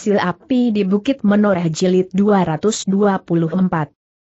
Sil Api di Bukit Menoreh Jilid 224.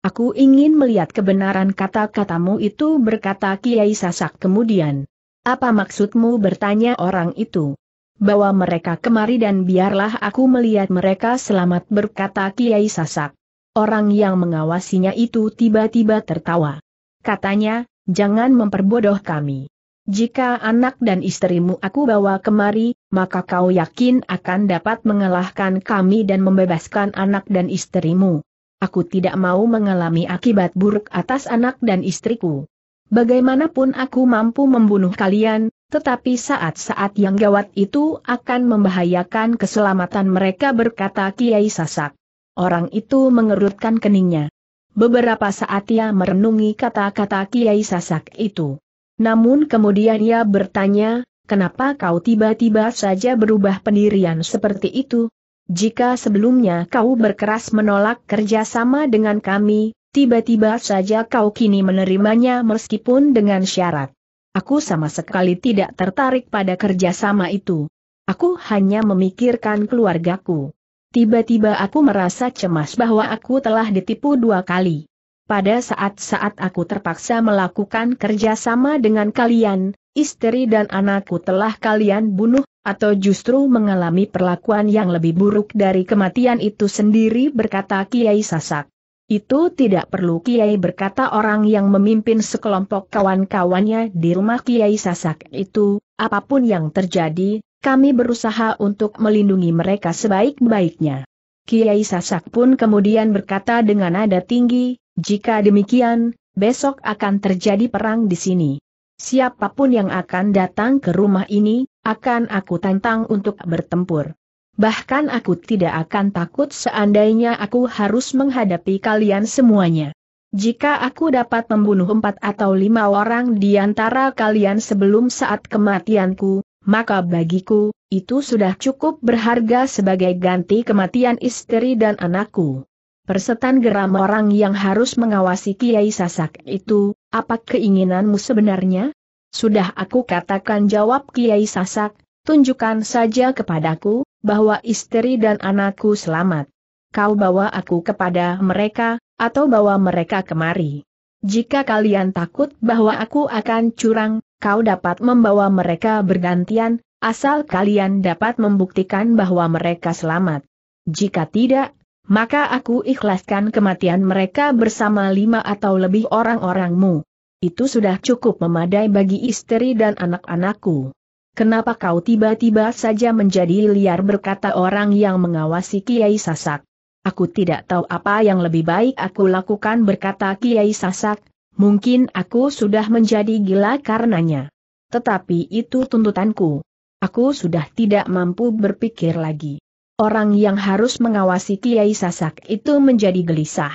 Aku ingin melihat kebenaran kata-katamu itu berkata Kiai Sasak kemudian. Apa maksudmu bertanya orang itu? Bawa mereka kemari dan biarlah aku melihat mereka selamat berkata Kiai Sasak. Orang yang mengawasinya itu tiba-tiba tertawa. Katanya, jangan memperbodoh kami. Jika anak dan istrimu aku bawa kemari, maka kau yakin akan dapat mengalahkan kami dan membebaskan anak dan istrimu. Aku tidak mau mengalami akibat buruk atas anak dan istriku. Bagaimanapun aku mampu membunuh kalian, tetapi saat-saat yang gawat itu akan membahayakan keselamatan mereka berkata Kiai Sasak. Orang itu mengerutkan keningnya. Beberapa saat ia merenungi kata-kata Kiai Sasak itu. Namun kemudian ia bertanya, kenapa kau tiba-tiba saja berubah pendirian seperti itu? Jika sebelumnya kau berkeras menolak kerjasama dengan kami, tiba-tiba saja kau kini menerimanya meskipun dengan syarat. Aku sama sekali tidak tertarik pada kerjasama itu. Aku hanya memikirkan keluargaku. Tiba-tiba aku merasa cemas bahwa aku telah ditipu dua kali. Pada saat-saat aku terpaksa melakukan kerjasama dengan kalian, istri dan anakku telah kalian bunuh, atau justru mengalami perlakuan yang lebih buruk dari kematian itu sendiri berkata Kiai Sasak. Itu tidak perlu Kiai berkata orang yang memimpin sekelompok kawan-kawannya di rumah Kiai Sasak itu, apapun yang terjadi, kami berusaha untuk melindungi mereka sebaik-baiknya. Kiai Sasak pun kemudian berkata dengan nada tinggi, jika demikian, besok akan terjadi perang di sini. Siapapun yang akan datang ke rumah ini, akan aku tantang untuk bertempur. Bahkan aku tidak akan takut seandainya aku harus menghadapi kalian semuanya. Jika aku dapat membunuh empat atau lima orang di antara kalian sebelum saat kematianku, maka bagiku, itu sudah cukup berharga sebagai ganti kematian istri dan anakku. Persetan geram orang yang harus mengawasi Kiai Sasak itu, apa keinginanmu sebenarnya? Sudah aku katakan jawab Kiai Sasak, tunjukkan saja kepadaku, bahwa istri dan anakku selamat. Kau bawa aku kepada mereka, atau bawa mereka kemari. Jika kalian takut bahwa aku akan curang, kau dapat membawa mereka bergantian, asal kalian dapat membuktikan bahwa mereka selamat. Jika tidak, maka aku ikhlaskan kematian mereka bersama lima atau lebih orang-orangmu. Itu sudah cukup memadai bagi istri dan anak-anakku. Kenapa kau tiba-tiba saja menjadi liar berkata orang yang mengawasi Kiai Sasak. Aku tidak tahu apa yang lebih baik aku lakukan berkata Kiai Sasak, mungkin aku sudah menjadi gila karenanya. Tetapi itu tuntutanku. Aku sudah tidak mampu berpikir lagi. Orang yang harus mengawasi Kiai Sasak itu menjadi gelisah.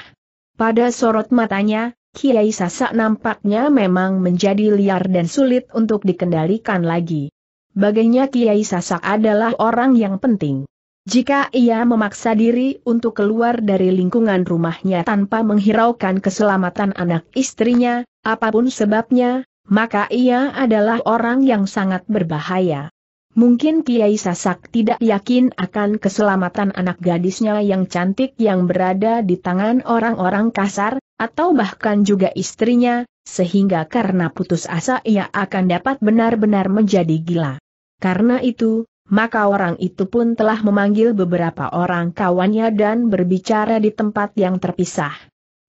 Pada sorot matanya, Kiai Sasak nampaknya memang menjadi liar dan sulit untuk dikendalikan lagi. Baginya Kiai Sasak adalah orang yang penting. Jika ia memaksa diri untuk keluar dari lingkungan rumahnya tanpa menghiraukan keselamatan anak istrinya, apapun sebabnya, maka ia adalah orang yang sangat berbahaya. Mungkin Kiai Sasak tidak yakin akan keselamatan anak gadisnya yang cantik yang berada di tangan orang-orang kasar, atau bahkan juga istrinya, sehingga karena putus asa ia akan dapat benar-benar menjadi gila. Karena itu, maka orang itu pun telah memanggil beberapa orang kawannya dan berbicara di tempat yang terpisah.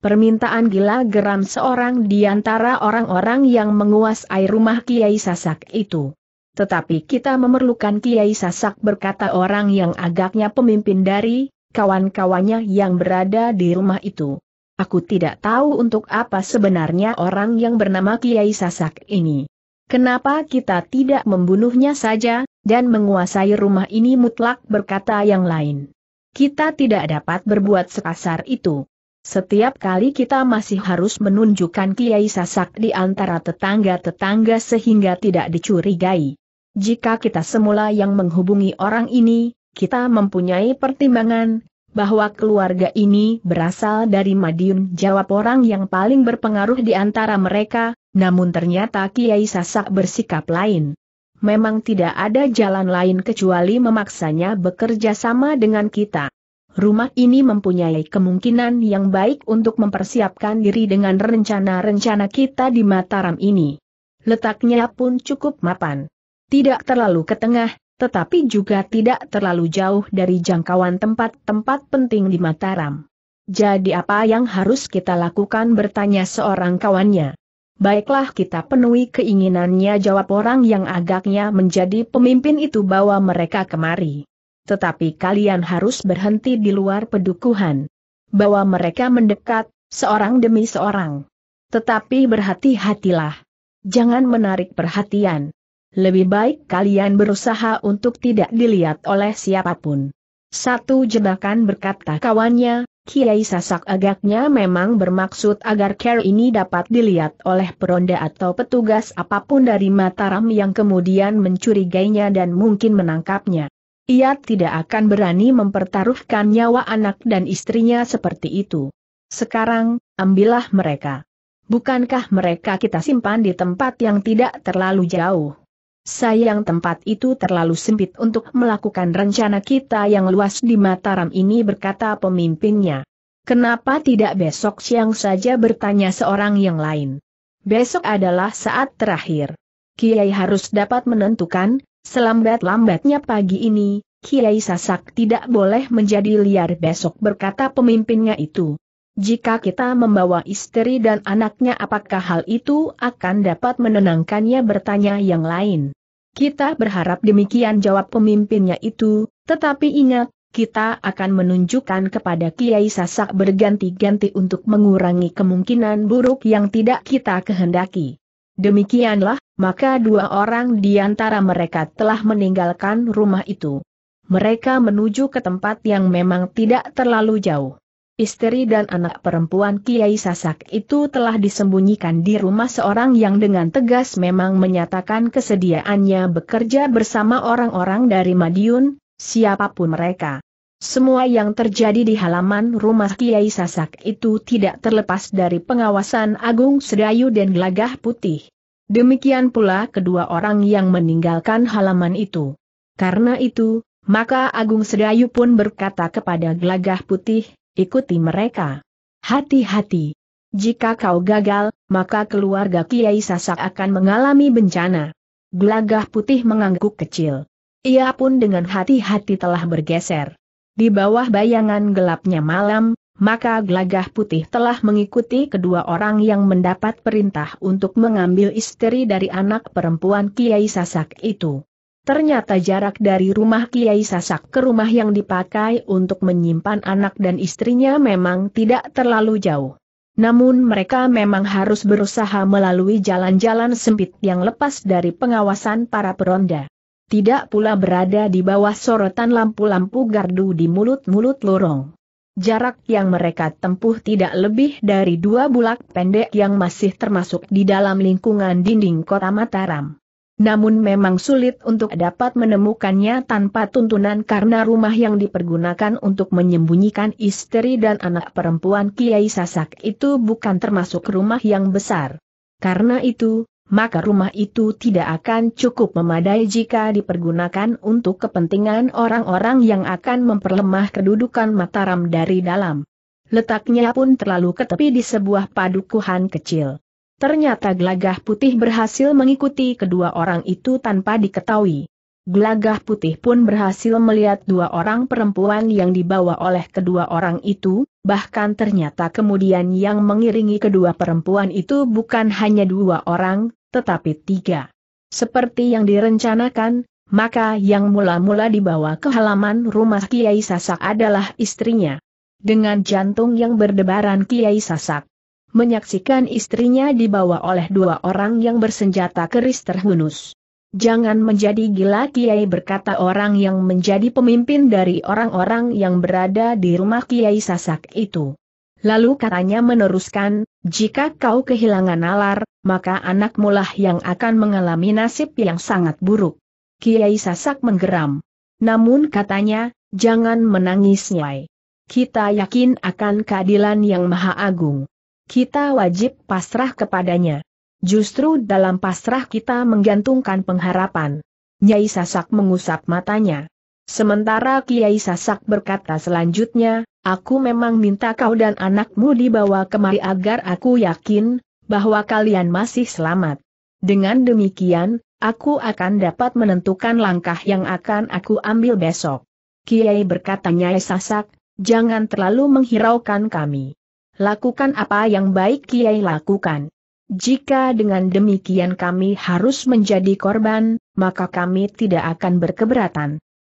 Permintaan gila geram seorang di antara orang-orang yang menguasai rumah Kiai Sasak itu tetapi kita memerlukan Kiai Sasak berkata orang yang agaknya pemimpin dari kawan-kawannya yang berada di rumah itu. Aku tidak tahu untuk apa sebenarnya orang yang bernama Kiai Sasak ini. Kenapa kita tidak membunuhnya saja, dan menguasai rumah ini mutlak berkata yang lain. Kita tidak dapat berbuat sekasar itu. Setiap kali kita masih harus menunjukkan kiai sasak di antara tetangga-tetangga sehingga tidak dicurigai. Jika kita semula yang menghubungi orang ini, kita mempunyai pertimbangan, bahwa keluarga ini berasal dari Madiun jawab orang yang paling berpengaruh di antara mereka, namun ternyata Kiai Sasak bersikap lain. Memang tidak ada jalan lain kecuali memaksanya bekerja sama dengan kita. Rumah ini mempunyai kemungkinan yang baik untuk mempersiapkan diri dengan rencana-rencana kita di Mataram ini. Letaknya pun cukup mapan tidak terlalu ke tengah, tetapi juga tidak terlalu jauh dari jangkauan tempat-tempat penting di Mataram. Jadi apa yang harus kita lakukan bertanya seorang kawannya. Baiklah kita penuhi keinginannya jawab orang yang agaknya menjadi pemimpin itu bawa mereka kemari. Tetapi kalian harus berhenti di luar pedukuhan. Bawa mereka mendekat, seorang demi seorang. Tetapi berhati-hatilah. Jangan menarik perhatian lebih baik kalian berusaha untuk tidak dilihat oleh siapapun. Satu jebakan berkata kawannya, Kiai Sasak agaknya memang bermaksud agar care ini dapat dilihat oleh peronda atau petugas apapun dari Mataram yang kemudian mencurigainya dan mungkin menangkapnya. Ia tidak akan berani mempertaruhkan nyawa anak dan istrinya seperti itu. Sekarang, ambillah mereka. Bukankah mereka kita simpan di tempat yang tidak terlalu jauh? Sayang tempat itu terlalu sempit untuk melakukan rencana kita yang luas di Mataram ini berkata pemimpinnya. Kenapa tidak besok siang saja bertanya seorang yang lain? Besok adalah saat terakhir. Kiai harus dapat menentukan, selambat-lambatnya pagi ini, Kiai Sasak tidak boleh menjadi liar besok berkata pemimpinnya itu. Jika kita membawa istri dan anaknya apakah hal itu akan dapat menenangkannya bertanya yang lain. Kita berharap demikian jawab pemimpinnya itu, tetapi ingat, kita akan menunjukkan kepada Kiai Sasak berganti-ganti untuk mengurangi kemungkinan buruk yang tidak kita kehendaki. Demikianlah, maka dua orang di antara mereka telah meninggalkan rumah itu. Mereka menuju ke tempat yang memang tidak terlalu jauh. Istri dan anak perempuan Kiai Sasak itu telah disembunyikan di rumah seorang yang dengan tegas memang menyatakan kesediaannya bekerja bersama orang-orang dari Madiun, siapapun mereka. Semua yang terjadi di halaman rumah Kiai Sasak itu tidak terlepas dari pengawasan Agung Sedayu dan Gelagah Putih. Demikian pula kedua orang yang meninggalkan halaman itu. Karena itu, maka Agung Sedayu pun berkata kepada Gelagah Putih, ikuti mereka. Hati-hati. Jika kau gagal, maka keluarga Kiai Sasak akan mengalami bencana. Gelagah putih mengangguk kecil. Ia pun dengan hati-hati telah bergeser. Di bawah bayangan gelapnya malam, maka gelagah putih telah mengikuti kedua orang yang mendapat perintah untuk mengambil istri dari anak perempuan Kiai Sasak itu. Ternyata jarak dari rumah Kiai Sasak ke rumah yang dipakai untuk menyimpan anak dan istrinya memang tidak terlalu jauh. Namun mereka memang harus berusaha melalui jalan-jalan sempit yang lepas dari pengawasan para peronda. Tidak pula berada di bawah sorotan lampu-lampu gardu di mulut-mulut lorong. Jarak yang mereka tempuh tidak lebih dari dua bulak pendek yang masih termasuk di dalam lingkungan dinding kota Mataram. Namun memang sulit untuk dapat menemukannya tanpa tuntunan karena rumah yang dipergunakan untuk menyembunyikan istri dan anak perempuan Kiai Sasak itu bukan termasuk rumah yang besar. Karena itu, maka rumah itu tidak akan cukup memadai jika dipergunakan untuk kepentingan orang-orang yang akan memperlemah kedudukan Mataram dari dalam. Letaknya pun terlalu ke tepi di sebuah padukuhan kecil. Ternyata Glagah putih berhasil mengikuti kedua orang itu tanpa diketahui. Glagah putih pun berhasil melihat dua orang perempuan yang dibawa oleh kedua orang itu, bahkan ternyata kemudian yang mengiringi kedua perempuan itu bukan hanya dua orang, tetapi tiga. Seperti yang direncanakan, maka yang mula-mula dibawa ke halaman rumah Kiai Sasak adalah istrinya. Dengan jantung yang berdebaran Kiai Sasak, menyaksikan istrinya dibawa oleh dua orang yang bersenjata keris terhunus. Jangan menjadi gila Kiai berkata orang yang menjadi pemimpin dari orang-orang yang berada di rumah Kiai Sasak itu. Lalu katanya meneruskan, jika kau kehilangan nalar, maka anak anakmulah yang akan mengalami nasib yang sangat buruk. Kiai Sasak menggeram. Namun katanya, jangan menangis nyai. Kita yakin akan keadilan yang maha agung kita wajib pasrah kepadanya. Justru dalam pasrah kita menggantungkan pengharapan. Nyai Sasak mengusap matanya. Sementara Kiai Sasak berkata selanjutnya, aku memang minta kau dan anakmu dibawa kemari agar aku yakin, bahwa kalian masih selamat. Dengan demikian, aku akan dapat menentukan langkah yang akan aku ambil besok. Kiai berkata Nyai Sasak, jangan terlalu menghiraukan kami lakukan apa yang baik Kiai lakukan. Jika dengan demikian kami harus menjadi korban, maka kami tidak akan berkeberatan.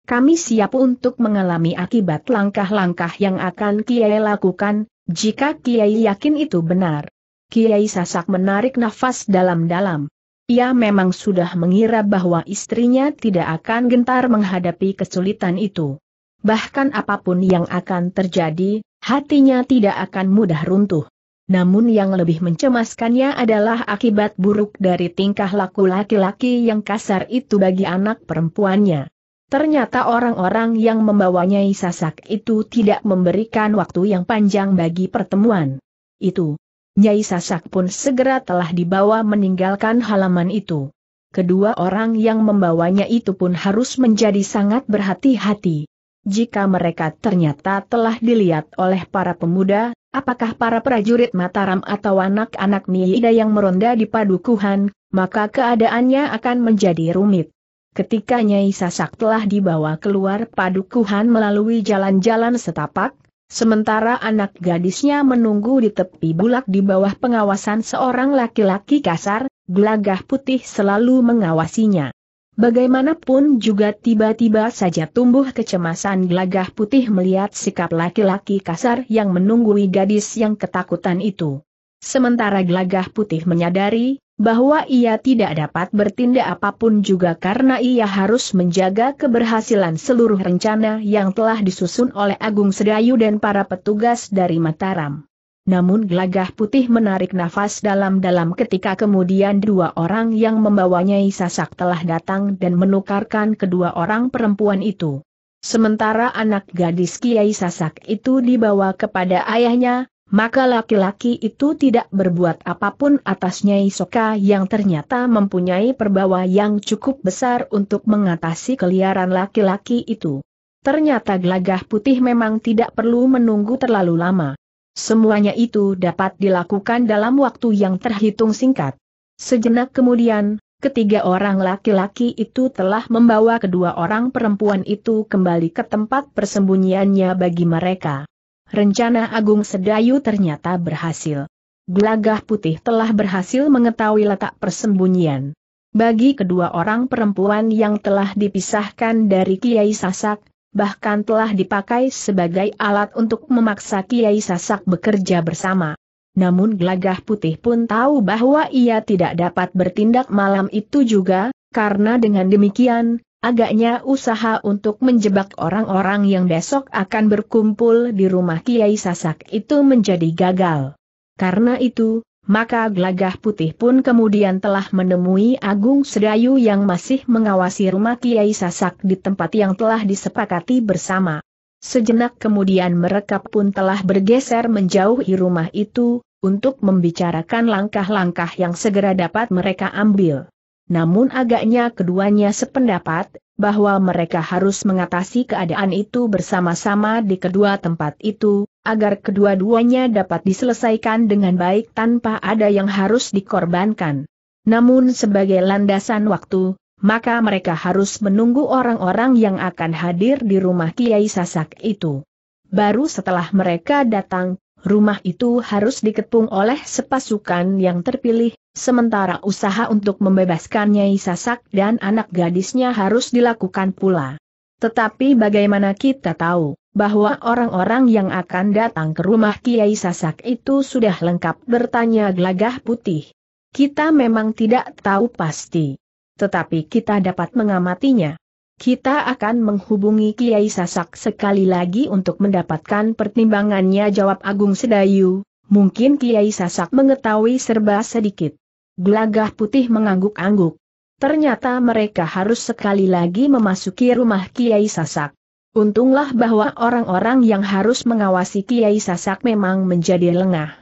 Kami siap untuk mengalami akibat langkah-langkah yang akan Kiai lakukan, jika Kiai yakin itu benar. Kiai Sasak menarik nafas dalam-dalam. Ia memang sudah mengira bahwa istrinya tidak akan gentar menghadapi kesulitan itu. Bahkan apapun yang akan terjadi, hatinya tidak akan mudah runtuh. Namun yang lebih mencemaskannya adalah akibat buruk dari tingkah laku laki-laki yang kasar itu bagi anak perempuannya. Ternyata orang-orang yang membawanya Sasak itu tidak memberikan waktu yang panjang bagi pertemuan. Itu. Nyai Sasak pun segera telah dibawa meninggalkan halaman itu. Kedua orang yang membawanya itu pun harus menjadi sangat berhati-hati jika mereka ternyata telah dilihat oleh para pemuda, apakah para prajurit Mataram atau anak-anak Miida yang meronda di padukuhan, maka keadaannya akan menjadi rumit. Ketika Nyai Sasak telah dibawa keluar padukuhan melalui jalan-jalan setapak, sementara anak gadisnya menunggu di tepi bulak di bawah pengawasan seorang laki-laki kasar, gelagah putih selalu mengawasinya. Bagaimanapun juga tiba-tiba saja tumbuh kecemasan gelagah putih melihat sikap laki-laki kasar yang menunggui gadis yang ketakutan itu. Sementara gelagah putih menyadari, bahwa ia tidak dapat bertindak apapun juga karena ia harus menjaga keberhasilan seluruh rencana yang telah disusun oleh Agung Sedayu dan para petugas dari Mataram namun gelagah putih menarik nafas dalam-dalam ketika kemudian dua orang yang membawanya Isasak telah datang dan menukarkan kedua orang perempuan itu. Sementara anak gadis Kiai Sasak itu dibawa kepada ayahnya, maka laki-laki itu tidak berbuat apapun nyai Isoka yang ternyata mempunyai perbawa yang cukup besar untuk mengatasi keliaran laki-laki itu. Ternyata gelagah putih memang tidak perlu menunggu terlalu lama. Semuanya itu dapat dilakukan dalam waktu yang terhitung singkat. Sejenak kemudian, ketiga orang laki-laki itu telah membawa kedua orang perempuan itu kembali ke tempat persembunyiannya bagi mereka. Rencana Agung Sedayu ternyata berhasil. Gelagah putih telah berhasil mengetahui letak persembunyian. Bagi kedua orang perempuan yang telah dipisahkan dari Kiai Sasak, bahkan telah dipakai sebagai alat untuk memaksa Kiai Sasak bekerja bersama. Namun Gelagah Putih pun tahu bahwa ia tidak dapat bertindak malam itu juga, karena dengan demikian, agaknya usaha untuk menjebak orang-orang yang besok akan berkumpul di rumah Kiai Sasak itu menjadi gagal. Karena itu, maka gelagah putih pun kemudian telah menemui Agung Sedayu yang masih mengawasi rumah Kiai Sasak di tempat yang telah disepakati bersama. Sejenak kemudian mereka pun telah bergeser menjauhi rumah itu, untuk membicarakan langkah-langkah yang segera dapat mereka ambil. Namun agaknya keduanya sependapat, bahwa mereka harus mengatasi keadaan itu bersama-sama di kedua tempat itu, agar kedua-duanya dapat diselesaikan dengan baik tanpa ada yang harus dikorbankan. Namun sebagai landasan waktu, maka mereka harus menunggu orang-orang yang akan hadir di rumah Kiai Sasak itu. Baru setelah mereka datang, rumah itu harus dikepung oleh sepasukan yang terpilih, sementara usaha untuk membebaskan Nyai Sasak dan anak gadisnya harus dilakukan pula. Tetapi bagaimana kita tahu, bahwa orang-orang yang akan datang ke rumah Kiai Sasak itu sudah lengkap bertanya gelagah putih. Kita memang tidak tahu pasti. Tetapi kita dapat mengamatinya. Kita akan menghubungi Kiai Sasak sekali lagi untuk mendapatkan pertimbangannya jawab Agung Sedayu. Mungkin Kiai Sasak mengetahui serba sedikit. Gelagah putih mengangguk-angguk. Ternyata mereka harus sekali lagi memasuki rumah Kiai Sasak. Untunglah bahwa orang-orang yang harus mengawasi Kiai Sasak memang menjadi lengah.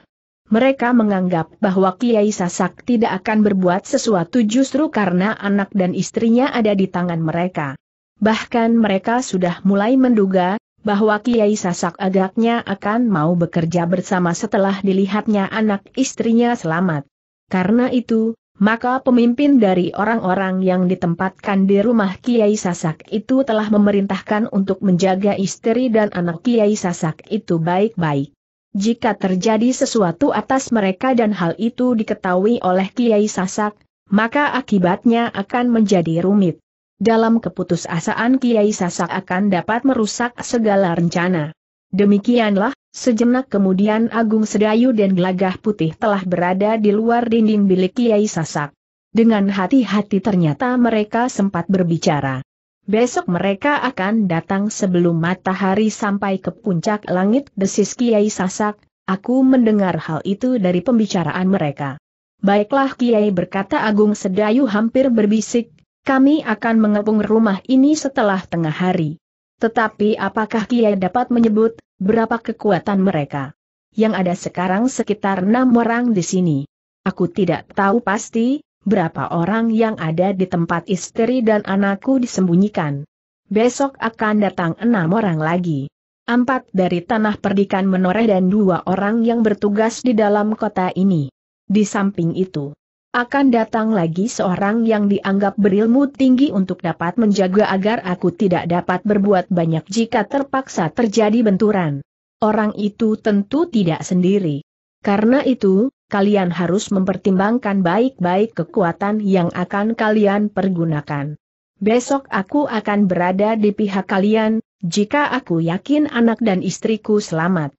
Mereka menganggap bahwa Kiai Sasak tidak akan berbuat sesuatu justru karena anak dan istrinya ada di tangan mereka. Bahkan mereka sudah mulai menduga bahwa Kiai Sasak agaknya akan mau bekerja bersama setelah dilihatnya anak istrinya selamat. Karena itu, maka pemimpin dari orang-orang yang ditempatkan di rumah Kiai Sasak itu telah memerintahkan untuk menjaga istri dan anak Kiai Sasak itu baik-baik. Jika terjadi sesuatu atas mereka dan hal itu diketahui oleh Kiai Sasak, maka akibatnya akan menjadi rumit. Dalam keputusasaan Kiai Sasak akan dapat merusak segala rencana. Demikianlah Sejenak kemudian Agung Sedayu dan Gelagah Putih telah berada di luar dinding bilik Kiai Sasak. Dengan hati-hati ternyata mereka sempat berbicara. Besok mereka akan datang sebelum matahari sampai ke puncak langit desis Kiai Sasak, aku mendengar hal itu dari pembicaraan mereka. Baiklah Kiai berkata Agung Sedayu hampir berbisik, kami akan mengepung rumah ini setelah tengah hari. Tetapi apakah Kiai dapat menyebut, berapa kekuatan mereka? Yang ada sekarang sekitar enam orang di sini. Aku tidak tahu pasti, berapa orang yang ada di tempat istri dan anakku disembunyikan. Besok akan datang enam orang lagi. Empat dari tanah perdikan menoreh dan dua orang yang bertugas di dalam kota ini. Di samping itu, akan datang lagi seorang yang dianggap berilmu tinggi untuk dapat menjaga agar aku tidak dapat berbuat banyak jika terpaksa terjadi benturan. Orang itu tentu tidak sendiri. Karena itu, kalian harus mempertimbangkan baik-baik kekuatan yang akan kalian pergunakan. Besok aku akan berada di pihak kalian, jika aku yakin anak dan istriku selamat.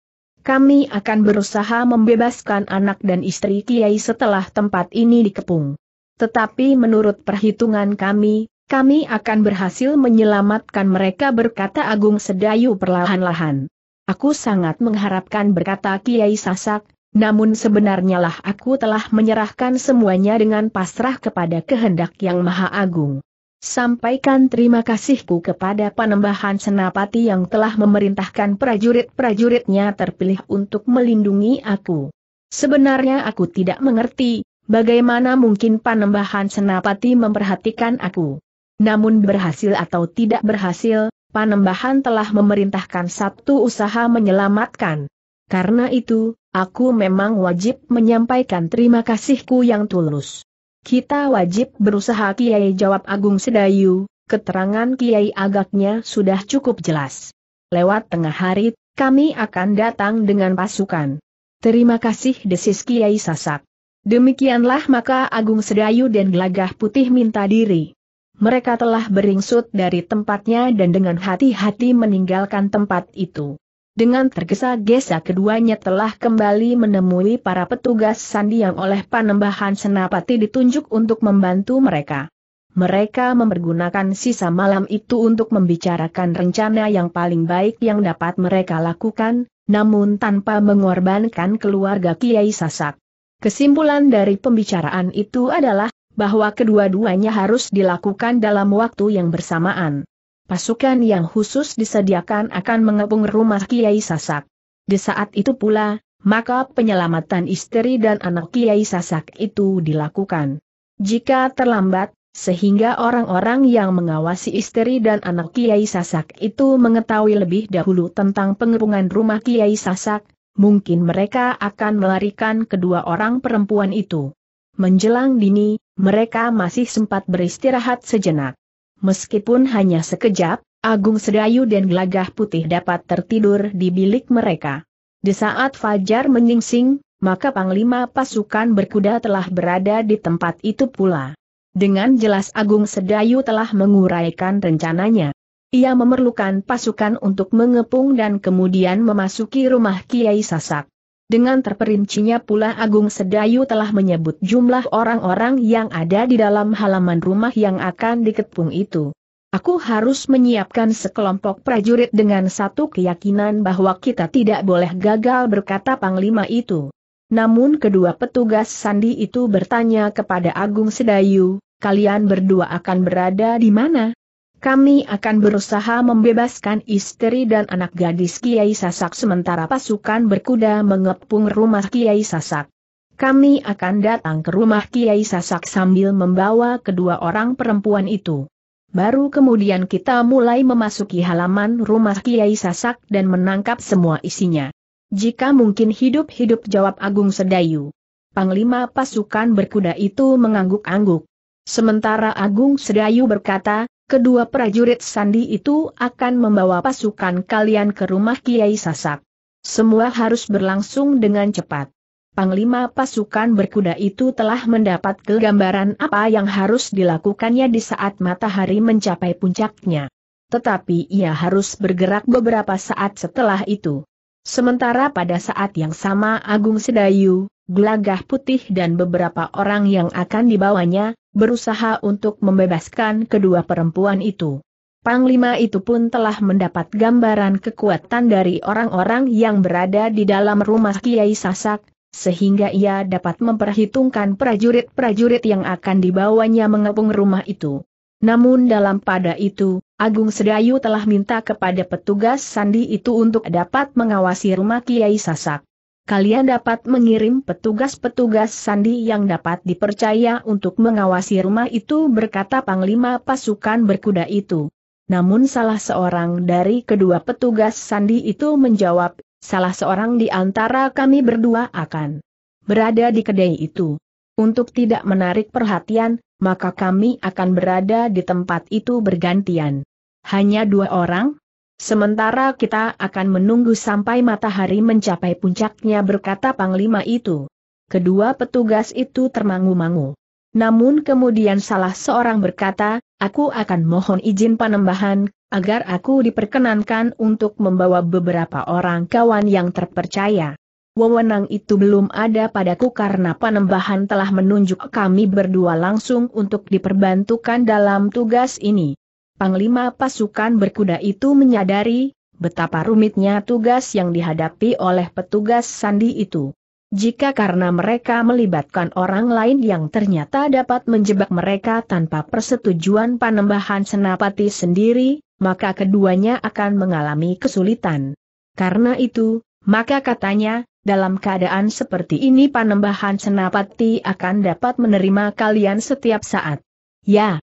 Kami akan berusaha membebaskan anak dan istri Kiai setelah tempat ini dikepung. Tetapi menurut perhitungan kami, kami akan berhasil menyelamatkan mereka berkata Agung Sedayu perlahan-lahan. Aku sangat mengharapkan berkata Kiai Sasak, namun sebenarnya lah aku telah menyerahkan semuanya dengan pasrah kepada kehendak yang maha agung. Sampaikan terima kasihku kepada Panembahan Senapati yang telah memerintahkan prajurit-prajuritnya terpilih untuk melindungi aku. Sebenarnya aku tidak mengerti, bagaimana mungkin Panembahan Senapati memperhatikan aku. Namun berhasil atau tidak berhasil, Panembahan telah memerintahkan satu usaha menyelamatkan. Karena itu, aku memang wajib menyampaikan terima kasihku yang tulus. Kita wajib berusaha Kiai jawab Agung Sedayu, keterangan Kiai agaknya sudah cukup jelas. Lewat tengah hari, kami akan datang dengan pasukan. Terima kasih desis Kiai Sasak. Demikianlah maka Agung Sedayu dan Gelagah Putih minta diri. Mereka telah beringsut dari tempatnya dan dengan hati-hati meninggalkan tempat itu. Dengan tergesa-gesa keduanya telah kembali menemui para petugas sandi yang oleh panembahan senapati ditunjuk untuk membantu mereka. Mereka mempergunakan sisa malam itu untuk membicarakan rencana yang paling baik yang dapat mereka lakukan, namun tanpa mengorbankan keluarga Kiai Sasak. Kesimpulan dari pembicaraan itu adalah, bahwa kedua-duanya harus dilakukan dalam waktu yang bersamaan pasukan yang khusus disediakan akan mengepung rumah Kiai Sasak. Di saat itu pula, maka penyelamatan istri dan anak Kiai Sasak itu dilakukan. Jika terlambat, sehingga orang-orang yang mengawasi istri dan anak Kiai Sasak itu mengetahui lebih dahulu tentang pengepungan rumah Kiai Sasak, mungkin mereka akan melarikan kedua orang perempuan itu. Menjelang dini, mereka masih sempat beristirahat sejenak. Meskipun hanya sekejap, Agung Sedayu dan Gelagah Putih dapat tertidur di bilik mereka. Di saat Fajar menyingsing, maka Panglima pasukan berkuda telah berada di tempat itu pula. Dengan jelas Agung Sedayu telah menguraikan rencananya. Ia memerlukan pasukan untuk mengepung dan kemudian memasuki rumah Kiai Sasak. Dengan terperincinya pula Agung Sedayu telah menyebut jumlah orang-orang yang ada di dalam halaman rumah yang akan dikepung itu. Aku harus menyiapkan sekelompok prajurit dengan satu keyakinan bahwa kita tidak boleh gagal berkata Panglima itu. Namun kedua petugas sandi itu bertanya kepada Agung Sedayu, kalian berdua akan berada di mana? Kami akan berusaha membebaskan istri dan anak gadis Kiai Sasak sementara pasukan berkuda mengepung rumah Kiai Sasak. Kami akan datang ke rumah Kiai Sasak sambil membawa kedua orang perempuan itu. Baru kemudian kita mulai memasuki halaman rumah Kiai Sasak dan menangkap semua isinya. Jika mungkin hidup-hidup jawab Agung Sedayu. Panglima pasukan berkuda itu mengangguk-angguk. Sementara Agung Sedayu berkata, kedua prajurit Sandi itu akan membawa pasukan kalian ke rumah Kiai Sasak. Semua harus berlangsung dengan cepat. Panglima pasukan berkuda itu telah mendapat kegambaran apa yang harus dilakukannya di saat matahari mencapai puncaknya. Tetapi ia harus bergerak beberapa saat setelah itu. Sementara pada saat yang sama Agung Sedayu, Gelagah Putih dan beberapa orang yang akan dibawanya, berusaha untuk membebaskan kedua perempuan itu. Panglima itu pun telah mendapat gambaran kekuatan dari orang-orang yang berada di dalam rumah Kiai Sasak, sehingga ia dapat memperhitungkan prajurit-prajurit yang akan dibawanya mengepung rumah itu. Namun dalam pada itu, Agung Sedayu telah minta kepada petugas sandi itu untuk dapat mengawasi rumah Kiai Sasak kalian dapat mengirim petugas-petugas sandi yang dapat dipercaya untuk mengawasi rumah itu berkata Panglima pasukan berkuda itu. Namun salah seorang dari kedua petugas sandi itu menjawab, salah seorang di antara kami berdua akan berada di kedai itu. Untuk tidak menarik perhatian, maka kami akan berada di tempat itu bergantian. Hanya dua orang? Sementara kita akan menunggu sampai matahari mencapai puncaknya berkata Panglima itu. Kedua petugas itu termangu-mangu. Namun kemudian salah seorang berkata, aku akan mohon izin panembahan, agar aku diperkenankan untuk membawa beberapa orang kawan yang terpercaya. Wewenang itu belum ada padaku karena panembahan telah menunjuk kami berdua langsung untuk diperbantukan dalam tugas ini. Panglima pasukan berkuda itu menyadari betapa rumitnya tugas yang dihadapi oleh petugas sandi itu. Jika karena mereka melibatkan orang lain yang ternyata dapat menjebak mereka tanpa persetujuan panembahan senapati sendiri, maka keduanya akan mengalami kesulitan. Karena itu, maka katanya, dalam keadaan seperti ini panembahan senapati akan dapat menerima kalian setiap saat. Ya,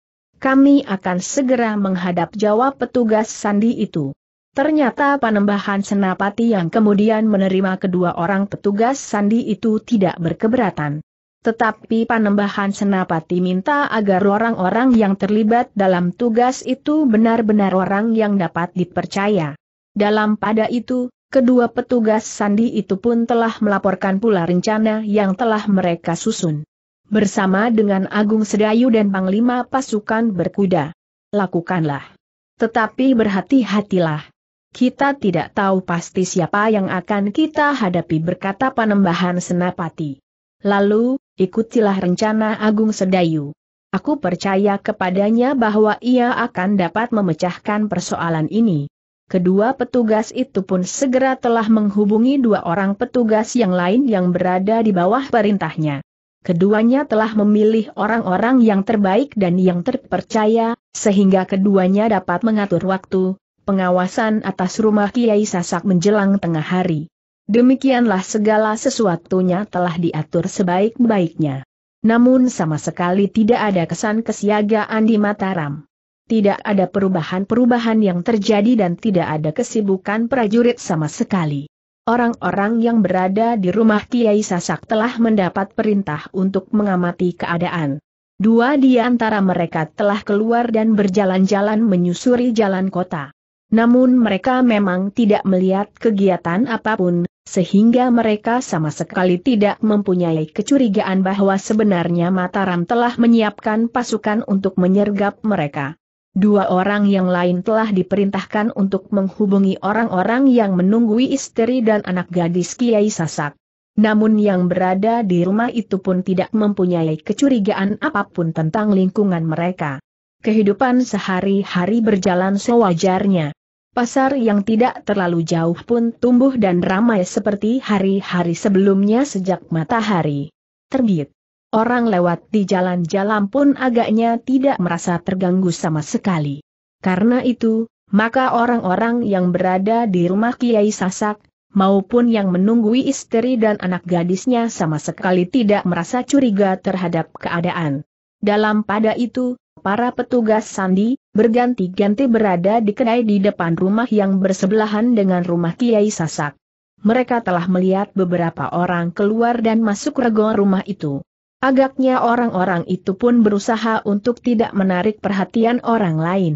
kami akan segera menghadap jawab petugas sandi itu. Ternyata panembahan senapati yang kemudian menerima kedua orang petugas sandi itu tidak berkeberatan. Tetapi panembahan senapati minta agar orang-orang yang terlibat dalam tugas itu benar-benar orang yang dapat dipercaya. Dalam pada itu, kedua petugas sandi itu pun telah melaporkan pula rencana yang telah mereka susun bersama dengan Agung Sedayu dan Panglima Pasukan Berkuda. Lakukanlah. Tetapi berhati-hatilah. Kita tidak tahu pasti siapa yang akan kita hadapi berkata Panembahan Senapati. Lalu, ikutilah rencana Agung Sedayu. Aku percaya kepadanya bahwa ia akan dapat memecahkan persoalan ini. Kedua petugas itu pun segera telah menghubungi dua orang petugas yang lain yang berada di bawah perintahnya keduanya telah memilih orang-orang yang terbaik dan yang terpercaya, sehingga keduanya dapat mengatur waktu, pengawasan atas rumah Kiai Sasak menjelang tengah hari. Demikianlah segala sesuatunya telah diatur sebaik-baiknya. Namun sama sekali tidak ada kesan kesiagaan di Mataram. Tidak ada perubahan-perubahan yang terjadi dan tidak ada kesibukan prajurit sama sekali. Orang-orang yang berada di rumah Kiai Sasak telah mendapat perintah untuk mengamati keadaan. Dua di antara mereka telah keluar dan berjalan-jalan menyusuri jalan kota. Namun mereka memang tidak melihat kegiatan apapun, sehingga mereka sama sekali tidak mempunyai kecurigaan bahwa sebenarnya Mataram telah menyiapkan pasukan untuk menyergap mereka. Dua orang yang lain telah diperintahkan untuk menghubungi orang-orang yang menunggui istri dan anak gadis Kiai Sasak. Namun yang berada di rumah itu pun tidak mempunyai kecurigaan apapun tentang lingkungan mereka. Kehidupan sehari-hari berjalan sewajarnya. Pasar yang tidak terlalu jauh pun tumbuh dan ramai seperti hari-hari sebelumnya sejak matahari terbit. Orang lewat di jalan-jalan pun agaknya tidak merasa terganggu sama sekali. Karena itu, maka orang-orang yang berada di rumah Kiai Sasak, maupun yang menunggui istri dan anak gadisnya sama sekali tidak merasa curiga terhadap keadaan. Dalam pada itu, para petugas sandi, berganti-ganti berada di kedai di depan rumah yang bersebelahan dengan rumah Kiai Sasak. Mereka telah melihat beberapa orang keluar dan masuk regol rumah itu. Agaknya orang-orang itu pun berusaha untuk tidak menarik perhatian orang lain.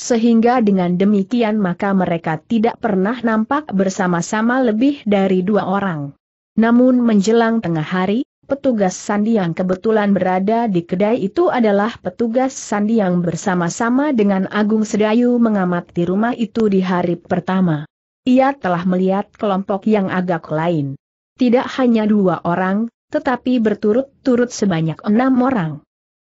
Sehingga dengan demikian maka mereka tidak pernah nampak bersama-sama lebih dari dua orang. Namun menjelang tengah hari, petugas sandi yang kebetulan berada di kedai itu adalah petugas sandi yang bersama-sama dengan Agung Sedayu mengamati rumah itu di hari pertama. Ia telah melihat kelompok yang agak lain. Tidak hanya dua orang, tetapi berturut-turut sebanyak enam orang.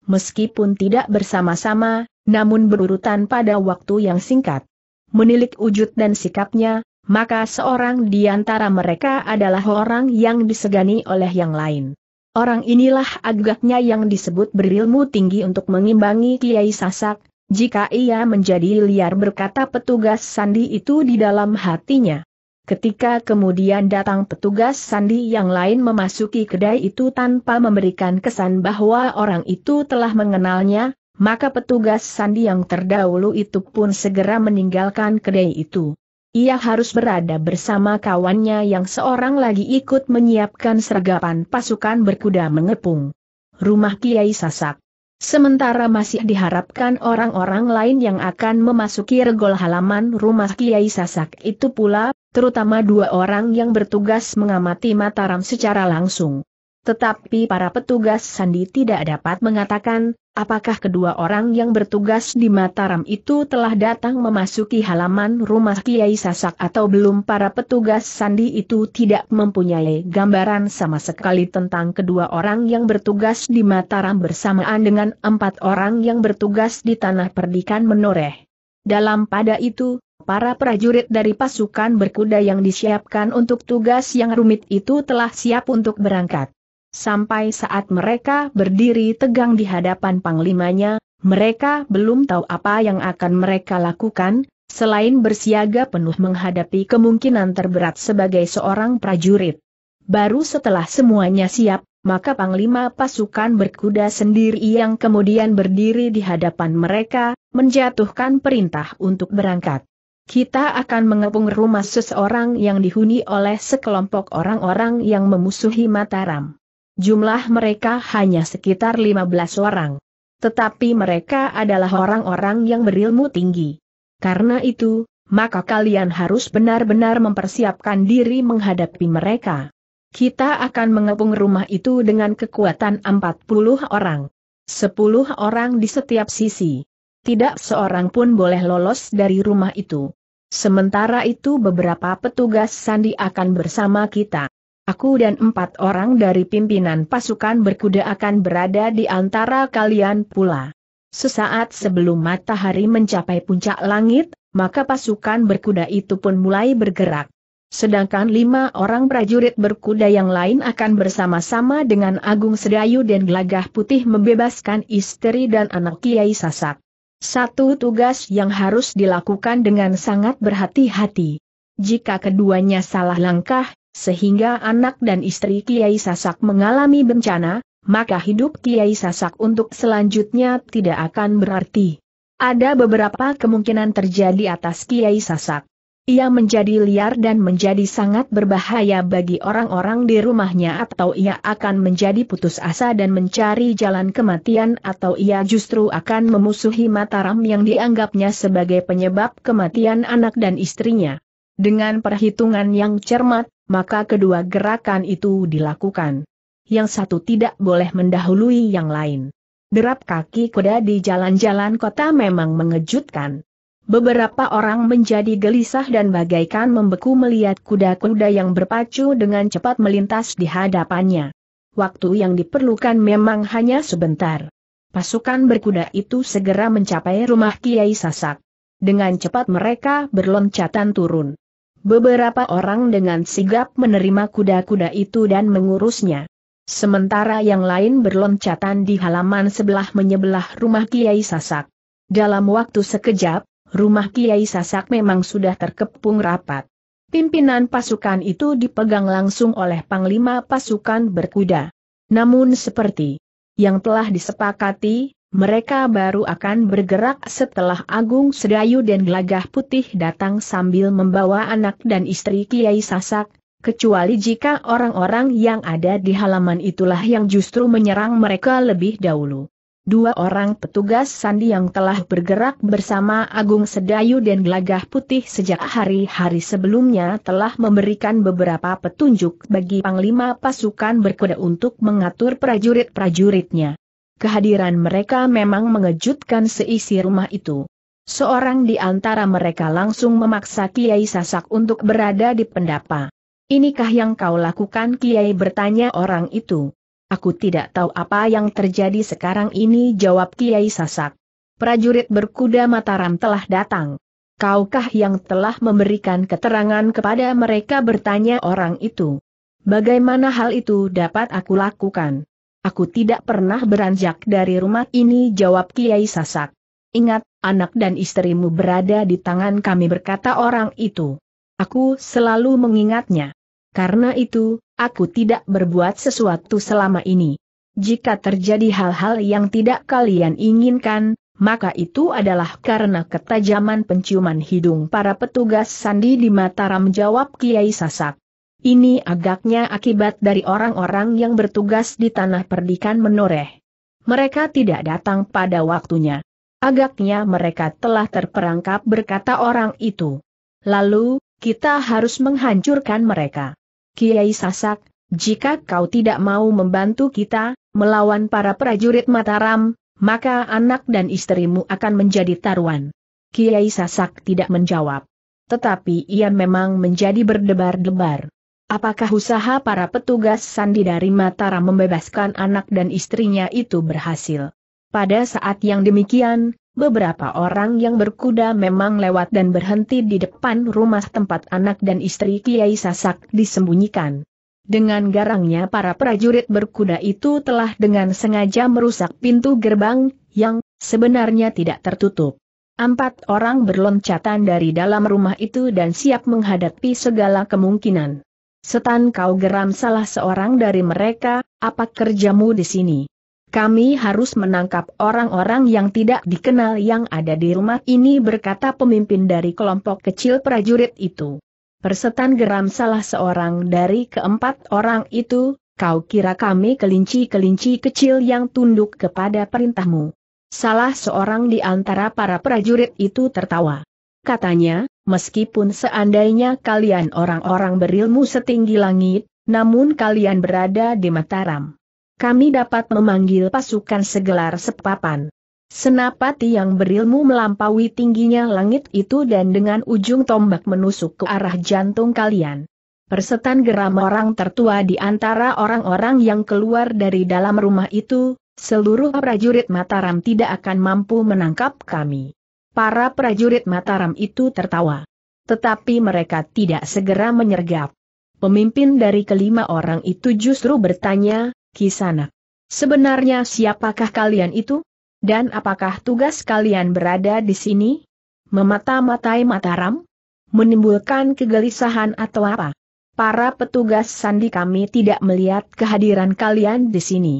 Meskipun tidak bersama-sama, namun berurutan pada waktu yang singkat. Menilik wujud dan sikapnya, maka seorang di antara mereka adalah orang yang disegani oleh yang lain. Orang inilah agaknya yang disebut berilmu tinggi untuk mengimbangi Kiai Sasak, jika ia menjadi liar berkata petugas sandi itu di dalam hatinya. Ketika kemudian datang petugas sandi yang lain memasuki kedai itu tanpa memberikan kesan bahwa orang itu telah mengenalnya, maka petugas sandi yang terdahulu itu pun segera meninggalkan kedai itu. Ia harus berada bersama kawannya yang seorang lagi ikut menyiapkan sergapan pasukan berkuda mengepung. Rumah Kiai Sasak. Sementara masih diharapkan orang-orang lain yang akan memasuki regol halaman rumah Kiai Sasak itu pula terutama dua orang yang bertugas mengamati Mataram secara langsung. Tetapi para petugas sandi tidak dapat mengatakan, apakah kedua orang yang bertugas di Mataram itu telah datang memasuki halaman rumah Kiai Sasak atau belum para petugas sandi itu tidak mempunyai gambaran sama sekali tentang kedua orang yang bertugas di Mataram bersamaan dengan empat orang yang bertugas di Tanah Perdikan Menoreh. Dalam pada itu, para prajurit dari pasukan berkuda yang disiapkan untuk tugas yang rumit itu telah siap untuk berangkat. Sampai saat mereka berdiri tegang di hadapan panglimanya, mereka belum tahu apa yang akan mereka lakukan, selain bersiaga penuh menghadapi kemungkinan terberat sebagai seorang prajurit. Baru setelah semuanya siap, maka panglima pasukan berkuda sendiri yang kemudian berdiri di hadapan mereka, menjatuhkan perintah untuk berangkat. Kita akan mengepung rumah seseorang yang dihuni oleh sekelompok orang-orang yang memusuhi Mataram. Jumlah mereka hanya sekitar 15 orang. Tetapi mereka adalah orang-orang yang berilmu tinggi. Karena itu, maka kalian harus benar-benar mempersiapkan diri menghadapi mereka. Kita akan mengepung rumah itu dengan kekuatan 40 orang. 10 orang di setiap sisi tidak seorang pun boleh lolos dari rumah itu. Sementara itu beberapa petugas sandi akan bersama kita. Aku dan empat orang dari pimpinan pasukan berkuda akan berada di antara kalian pula. Sesaat sebelum matahari mencapai puncak langit, maka pasukan berkuda itu pun mulai bergerak. Sedangkan lima orang prajurit berkuda yang lain akan bersama-sama dengan Agung Sedayu dan Gelagah Putih membebaskan istri dan anak Kiai Sasak. Satu tugas yang harus dilakukan dengan sangat berhati-hati. Jika keduanya salah langkah, sehingga anak dan istri Kiai Sasak mengalami bencana, maka hidup Kiai Sasak untuk selanjutnya tidak akan berarti. Ada beberapa kemungkinan terjadi atas Kiai Sasak. Ia menjadi liar dan menjadi sangat berbahaya bagi orang-orang di rumahnya atau ia akan menjadi putus asa dan mencari jalan kematian atau ia justru akan memusuhi Mataram yang dianggapnya sebagai penyebab kematian anak dan istrinya. Dengan perhitungan yang cermat, maka kedua gerakan itu dilakukan. Yang satu tidak boleh mendahului yang lain. Derap kaki kuda di jalan-jalan kota memang mengejutkan. Beberapa orang menjadi gelisah dan bagaikan membeku melihat kuda-kuda yang berpacu dengan cepat melintas di hadapannya. Waktu yang diperlukan memang hanya sebentar. Pasukan berkuda itu segera mencapai rumah Kiai Sasak. Dengan cepat mereka berloncatan turun. Beberapa orang dengan sigap menerima kuda-kuda itu dan mengurusnya. Sementara yang lain berloncatan di halaman sebelah menyebelah rumah Kiai Sasak. Dalam waktu sekejap, rumah Kiai Sasak memang sudah terkepung rapat. Pimpinan pasukan itu dipegang langsung oleh Panglima Pasukan Berkuda. Namun seperti yang telah disepakati, mereka baru akan bergerak setelah Agung Sedayu dan Gelagah Putih datang sambil membawa anak dan istri Kiai Sasak, kecuali jika orang-orang yang ada di halaman itulah yang justru menyerang mereka lebih dahulu. Dua orang petugas sandi yang telah bergerak bersama Agung Sedayu dan Gelagah Putih sejak hari-hari sebelumnya telah memberikan beberapa petunjuk bagi Panglima pasukan berkuda untuk mengatur prajurit-prajuritnya. Kehadiran mereka memang mengejutkan seisi rumah itu. Seorang di antara mereka langsung memaksa Kiai Sasak untuk berada di pendapa. Inikah yang kau lakukan Kiai bertanya orang itu. Aku tidak tahu apa yang terjadi sekarang ini jawab Kiai Sasak. Prajurit berkuda Mataram telah datang. Kaukah yang telah memberikan keterangan kepada mereka bertanya orang itu. Bagaimana hal itu dapat aku lakukan? Aku tidak pernah beranjak dari rumah ini jawab Kiai Sasak. Ingat, anak dan istrimu berada di tangan kami berkata orang itu. Aku selalu mengingatnya. Karena itu, Aku tidak berbuat sesuatu selama ini. Jika terjadi hal-hal yang tidak kalian inginkan, maka itu adalah karena ketajaman penciuman hidung para petugas sandi di Mataram jawab Kiai Sasak. Ini agaknya akibat dari orang-orang yang bertugas di tanah perdikan menoreh. Mereka tidak datang pada waktunya. Agaknya mereka telah terperangkap berkata orang itu. Lalu, kita harus menghancurkan mereka. Kiai Sasak, jika kau tidak mau membantu kita, melawan para prajurit Mataram, maka anak dan istrimu akan menjadi taruhan. Kiai Sasak tidak menjawab. Tetapi ia memang menjadi berdebar-debar. Apakah usaha para petugas sandi dari Mataram membebaskan anak dan istrinya itu berhasil? Pada saat yang demikian, Beberapa orang yang berkuda memang lewat dan berhenti di depan rumah tempat anak dan istri Kiai Sasak disembunyikan. Dengan garangnya para prajurit berkuda itu telah dengan sengaja merusak pintu gerbang, yang sebenarnya tidak tertutup. Empat orang berloncatan dari dalam rumah itu dan siap menghadapi segala kemungkinan. Setan kau geram salah seorang dari mereka, apa kerjamu di sini? Kami harus menangkap orang-orang yang tidak dikenal yang ada di rumah ini berkata pemimpin dari kelompok kecil prajurit itu. Persetan geram salah seorang dari keempat orang itu, kau kira kami kelinci-kelinci kecil yang tunduk kepada perintahmu. Salah seorang di antara para prajurit itu tertawa. Katanya, meskipun seandainya kalian orang-orang berilmu setinggi langit, namun kalian berada di Mataram kami dapat memanggil pasukan segelar sepapan. Senapati yang berilmu melampaui tingginya langit itu dan dengan ujung tombak menusuk ke arah jantung kalian. Persetan geram orang tertua di antara orang-orang yang keluar dari dalam rumah itu, seluruh prajurit Mataram tidak akan mampu menangkap kami. Para prajurit Mataram itu tertawa. Tetapi mereka tidak segera menyergap. Pemimpin dari kelima orang itu justru bertanya, Kisana, Sebenarnya siapakah kalian itu? Dan apakah tugas kalian berada di sini? Memata-matai Mataram? Menimbulkan kegelisahan atau apa? Para petugas sandi kami tidak melihat kehadiran kalian di sini.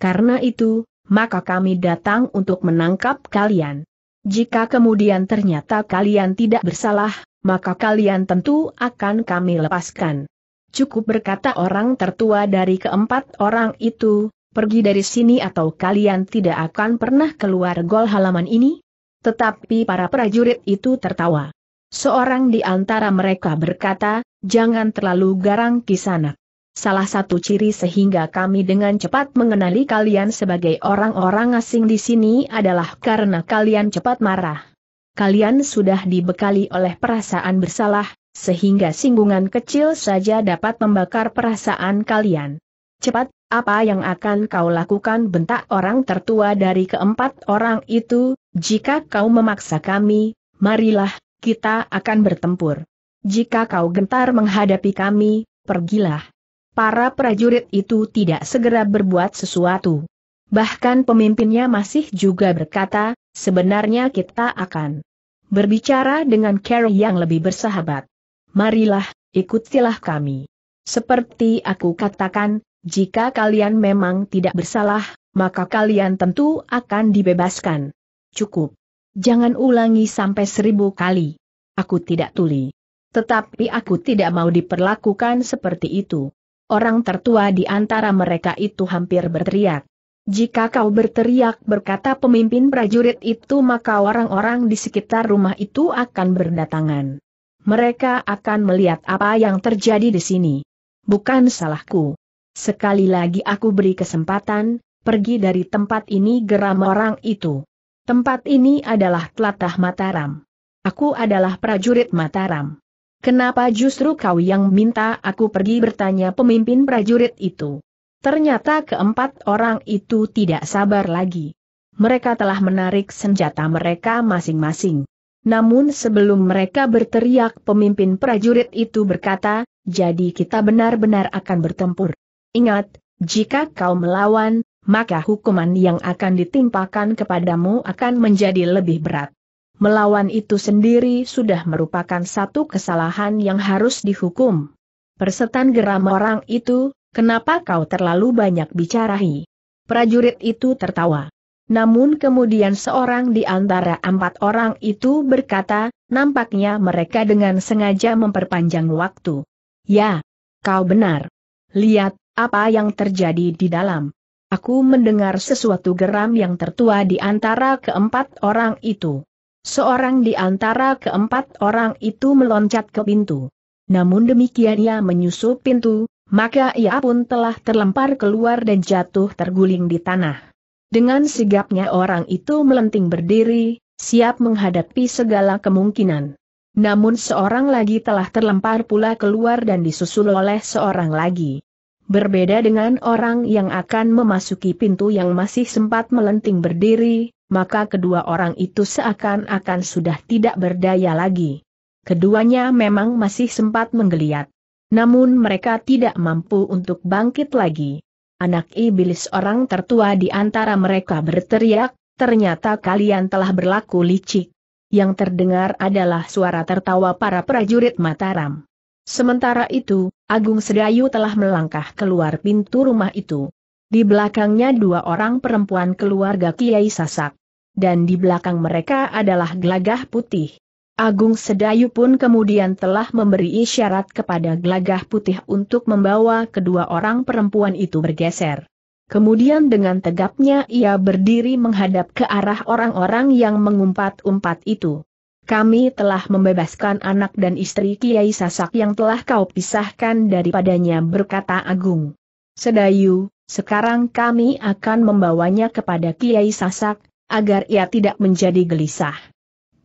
Karena itu, maka kami datang untuk menangkap kalian. Jika kemudian ternyata kalian tidak bersalah, maka kalian tentu akan kami lepaskan. Cukup berkata orang tertua dari keempat orang itu, pergi dari sini atau kalian tidak akan pernah keluar gol halaman ini? Tetapi para prajurit itu tertawa. Seorang di antara mereka berkata, jangan terlalu garang sana. Salah satu ciri sehingga kami dengan cepat mengenali kalian sebagai orang-orang asing di sini adalah karena kalian cepat marah. Kalian sudah dibekali oleh perasaan bersalah, sehingga singgungan kecil saja dapat membakar perasaan kalian. Cepat, apa yang akan kau lakukan bentak orang tertua dari keempat orang itu, jika kau memaksa kami, marilah, kita akan bertempur. Jika kau gentar menghadapi kami, pergilah. Para prajurit itu tidak segera berbuat sesuatu. Bahkan pemimpinnya masih juga berkata, sebenarnya kita akan berbicara dengan Carol yang lebih bersahabat marilah, ikutilah kami. Seperti aku katakan, jika kalian memang tidak bersalah, maka kalian tentu akan dibebaskan. Cukup. Jangan ulangi sampai seribu kali. Aku tidak tuli. Tetapi aku tidak mau diperlakukan seperti itu. Orang tertua di antara mereka itu hampir berteriak. Jika kau berteriak berkata pemimpin prajurit itu maka orang-orang di sekitar rumah itu akan berdatangan mereka akan melihat apa yang terjadi di sini. Bukan salahku. Sekali lagi aku beri kesempatan, pergi dari tempat ini geram orang itu. Tempat ini adalah telatah Mataram. Aku adalah prajurit Mataram. Kenapa justru kau yang minta aku pergi bertanya pemimpin prajurit itu? Ternyata keempat orang itu tidak sabar lagi. Mereka telah menarik senjata mereka masing-masing. Namun sebelum mereka berteriak pemimpin prajurit itu berkata, jadi kita benar-benar akan bertempur. Ingat, jika kau melawan, maka hukuman yang akan ditimpakan kepadamu akan menjadi lebih berat. Melawan itu sendiri sudah merupakan satu kesalahan yang harus dihukum. Persetan geram orang itu, kenapa kau terlalu banyak bicarahi? Prajurit itu tertawa. Namun kemudian seorang di antara empat orang itu berkata, nampaknya mereka dengan sengaja memperpanjang waktu. Ya, kau benar. Lihat, apa yang terjadi di dalam. Aku mendengar sesuatu geram yang tertua di antara keempat orang itu. Seorang di antara keempat orang itu meloncat ke pintu. Namun demikian ia menyusup pintu, maka ia pun telah terlempar keluar dan jatuh terguling di tanah. Dengan sigapnya orang itu melenting berdiri, siap menghadapi segala kemungkinan. Namun seorang lagi telah terlempar pula keluar dan disusul oleh seorang lagi. Berbeda dengan orang yang akan memasuki pintu yang masih sempat melenting berdiri, maka kedua orang itu seakan-akan sudah tidak berdaya lagi. Keduanya memang masih sempat menggeliat. Namun mereka tidak mampu untuk bangkit lagi anak iblis orang tertua di antara mereka berteriak, ternyata kalian telah berlaku licik. Yang terdengar adalah suara tertawa para prajurit Mataram. Sementara itu, Agung Sedayu telah melangkah keluar pintu rumah itu. Di belakangnya dua orang perempuan keluarga Kiai Sasak. Dan di belakang mereka adalah gelagah putih. Agung Sedayu pun kemudian telah memberi isyarat kepada Glagah putih untuk membawa kedua orang perempuan itu bergeser. Kemudian dengan tegapnya ia berdiri menghadap ke arah orang-orang yang mengumpat-umpat itu. Kami telah membebaskan anak dan istri Kiai Sasak yang telah kau pisahkan daripadanya berkata Agung. Sedayu, sekarang kami akan membawanya kepada Kiai Sasak, agar ia tidak menjadi gelisah.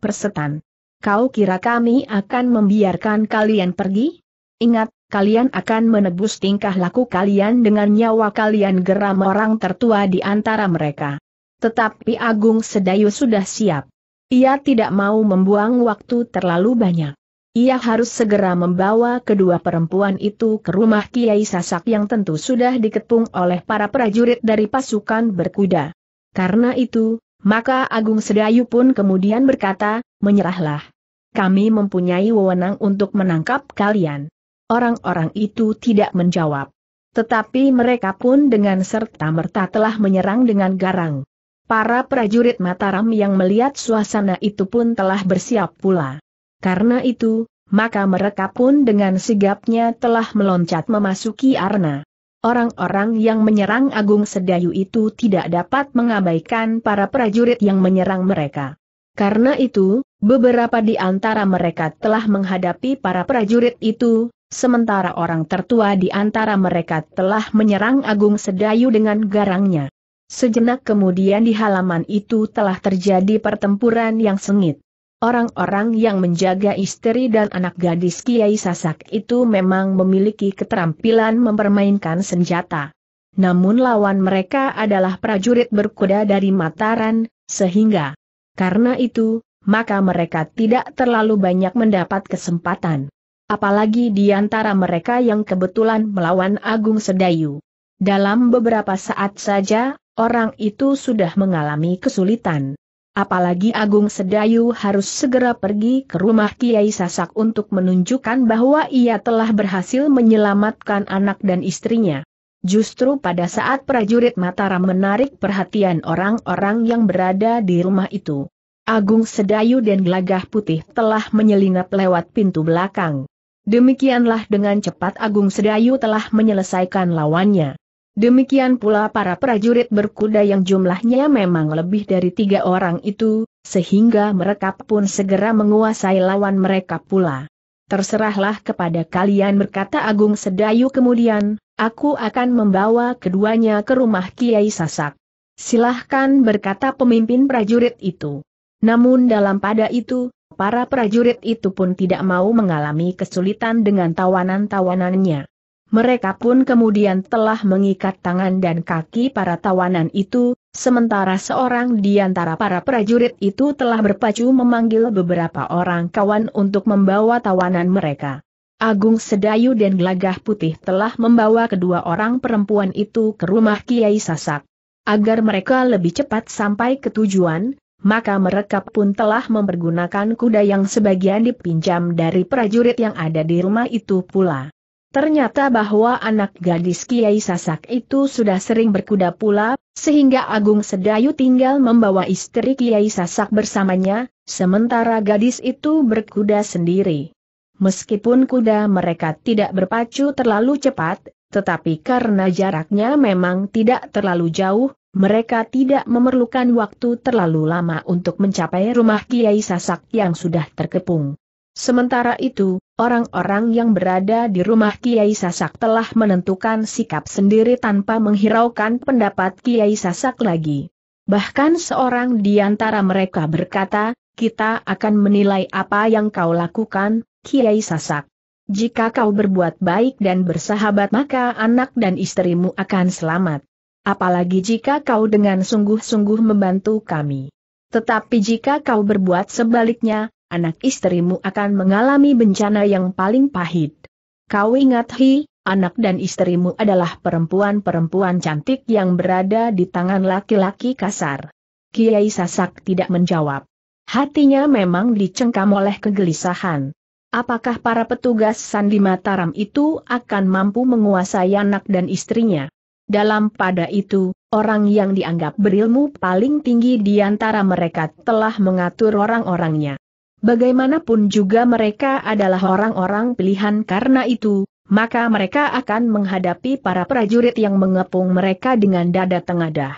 Persetan. Kau kira kami akan membiarkan kalian pergi? Ingat, kalian akan menebus tingkah laku kalian dengan nyawa kalian geram orang tertua di antara mereka. Tetapi Agung Sedayu sudah siap. Ia tidak mau membuang waktu terlalu banyak. Ia harus segera membawa kedua perempuan itu ke rumah Kiai Sasak yang tentu sudah diketung oleh para prajurit dari pasukan berkuda. Karena itu, maka Agung Sedayu pun kemudian berkata, menyerahlah kami mempunyai wewenang untuk menangkap kalian. Orang-orang itu tidak menjawab. Tetapi mereka pun dengan serta-merta telah menyerang dengan garang. Para prajurit Mataram yang melihat suasana itu pun telah bersiap pula. Karena itu, maka mereka pun dengan sigapnya telah meloncat memasuki arena. Orang-orang yang menyerang Agung Sedayu itu tidak dapat mengabaikan para prajurit yang menyerang mereka. Karena itu, Beberapa di antara mereka telah menghadapi para prajurit itu, sementara orang tertua di antara mereka telah menyerang Agung Sedayu dengan garangnya. Sejenak kemudian di halaman itu telah terjadi pertempuran yang sengit. Orang-orang yang menjaga istri dan anak gadis Kiai Sasak itu memang memiliki keterampilan mempermainkan senjata. Namun lawan mereka adalah prajurit berkuda dari Mataran, sehingga karena itu, maka mereka tidak terlalu banyak mendapat kesempatan. Apalagi di antara mereka yang kebetulan melawan Agung Sedayu. Dalam beberapa saat saja, orang itu sudah mengalami kesulitan. Apalagi Agung Sedayu harus segera pergi ke rumah Kiai Sasak untuk menunjukkan bahwa ia telah berhasil menyelamatkan anak dan istrinya. Justru pada saat prajurit Mataram menarik perhatian orang-orang yang berada di rumah itu. Agung Sedayu dan Gelagah Putih telah menyelinap lewat pintu belakang. Demikianlah dengan cepat Agung Sedayu telah menyelesaikan lawannya. Demikian pula para prajurit berkuda yang jumlahnya memang lebih dari tiga orang itu, sehingga mereka pun segera menguasai lawan mereka pula. Terserahlah kepada kalian berkata Agung Sedayu kemudian, aku akan membawa keduanya ke rumah Kiai Sasak. Silahkan berkata pemimpin prajurit itu. Namun dalam pada itu, para prajurit itu pun tidak mau mengalami kesulitan dengan tawanan-tawanannya. Mereka pun kemudian telah mengikat tangan dan kaki para tawanan itu, sementara seorang di antara para prajurit itu telah berpacu memanggil beberapa orang kawan untuk membawa tawanan mereka. Agung Sedayu dan Gelagah Putih telah membawa kedua orang perempuan itu ke rumah Kiai Sasak. Agar mereka lebih cepat sampai ke tujuan, maka mereka pun telah mempergunakan kuda yang sebagian dipinjam dari prajurit yang ada di rumah itu pula. Ternyata bahwa anak gadis Kiai Sasak itu sudah sering berkuda pula, sehingga Agung Sedayu tinggal membawa istri Kiai Sasak bersamanya, sementara gadis itu berkuda sendiri. Meskipun kuda mereka tidak berpacu terlalu cepat, tetapi karena jaraknya memang tidak terlalu jauh, mereka tidak memerlukan waktu terlalu lama untuk mencapai rumah Kiai Sasak yang sudah terkepung. Sementara itu, orang-orang yang berada di rumah Kiai Sasak telah menentukan sikap sendiri tanpa menghiraukan pendapat Kiai Sasak lagi. Bahkan seorang di antara mereka berkata, kita akan menilai apa yang kau lakukan, Kiai Sasak. Jika kau berbuat baik dan bersahabat maka anak dan istrimu akan selamat apalagi jika kau dengan sungguh-sungguh membantu kami. Tetapi jika kau berbuat sebaliknya, anak istrimu akan mengalami bencana yang paling pahit. Kau ingat Hi, anak dan istrimu adalah perempuan-perempuan cantik yang berada di tangan laki-laki kasar. Kiai Sasak tidak menjawab. Hatinya memang dicengkam oleh kegelisahan. Apakah para petugas Sandi Mataram itu akan mampu menguasai anak dan istrinya? Dalam pada itu, orang yang dianggap berilmu paling tinggi di antara mereka telah mengatur orang-orangnya. Bagaimanapun juga mereka adalah orang-orang pilihan karena itu, maka mereka akan menghadapi para prajurit yang mengepung mereka dengan dada tengadah.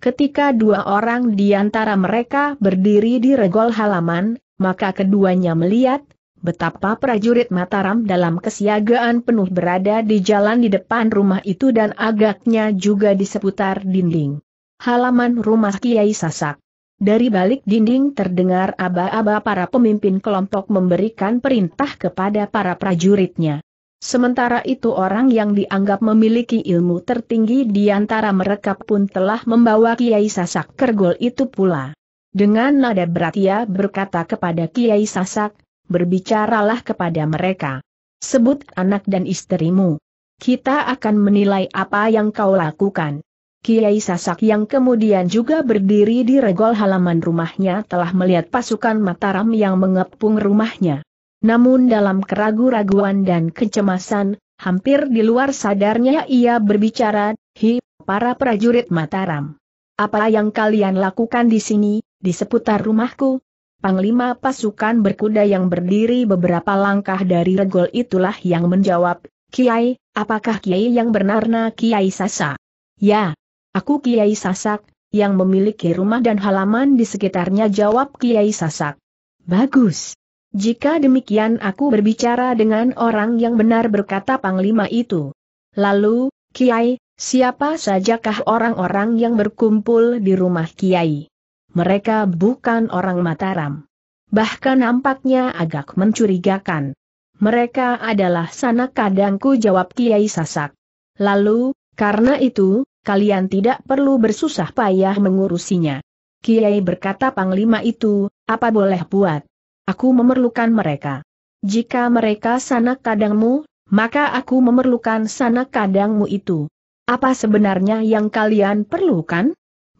Ketika dua orang di antara mereka berdiri di regol halaman, maka keduanya melihat, betapa prajurit Mataram dalam kesiagaan penuh berada di jalan di depan rumah itu dan agaknya juga di seputar dinding. Halaman rumah Kiai Sasak. Dari balik dinding terdengar aba-aba para pemimpin kelompok memberikan perintah kepada para prajuritnya. Sementara itu orang yang dianggap memiliki ilmu tertinggi di antara mereka pun telah membawa Kiai Sasak Kergol itu pula. Dengan nada berat ia berkata kepada Kiai Sasak, berbicaralah kepada mereka. Sebut anak dan istrimu. Kita akan menilai apa yang kau lakukan. Kiai Sasak yang kemudian juga berdiri di regol halaman rumahnya telah melihat pasukan Mataram yang mengepung rumahnya. Namun dalam keragu-raguan dan kecemasan, hampir di luar sadarnya ia berbicara, Hi, para prajurit Mataram. Apa yang kalian lakukan di sini, di seputar rumahku? Panglima pasukan berkuda yang berdiri beberapa langkah dari regol itulah yang menjawab, Kiai, apakah Kiai yang bernarna Kiai Sasa? Ya, aku Kiai Sasak, yang memiliki rumah dan halaman di sekitarnya jawab Kiai Sasak. Bagus. Jika demikian aku berbicara dengan orang yang benar berkata Panglima itu. Lalu, Kiai, siapa sajakah orang-orang yang berkumpul di rumah Kiai? mereka bukan orang Mataram. Bahkan nampaknya agak mencurigakan. Mereka adalah sanak kadangku jawab Kiai Sasak. Lalu, karena itu, kalian tidak perlu bersusah payah mengurusinya. Kiai berkata Panglima itu, apa boleh buat? Aku memerlukan mereka. Jika mereka sanak kadangmu, maka aku memerlukan sanak kadangmu itu. Apa sebenarnya yang kalian perlukan?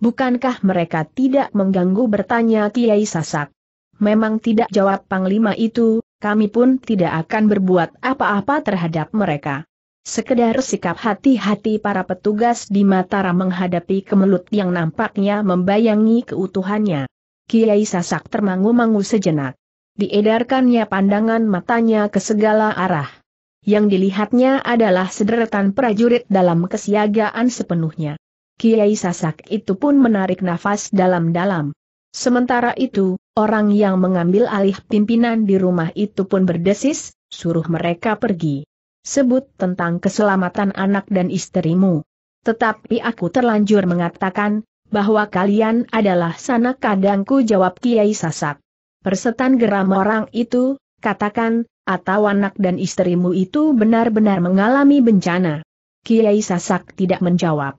Bukankah mereka tidak mengganggu bertanya Kiai Sasak? Memang tidak jawab Panglima itu, kami pun tidak akan berbuat apa-apa terhadap mereka. Sekedar sikap hati-hati para petugas di Matara menghadapi kemelut yang nampaknya membayangi keutuhannya. Kiai Sasak termangu-mangu sejenak. Diedarkannya pandangan matanya ke segala arah. Yang dilihatnya adalah sederetan prajurit dalam kesiagaan sepenuhnya. Kiai Sasak itu pun menarik nafas dalam-dalam. Sementara itu, orang yang mengambil alih pimpinan di rumah itu pun berdesis, suruh mereka pergi. Sebut tentang keselamatan anak dan istrimu. Tetapi aku terlanjur mengatakan, bahwa kalian adalah sanak kadangku jawab Kiai Sasak. Persetan geram orang itu, katakan, atau anak dan istrimu itu benar-benar mengalami bencana. Kiai Sasak tidak menjawab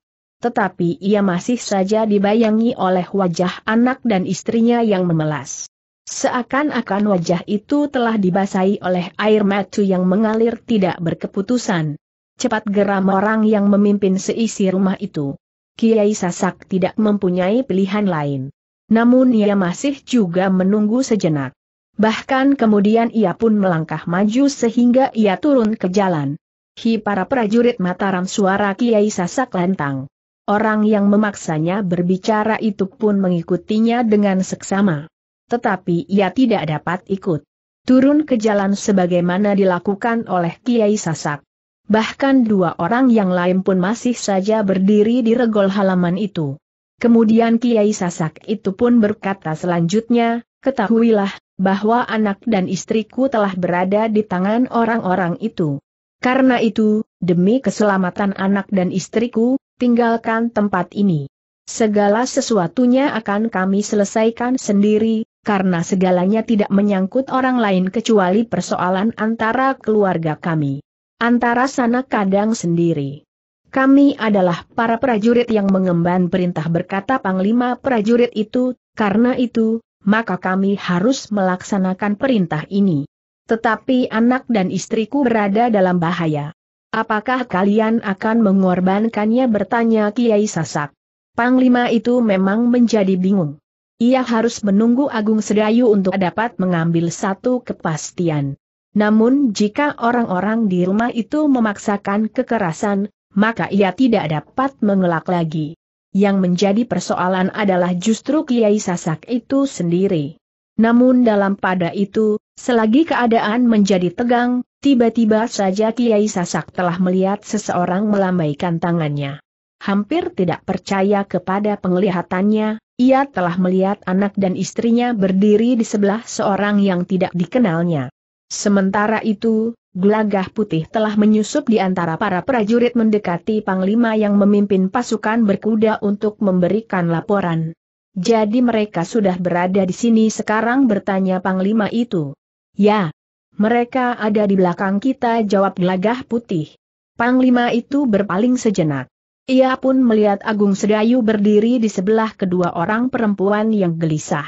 tetapi ia masih saja dibayangi oleh wajah anak dan istrinya yang memelas. Seakan-akan wajah itu telah dibasahi oleh air mata yang mengalir tidak berkeputusan. Cepat geram orang yang memimpin seisi rumah itu. Kiai Sasak tidak mempunyai pilihan lain. Namun ia masih juga menunggu sejenak. Bahkan kemudian ia pun melangkah maju sehingga ia turun ke jalan. Hi para prajurit Mataram suara Kiai Sasak lantang. Orang yang memaksanya berbicara itu pun mengikutinya dengan seksama. Tetapi ia tidak dapat ikut. Turun ke jalan sebagaimana dilakukan oleh Kiai Sasak. Bahkan dua orang yang lain pun masih saja berdiri di regol halaman itu. Kemudian Kiai Sasak itu pun berkata selanjutnya, ketahuilah, bahwa anak dan istriku telah berada di tangan orang-orang itu. Karena itu, demi keselamatan anak dan istriku, tinggalkan tempat ini. Segala sesuatunya akan kami selesaikan sendiri, karena segalanya tidak menyangkut orang lain kecuali persoalan antara keluarga kami. Antara sana kadang sendiri. Kami adalah para prajurit yang mengemban perintah berkata Panglima prajurit itu, karena itu, maka kami harus melaksanakan perintah ini. Tetapi anak dan istriku berada dalam bahaya. Apakah kalian akan mengorbankannya bertanya Kiai Sasak. Panglima itu memang menjadi bingung. Ia harus menunggu Agung Sedayu untuk dapat mengambil satu kepastian. Namun jika orang-orang di rumah itu memaksakan kekerasan, maka ia tidak dapat mengelak lagi. Yang menjadi persoalan adalah justru Kiai Sasak itu sendiri. Namun dalam pada itu, selagi keadaan menjadi tegang, Tiba-tiba saja Kiai Sasak telah melihat seseorang melambaikan tangannya. Hampir tidak percaya kepada penglihatannya, ia telah melihat anak dan istrinya berdiri di sebelah seorang yang tidak dikenalnya. Sementara itu, gelagah putih telah menyusup di antara para prajurit mendekati Panglima yang memimpin pasukan berkuda untuk memberikan laporan. Jadi mereka sudah berada di sini sekarang bertanya Panglima itu. Ya, mereka ada di belakang kita jawab gelagah putih. Panglima itu berpaling sejenak. Ia pun melihat Agung Sedayu berdiri di sebelah kedua orang perempuan yang gelisah.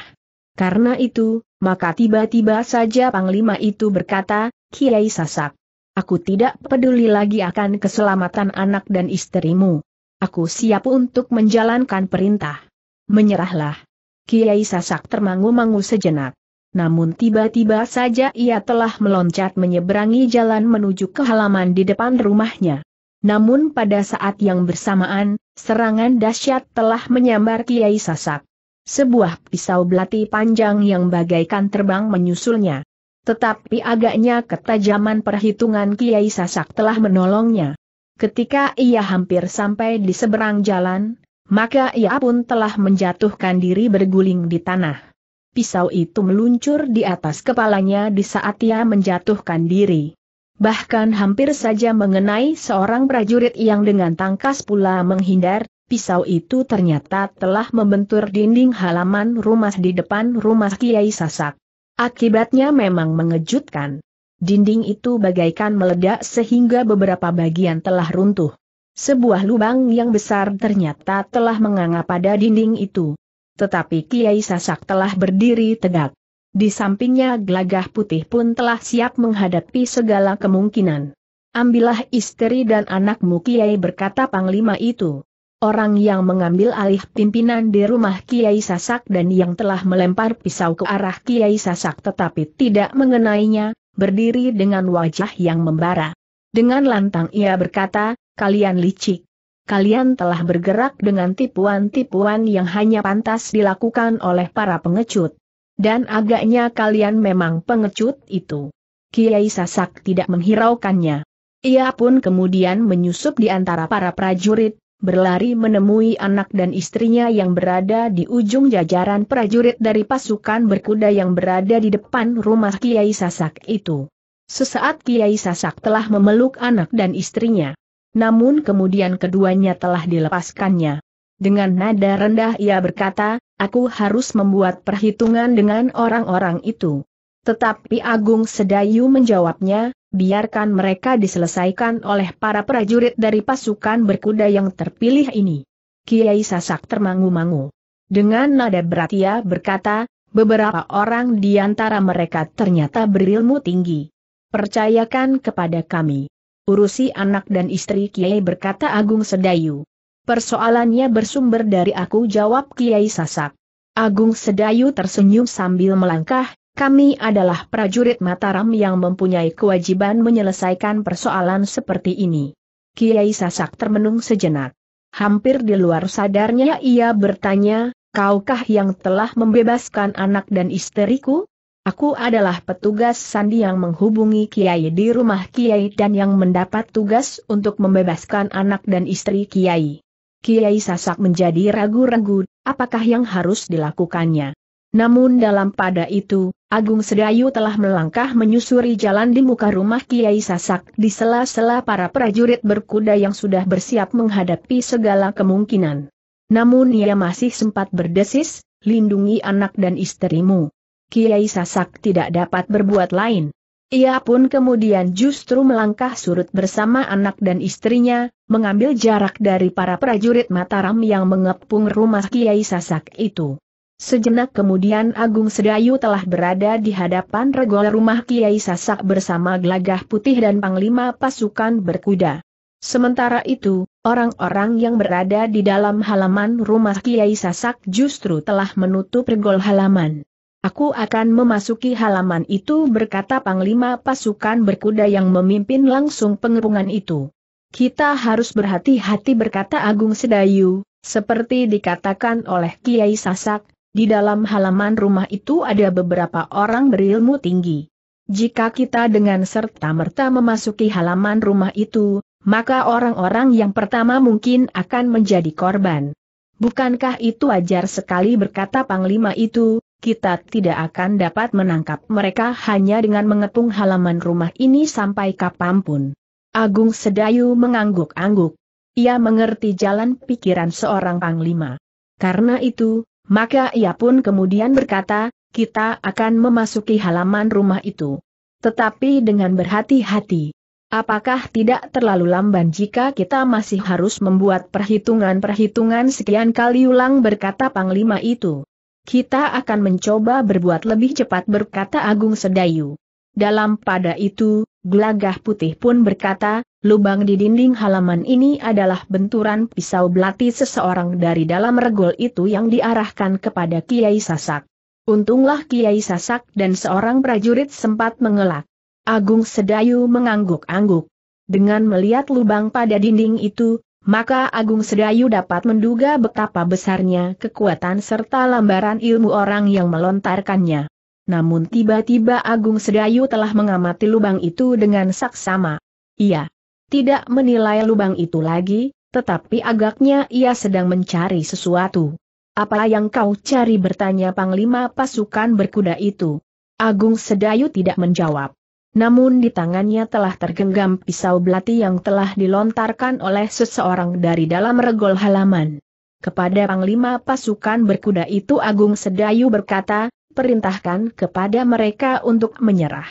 Karena itu, maka tiba-tiba saja Panglima itu berkata, Kiai Sasak. Aku tidak peduli lagi akan keselamatan anak dan istrimu. Aku siap untuk menjalankan perintah. Menyerahlah. Kiai Sasak termangu-mangu sejenak namun tiba-tiba saja ia telah meloncat menyeberangi jalan menuju ke halaman di depan rumahnya. Namun pada saat yang bersamaan, serangan dahsyat telah menyambar Kiai Sasak. Sebuah pisau belati panjang yang bagaikan terbang menyusulnya. Tetapi agaknya ketajaman perhitungan Kiai Sasak telah menolongnya. Ketika ia hampir sampai di seberang jalan, maka ia pun telah menjatuhkan diri berguling di tanah pisau itu meluncur di atas kepalanya di saat ia menjatuhkan diri. Bahkan hampir saja mengenai seorang prajurit yang dengan tangkas pula menghindar, pisau itu ternyata telah membentur dinding halaman rumah di depan rumah Kiai Sasak. Akibatnya memang mengejutkan. Dinding itu bagaikan meledak sehingga beberapa bagian telah runtuh. Sebuah lubang yang besar ternyata telah menganga pada dinding itu. Tetapi Kiai Sasak telah berdiri tegak. Di sampingnya gelagah putih pun telah siap menghadapi segala kemungkinan. Ambillah istri dan anakmu Kiai berkata Panglima itu. Orang yang mengambil alih pimpinan di rumah Kiai Sasak dan yang telah melempar pisau ke arah Kiai Sasak tetapi tidak mengenainya, berdiri dengan wajah yang membara. Dengan lantang ia berkata, kalian licik kalian telah bergerak dengan tipuan-tipuan yang hanya pantas dilakukan oleh para pengecut. Dan agaknya kalian memang pengecut itu. Kiai Sasak tidak menghiraukannya. Ia pun kemudian menyusup di antara para prajurit, berlari menemui anak dan istrinya yang berada di ujung jajaran prajurit dari pasukan berkuda yang berada di depan rumah Kiai Sasak itu. Sesaat Kiai Sasak telah memeluk anak dan istrinya namun kemudian keduanya telah dilepaskannya. Dengan nada rendah ia berkata, aku harus membuat perhitungan dengan orang-orang itu. Tetapi Agung Sedayu menjawabnya, biarkan mereka diselesaikan oleh para prajurit dari pasukan berkuda yang terpilih ini. Kiai Sasak termangu-mangu. Dengan nada berat ia berkata, beberapa orang di antara mereka ternyata berilmu tinggi. Percayakan kepada kami urusi anak dan istri Kiai berkata Agung Sedayu. Persoalannya bersumber dari aku jawab Kiai Sasak. Agung Sedayu tersenyum sambil melangkah, kami adalah prajurit Mataram yang mempunyai kewajiban menyelesaikan persoalan seperti ini. Kiai Sasak termenung sejenak. Hampir di luar sadarnya ia bertanya, kaukah yang telah membebaskan anak dan istriku? Aku adalah petugas sandi yang menghubungi Kiai di rumah Kiai dan yang mendapat tugas untuk membebaskan anak dan istri Kiai. Kiai Sasak menjadi ragu-ragu, apakah yang harus dilakukannya. Namun dalam pada itu, Agung Sedayu telah melangkah menyusuri jalan di muka rumah Kiai Sasak di sela-sela para prajurit berkuda yang sudah bersiap menghadapi segala kemungkinan. Namun ia masih sempat berdesis, lindungi anak dan istrimu. Kiai Sasak tidak dapat berbuat lain. Ia pun kemudian justru melangkah surut bersama anak dan istrinya, mengambil jarak dari para prajurit Mataram yang mengepung rumah Kiai Sasak itu. Sejenak kemudian Agung Sedayu telah berada di hadapan regol rumah Kiai Sasak bersama gelagah putih dan panglima pasukan berkuda. Sementara itu, orang-orang yang berada di dalam halaman rumah Kiai Sasak justru telah menutup regol halaman. Aku akan memasuki halaman itu berkata Panglima pasukan berkuda yang memimpin langsung pengepungan itu. Kita harus berhati-hati berkata Agung Sedayu, seperti dikatakan oleh Kiai Sasak, di dalam halaman rumah itu ada beberapa orang berilmu tinggi. Jika kita dengan serta-merta memasuki halaman rumah itu, maka orang-orang yang pertama mungkin akan menjadi korban. Bukankah itu wajar sekali berkata Panglima itu, kita tidak akan dapat menangkap mereka hanya dengan mengepung halaman rumah ini sampai kapanpun. Agung Sedayu mengangguk-angguk. Ia mengerti jalan pikiran seorang panglima. Karena itu, maka ia pun kemudian berkata, kita akan memasuki halaman rumah itu. Tetapi dengan berhati-hati. Apakah tidak terlalu lamban jika kita masih harus membuat perhitungan-perhitungan sekian kali ulang berkata Panglima itu? Kita akan mencoba berbuat lebih cepat berkata Agung Sedayu. Dalam pada itu, gelagah putih pun berkata, lubang di dinding halaman ini adalah benturan pisau belati seseorang dari dalam regol itu yang diarahkan kepada Kiai Sasak. Untunglah Kiai Sasak dan seorang prajurit sempat mengelak. Agung Sedayu mengangguk-angguk. Dengan melihat lubang pada dinding itu, maka Agung Sedayu dapat menduga betapa besarnya kekuatan serta lambaran ilmu orang yang melontarkannya. Namun tiba-tiba Agung Sedayu telah mengamati lubang itu dengan saksama. Ia tidak menilai lubang itu lagi, tetapi agaknya ia sedang mencari sesuatu. Apa yang kau cari bertanya Panglima pasukan berkuda itu. Agung Sedayu tidak menjawab namun di tangannya telah tergenggam pisau belati yang telah dilontarkan oleh seseorang dari dalam regol halaman. Kepada Panglima pasukan berkuda itu Agung Sedayu berkata, perintahkan kepada mereka untuk menyerah.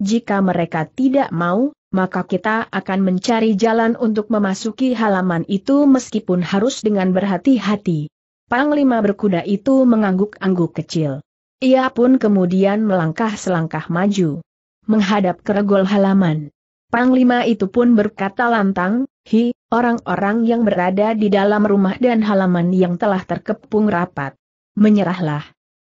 Jika mereka tidak mau, maka kita akan mencari jalan untuk memasuki halaman itu meskipun harus dengan berhati-hati. Panglima berkuda itu mengangguk-angguk kecil. Ia pun kemudian melangkah selangkah maju menghadap ke regol halaman. Panglima itu pun berkata lantang, Hi, orang-orang yang berada di dalam rumah dan halaman yang telah terkepung rapat. Menyerahlah.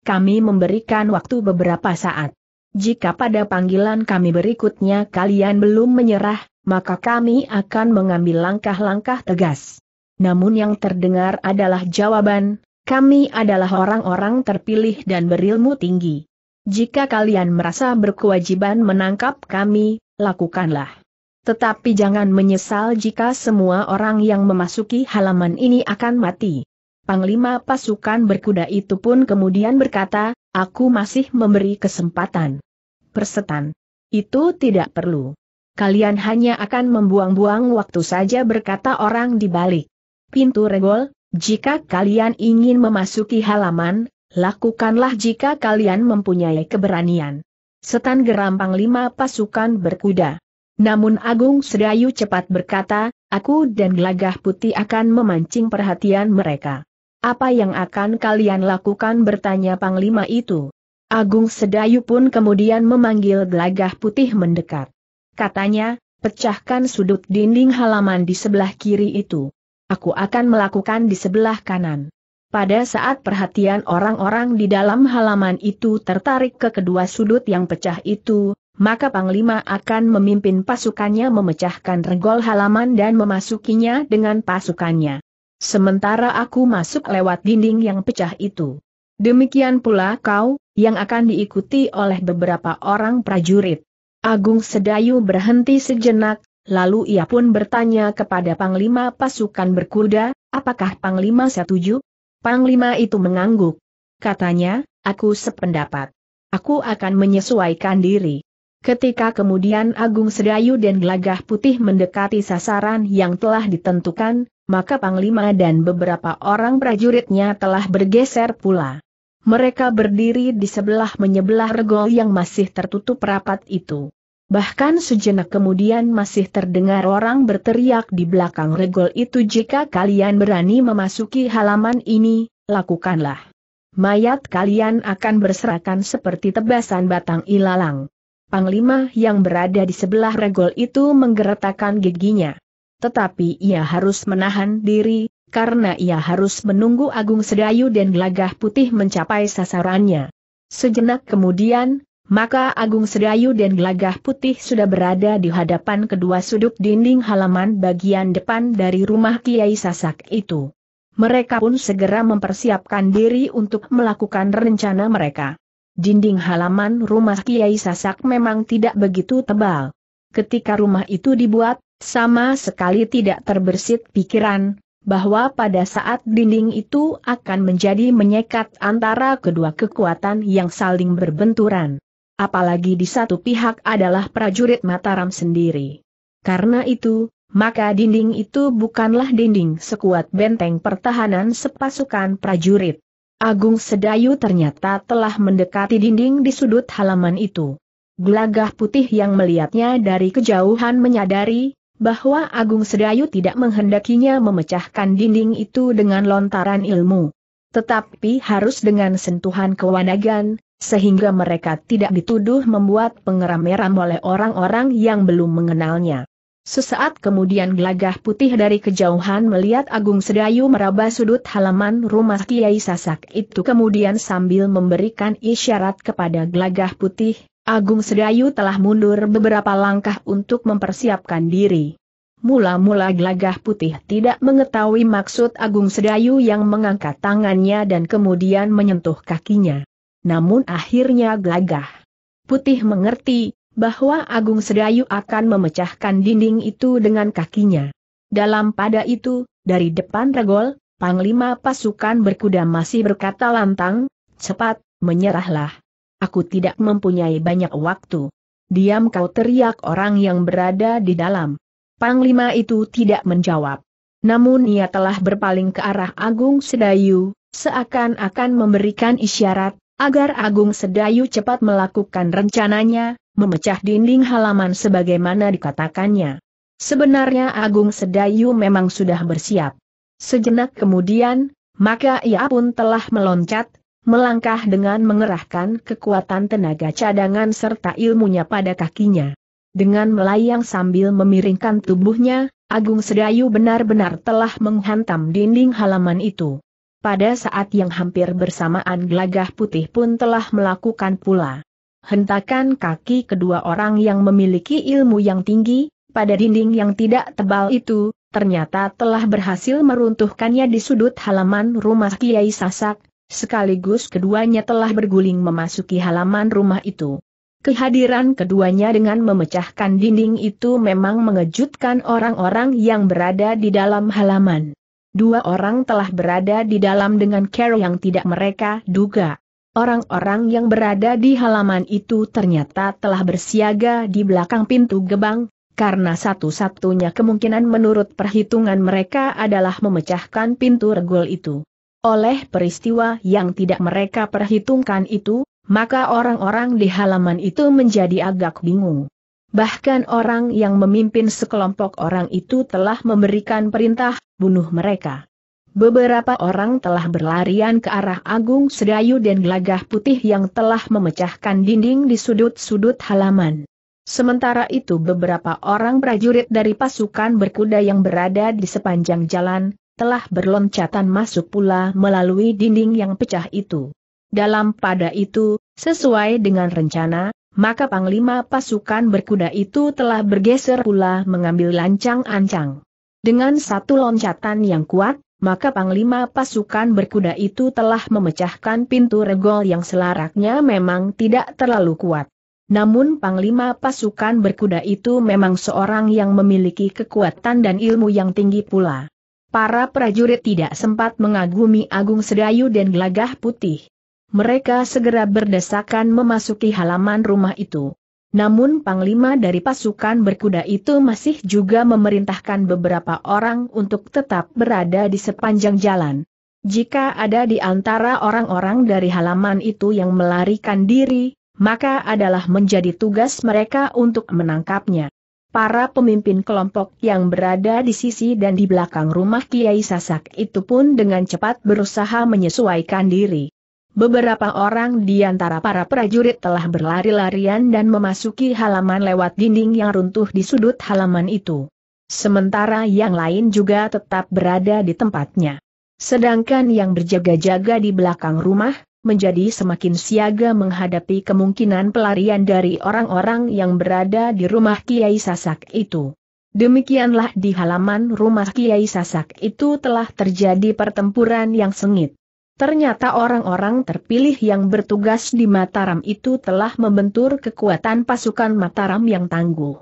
Kami memberikan waktu beberapa saat. Jika pada panggilan kami berikutnya kalian belum menyerah, maka kami akan mengambil langkah-langkah tegas. Namun yang terdengar adalah jawaban, kami adalah orang-orang terpilih dan berilmu tinggi. Jika kalian merasa berkewajiban menangkap kami, lakukanlah. Tetapi jangan menyesal jika semua orang yang memasuki halaman ini akan mati. Panglima pasukan berkuda itu pun kemudian berkata, aku masih memberi kesempatan. Persetan. Itu tidak perlu. Kalian hanya akan membuang-buang waktu saja berkata orang di balik. Pintu regol, jika kalian ingin memasuki halaman, Lakukanlah jika kalian mempunyai keberanian. Setan gerampang lima pasukan berkuda. Namun Agung Sedayu cepat berkata, aku dan gelagah putih akan memancing perhatian mereka. Apa yang akan kalian lakukan bertanya Panglima itu. Agung Sedayu pun kemudian memanggil gelagah putih mendekat. Katanya, pecahkan sudut dinding halaman di sebelah kiri itu. Aku akan melakukan di sebelah kanan. Pada saat perhatian orang-orang di dalam halaman itu tertarik ke kedua sudut yang pecah itu, maka Panglima akan memimpin pasukannya memecahkan regol halaman dan memasukinya dengan pasukannya. Sementara aku masuk lewat dinding yang pecah itu. Demikian pula kau, yang akan diikuti oleh beberapa orang prajurit. Agung Sedayu berhenti sejenak, lalu ia pun bertanya kepada Panglima pasukan berkuda, apakah Panglima setuju? Panglima itu mengangguk. Katanya, aku sependapat. Aku akan menyesuaikan diri. Ketika kemudian Agung Sedayu dan Gelagah Putih mendekati sasaran yang telah ditentukan, maka Panglima dan beberapa orang prajuritnya telah bergeser pula. Mereka berdiri di sebelah menyebelah regol yang masih tertutup rapat itu. Bahkan sejenak kemudian masih terdengar orang berteriak di belakang regol itu jika kalian berani memasuki halaman ini, lakukanlah. Mayat kalian akan berserakan seperti tebasan batang ilalang. Panglima yang berada di sebelah regol itu menggeretakkan giginya. Tetapi ia harus menahan diri, karena ia harus menunggu Agung Sedayu dan Gelagah Putih mencapai sasarannya. Sejenak kemudian, maka Agung Sedayu dan Gelagah Putih sudah berada di hadapan kedua sudut dinding halaman bagian depan dari rumah Kiai Sasak itu. Mereka pun segera mempersiapkan diri untuk melakukan rencana mereka. Dinding halaman rumah Kiai Sasak memang tidak begitu tebal. Ketika rumah itu dibuat, sama sekali tidak terbersit pikiran, bahwa pada saat dinding itu akan menjadi menyekat antara kedua kekuatan yang saling berbenturan apalagi di satu pihak adalah prajurit Mataram sendiri. Karena itu, maka dinding itu bukanlah dinding sekuat benteng pertahanan sepasukan prajurit. Agung Sedayu ternyata telah mendekati dinding di sudut halaman itu. Gelagah putih yang melihatnya dari kejauhan menyadari, bahwa Agung Sedayu tidak menghendakinya memecahkan dinding itu dengan lontaran ilmu. Tetapi harus dengan sentuhan kewanagan, sehingga mereka tidak dituduh membuat pengeram-meram oleh orang-orang yang belum mengenalnya. Sesaat kemudian gelagah putih dari kejauhan melihat Agung Sedayu meraba sudut halaman rumah Kiai Sasak itu kemudian sambil memberikan isyarat kepada gelagah putih, Agung Sedayu telah mundur beberapa langkah untuk mempersiapkan diri. Mula-mula gelagah putih tidak mengetahui maksud Agung Sedayu yang mengangkat tangannya dan kemudian menyentuh kakinya namun akhirnya gagah. Putih mengerti bahwa Agung Sedayu akan memecahkan dinding itu dengan kakinya. Dalam pada itu, dari depan regol, Panglima pasukan berkuda masih berkata lantang, cepat, menyerahlah. Aku tidak mempunyai banyak waktu. Diam kau teriak orang yang berada di dalam. Panglima itu tidak menjawab. Namun ia telah berpaling ke arah Agung Sedayu, seakan-akan memberikan isyarat, agar Agung Sedayu cepat melakukan rencananya, memecah dinding halaman sebagaimana dikatakannya. Sebenarnya Agung Sedayu memang sudah bersiap. Sejenak kemudian, maka ia pun telah meloncat, melangkah dengan mengerahkan kekuatan tenaga cadangan serta ilmunya pada kakinya. Dengan melayang sambil memiringkan tubuhnya, Agung Sedayu benar-benar telah menghantam dinding halaman itu pada saat yang hampir bersamaan gelagah putih pun telah melakukan pula. Hentakan kaki kedua orang yang memiliki ilmu yang tinggi, pada dinding yang tidak tebal itu, ternyata telah berhasil meruntuhkannya di sudut halaman rumah Kiai Sasak, sekaligus keduanya telah berguling memasuki halaman rumah itu. Kehadiran keduanya dengan memecahkan dinding itu memang mengejutkan orang-orang yang berada di dalam halaman dua orang telah berada di dalam dengan cara yang tidak mereka duga. Orang-orang yang berada di halaman itu ternyata telah bersiaga di belakang pintu gebang, karena satu-satunya kemungkinan menurut perhitungan mereka adalah memecahkan pintu regol itu. Oleh peristiwa yang tidak mereka perhitungkan itu, maka orang-orang di halaman itu menjadi agak bingung. Bahkan orang yang memimpin sekelompok orang itu telah memberikan perintah, bunuh mereka. Beberapa orang telah berlarian ke arah Agung Sedayu dan Gelagah Putih yang telah memecahkan dinding di sudut-sudut halaman. Sementara itu beberapa orang prajurit dari pasukan berkuda yang berada di sepanjang jalan, telah berloncatan masuk pula melalui dinding yang pecah itu. Dalam pada itu, sesuai dengan rencana, maka panglima pasukan berkuda itu telah bergeser pula mengambil lancang-ancang. Dengan satu loncatan yang kuat, maka panglima pasukan berkuda itu telah memecahkan pintu regol yang selaraknya memang tidak terlalu kuat. Namun panglima pasukan berkuda itu memang seorang yang memiliki kekuatan dan ilmu yang tinggi pula. Para prajurit tidak sempat mengagumi Agung Sedayu dan Gelagah Putih. Mereka segera berdesakan memasuki halaman rumah itu. Namun panglima dari pasukan berkuda itu masih juga memerintahkan beberapa orang untuk tetap berada di sepanjang jalan. Jika ada di antara orang-orang dari halaman itu yang melarikan diri, maka adalah menjadi tugas mereka untuk menangkapnya. Para pemimpin kelompok yang berada di sisi dan di belakang rumah Kiai Sasak itu pun dengan cepat berusaha menyesuaikan diri. Beberapa orang di antara para prajurit telah berlari-larian dan memasuki halaman lewat dinding yang runtuh di sudut halaman itu. Sementara yang lain juga tetap berada di tempatnya. Sedangkan yang berjaga-jaga di belakang rumah, menjadi semakin siaga menghadapi kemungkinan pelarian dari orang-orang yang berada di rumah Kiai Sasak itu. Demikianlah di halaman rumah Kiai Sasak itu telah terjadi pertempuran yang sengit. Ternyata orang-orang terpilih yang bertugas di Mataram itu telah membentur kekuatan pasukan Mataram yang tangguh.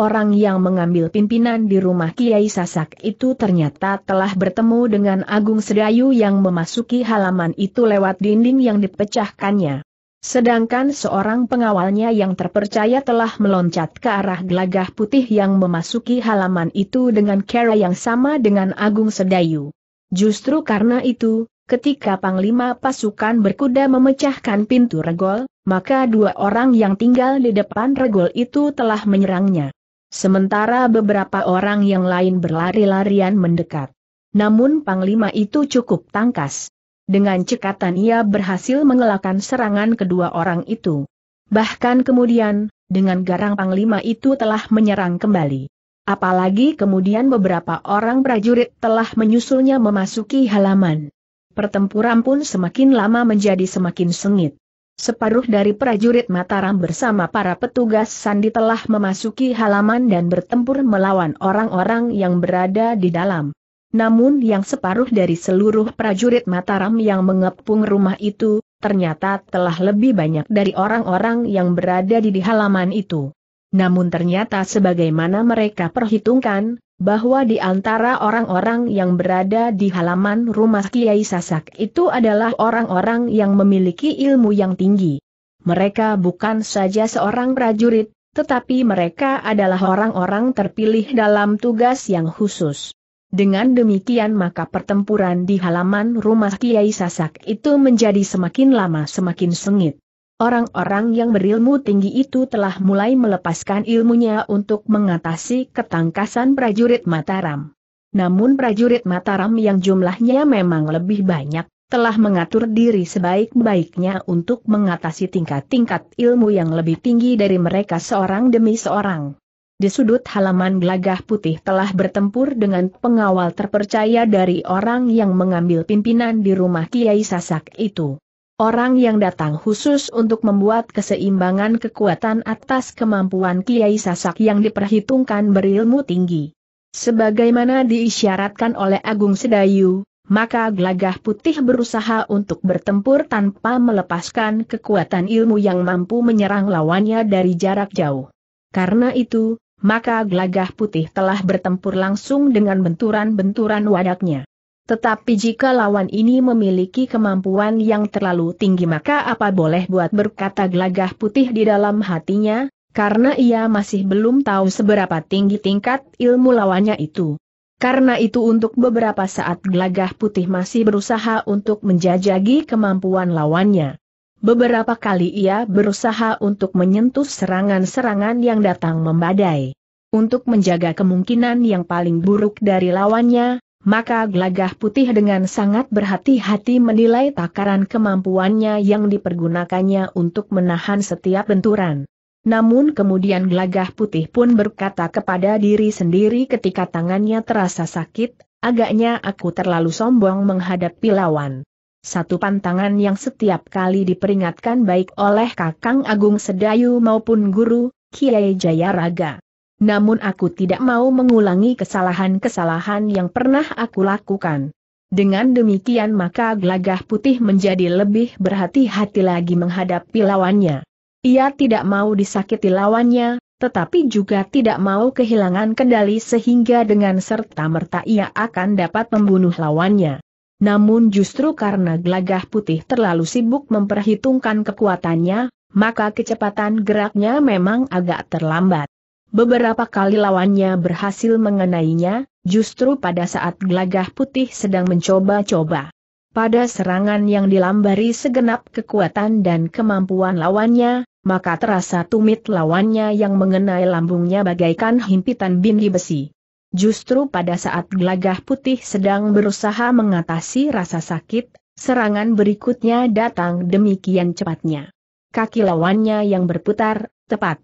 Orang yang mengambil pimpinan di rumah Kiai Sasak itu ternyata telah bertemu dengan Agung Sedayu yang memasuki halaman itu lewat dinding yang dipecahkannya. Sedangkan seorang pengawalnya yang terpercaya telah meloncat ke arah gelagah putih yang memasuki halaman itu dengan cara yang sama dengan Agung Sedayu. Justru karena itu, Ketika Panglima pasukan berkuda memecahkan pintu regol, maka dua orang yang tinggal di depan regol itu telah menyerangnya. Sementara beberapa orang yang lain berlari-larian mendekat. Namun Panglima itu cukup tangkas. Dengan cekatan ia berhasil mengelakkan serangan kedua orang itu. Bahkan kemudian, dengan garang Panglima itu telah menyerang kembali. Apalagi kemudian beberapa orang prajurit telah menyusulnya memasuki halaman. Pertempuran pun semakin lama menjadi semakin sengit. Separuh dari prajurit Mataram bersama para petugas sandi telah memasuki halaman dan bertempur melawan orang-orang yang berada di dalam. Namun yang separuh dari seluruh prajurit Mataram yang mengepung rumah itu, ternyata telah lebih banyak dari orang-orang yang berada di, di halaman itu. Namun ternyata sebagaimana mereka perhitungkan, bahwa di antara orang-orang yang berada di halaman rumah Kiai Sasak itu adalah orang-orang yang memiliki ilmu yang tinggi. Mereka bukan saja seorang prajurit, tetapi mereka adalah orang-orang terpilih dalam tugas yang khusus. Dengan demikian maka pertempuran di halaman rumah Kiai Sasak itu menjadi semakin lama semakin sengit. Orang-orang yang berilmu tinggi itu telah mulai melepaskan ilmunya untuk mengatasi ketangkasan prajurit Mataram. Namun prajurit Mataram yang jumlahnya memang lebih banyak, telah mengatur diri sebaik-baiknya untuk mengatasi tingkat-tingkat ilmu yang lebih tinggi dari mereka seorang demi seorang. Di sudut halaman gelagah putih telah bertempur dengan pengawal terpercaya dari orang yang mengambil pimpinan di rumah Kiai Sasak itu. Orang yang datang khusus untuk membuat keseimbangan kekuatan atas kemampuan Kiai Sasak yang diperhitungkan berilmu tinggi. Sebagaimana diisyaratkan oleh Agung Sedayu, maka Glagah putih berusaha untuk bertempur tanpa melepaskan kekuatan ilmu yang mampu menyerang lawannya dari jarak jauh. Karena itu, maka Glagah putih telah bertempur langsung dengan benturan-benturan wadaknya. Tetapi jika lawan ini memiliki kemampuan yang terlalu tinggi maka apa boleh buat berkata gelagah putih di dalam hatinya, karena ia masih belum tahu seberapa tinggi tingkat ilmu lawannya itu. Karena itu untuk beberapa saat gelagah putih masih berusaha untuk menjajagi kemampuan lawannya. Beberapa kali ia berusaha untuk menyentuh serangan-serangan yang datang membadai. Untuk menjaga kemungkinan yang paling buruk dari lawannya, maka gelagah putih dengan sangat berhati-hati menilai takaran kemampuannya yang dipergunakannya untuk menahan setiap benturan. Namun kemudian gelagah putih pun berkata kepada diri sendiri ketika tangannya terasa sakit, agaknya aku terlalu sombong menghadapi lawan. Satu pantangan yang setiap kali diperingatkan baik oleh Kakang Agung Sedayu maupun guru, Kiai Jayaraga. Namun aku tidak mau mengulangi kesalahan-kesalahan yang pernah aku lakukan. Dengan demikian maka gelagah putih menjadi lebih berhati-hati lagi menghadapi lawannya. Ia tidak mau disakiti lawannya, tetapi juga tidak mau kehilangan kendali sehingga dengan serta-merta ia akan dapat membunuh lawannya. Namun justru karena gelagah putih terlalu sibuk memperhitungkan kekuatannya, maka kecepatan geraknya memang agak terlambat. Beberapa kali lawannya berhasil mengenainya, justru pada saat gelagah putih sedang mencoba-coba. Pada serangan yang dilambari segenap kekuatan dan kemampuan lawannya, maka terasa tumit lawannya yang mengenai lambungnya bagaikan himpitan bindi besi. Justru pada saat gelagah putih sedang berusaha mengatasi rasa sakit, serangan berikutnya datang demikian cepatnya. Kaki lawannya yang berputar, tepat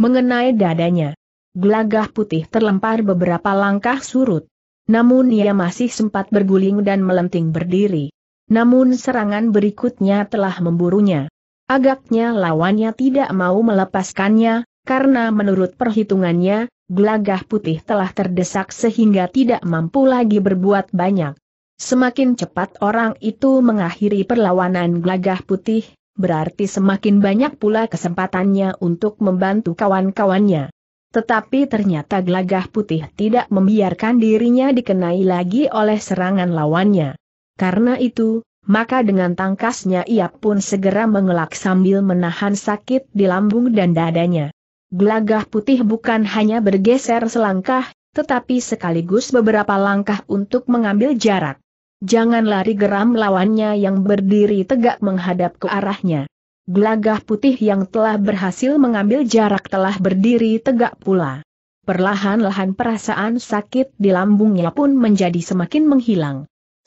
mengenai dadanya. Gelagah putih terlempar beberapa langkah surut. Namun ia masih sempat berguling dan melenting berdiri. Namun serangan berikutnya telah memburunya. Agaknya lawannya tidak mau melepaskannya, karena menurut perhitungannya, gelagah putih telah terdesak sehingga tidak mampu lagi berbuat banyak. Semakin cepat orang itu mengakhiri perlawanan gelagah putih, berarti semakin banyak pula kesempatannya untuk membantu kawan-kawannya. Tetapi ternyata Glagah putih tidak membiarkan dirinya dikenai lagi oleh serangan lawannya. Karena itu, maka dengan tangkasnya ia pun segera mengelak sambil menahan sakit di lambung dan dadanya. Glagah putih bukan hanya bergeser selangkah, tetapi sekaligus beberapa langkah untuk mengambil jarak. Jangan lari geram lawannya yang berdiri tegak menghadap ke arahnya. Gelagah putih yang telah berhasil mengambil jarak telah berdiri tegak pula. Perlahan-lahan perasaan sakit di lambungnya pun menjadi semakin menghilang.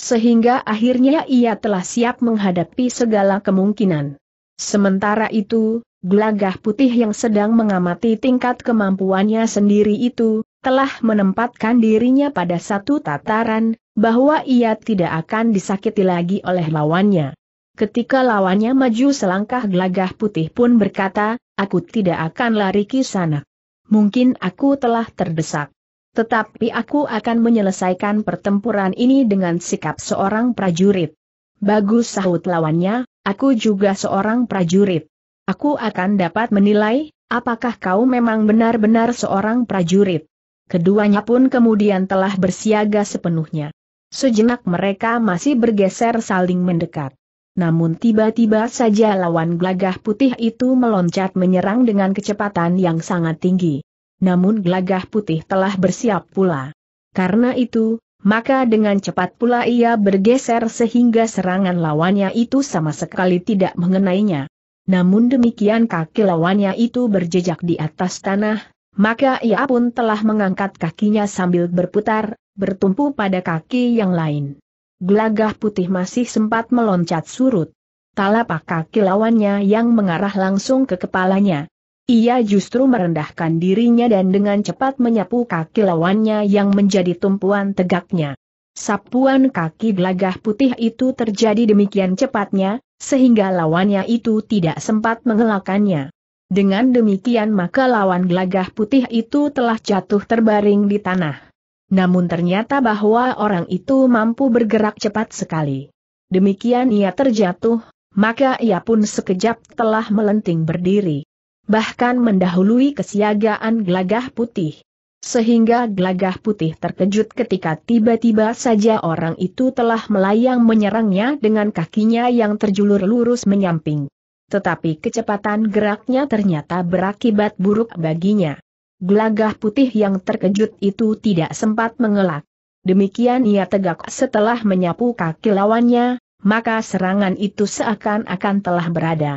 Sehingga akhirnya ia telah siap menghadapi segala kemungkinan. Sementara itu, gelagah putih yang sedang mengamati tingkat kemampuannya sendiri itu, telah menempatkan dirinya pada satu tataran, bahwa ia tidak akan disakiti lagi oleh lawannya. Ketika lawannya maju selangkah gelagah putih pun berkata, aku tidak akan lari ke sana. Mungkin aku telah terdesak. Tetapi aku akan menyelesaikan pertempuran ini dengan sikap seorang prajurit. Bagus sahut lawannya, aku juga seorang prajurit. Aku akan dapat menilai, apakah kau memang benar-benar seorang prajurit keduanya pun kemudian telah bersiaga sepenuhnya. Sejenak mereka masih bergeser saling mendekat. Namun tiba-tiba saja lawan gelagah putih itu meloncat menyerang dengan kecepatan yang sangat tinggi. Namun gelagah putih telah bersiap pula. Karena itu, maka dengan cepat pula ia bergeser sehingga serangan lawannya itu sama sekali tidak mengenainya. Namun demikian kaki lawannya itu berjejak di atas tanah, maka ia pun telah mengangkat kakinya sambil berputar, bertumpu pada kaki yang lain. Gelagah putih masih sempat meloncat surut. Talapak kaki lawannya yang mengarah langsung ke kepalanya. Ia justru merendahkan dirinya dan dengan cepat menyapu kaki lawannya yang menjadi tumpuan tegaknya. Sapuan kaki gelagah putih itu terjadi demikian cepatnya, sehingga lawannya itu tidak sempat mengelakannya. Dengan demikian maka lawan gelagah putih itu telah jatuh terbaring di tanah. Namun ternyata bahwa orang itu mampu bergerak cepat sekali. Demikian ia terjatuh, maka ia pun sekejap telah melenting berdiri. Bahkan mendahului kesiagaan gelagah putih. Sehingga gelagah putih terkejut ketika tiba-tiba saja orang itu telah melayang menyerangnya dengan kakinya yang terjulur lurus menyamping tetapi kecepatan geraknya ternyata berakibat buruk baginya. Gelagah putih yang terkejut itu tidak sempat mengelak. Demikian ia tegak setelah menyapu kaki lawannya, maka serangan itu seakan-akan telah berada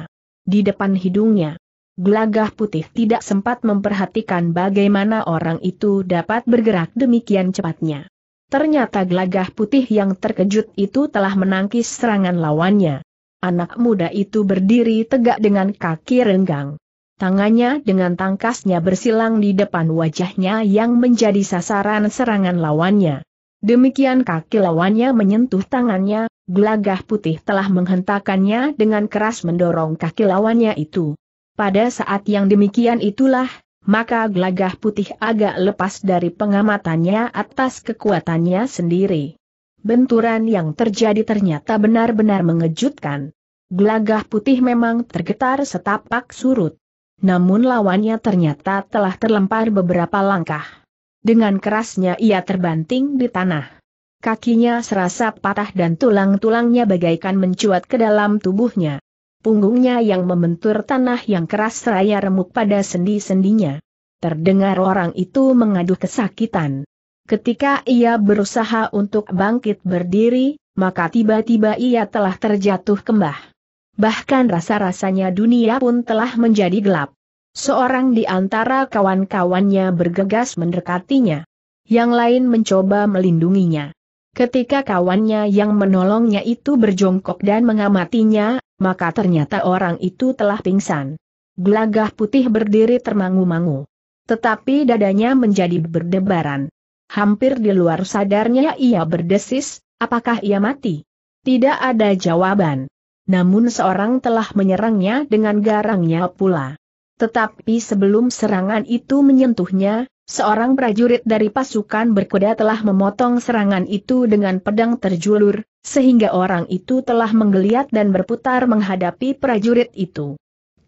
di depan hidungnya. Gelagah putih tidak sempat memperhatikan bagaimana orang itu dapat bergerak demikian cepatnya. Ternyata gelagah putih yang terkejut itu telah menangkis serangan lawannya. Anak muda itu berdiri tegak dengan kaki renggang. Tangannya dengan tangkasnya bersilang di depan wajahnya yang menjadi sasaran serangan lawannya. Demikian kaki lawannya menyentuh tangannya, gelagah putih telah menghentakannya dengan keras mendorong kaki lawannya itu. Pada saat yang demikian itulah, maka gelagah putih agak lepas dari pengamatannya atas kekuatannya sendiri. Benturan yang terjadi ternyata benar-benar mengejutkan. Gelagah putih memang tergetar setapak surut. Namun lawannya ternyata telah terlempar beberapa langkah. Dengan kerasnya ia terbanting di tanah. Kakinya serasa patah dan tulang-tulangnya bagaikan mencuat ke dalam tubuhnya. Punggungnya yang membentur tanah yang keras seraya remuk pada sendi-sendinya. Terdengar orang itu mengaduh kesakitan. Ketika ia berusaha untuk bangkit berdiri, maka tiba-tiba ia telah terjatuh kembah bahkan rasa-rasanya dunia pun telah menjadi gelap. Seorang di antara kawan-kawannya bergegas mendekatinya. Yang lain mencoba melindunginya. Ketika kawannya yang menolongnya itu berjongkok dan mengamatinya, maka ternyata orang itu telah pingsan. Gelagah putih berdiri termangu-mangu. Tetapi dadanya menjadi berdebaran. Hampir di luar sadarnya ia berdesis, apakah ia mati? Tidak ada jawaban namun seorang telah menyerangnya dengan garangnya pula. Tetapi sebelum serangan itu menyentuhnya, Seorang prajurit dari pasukan berkuda telah memotong serangan itu dengan pedang terjulur, sehingga orang itu telah menggeliat dan berputar menghadapi prajurit itu.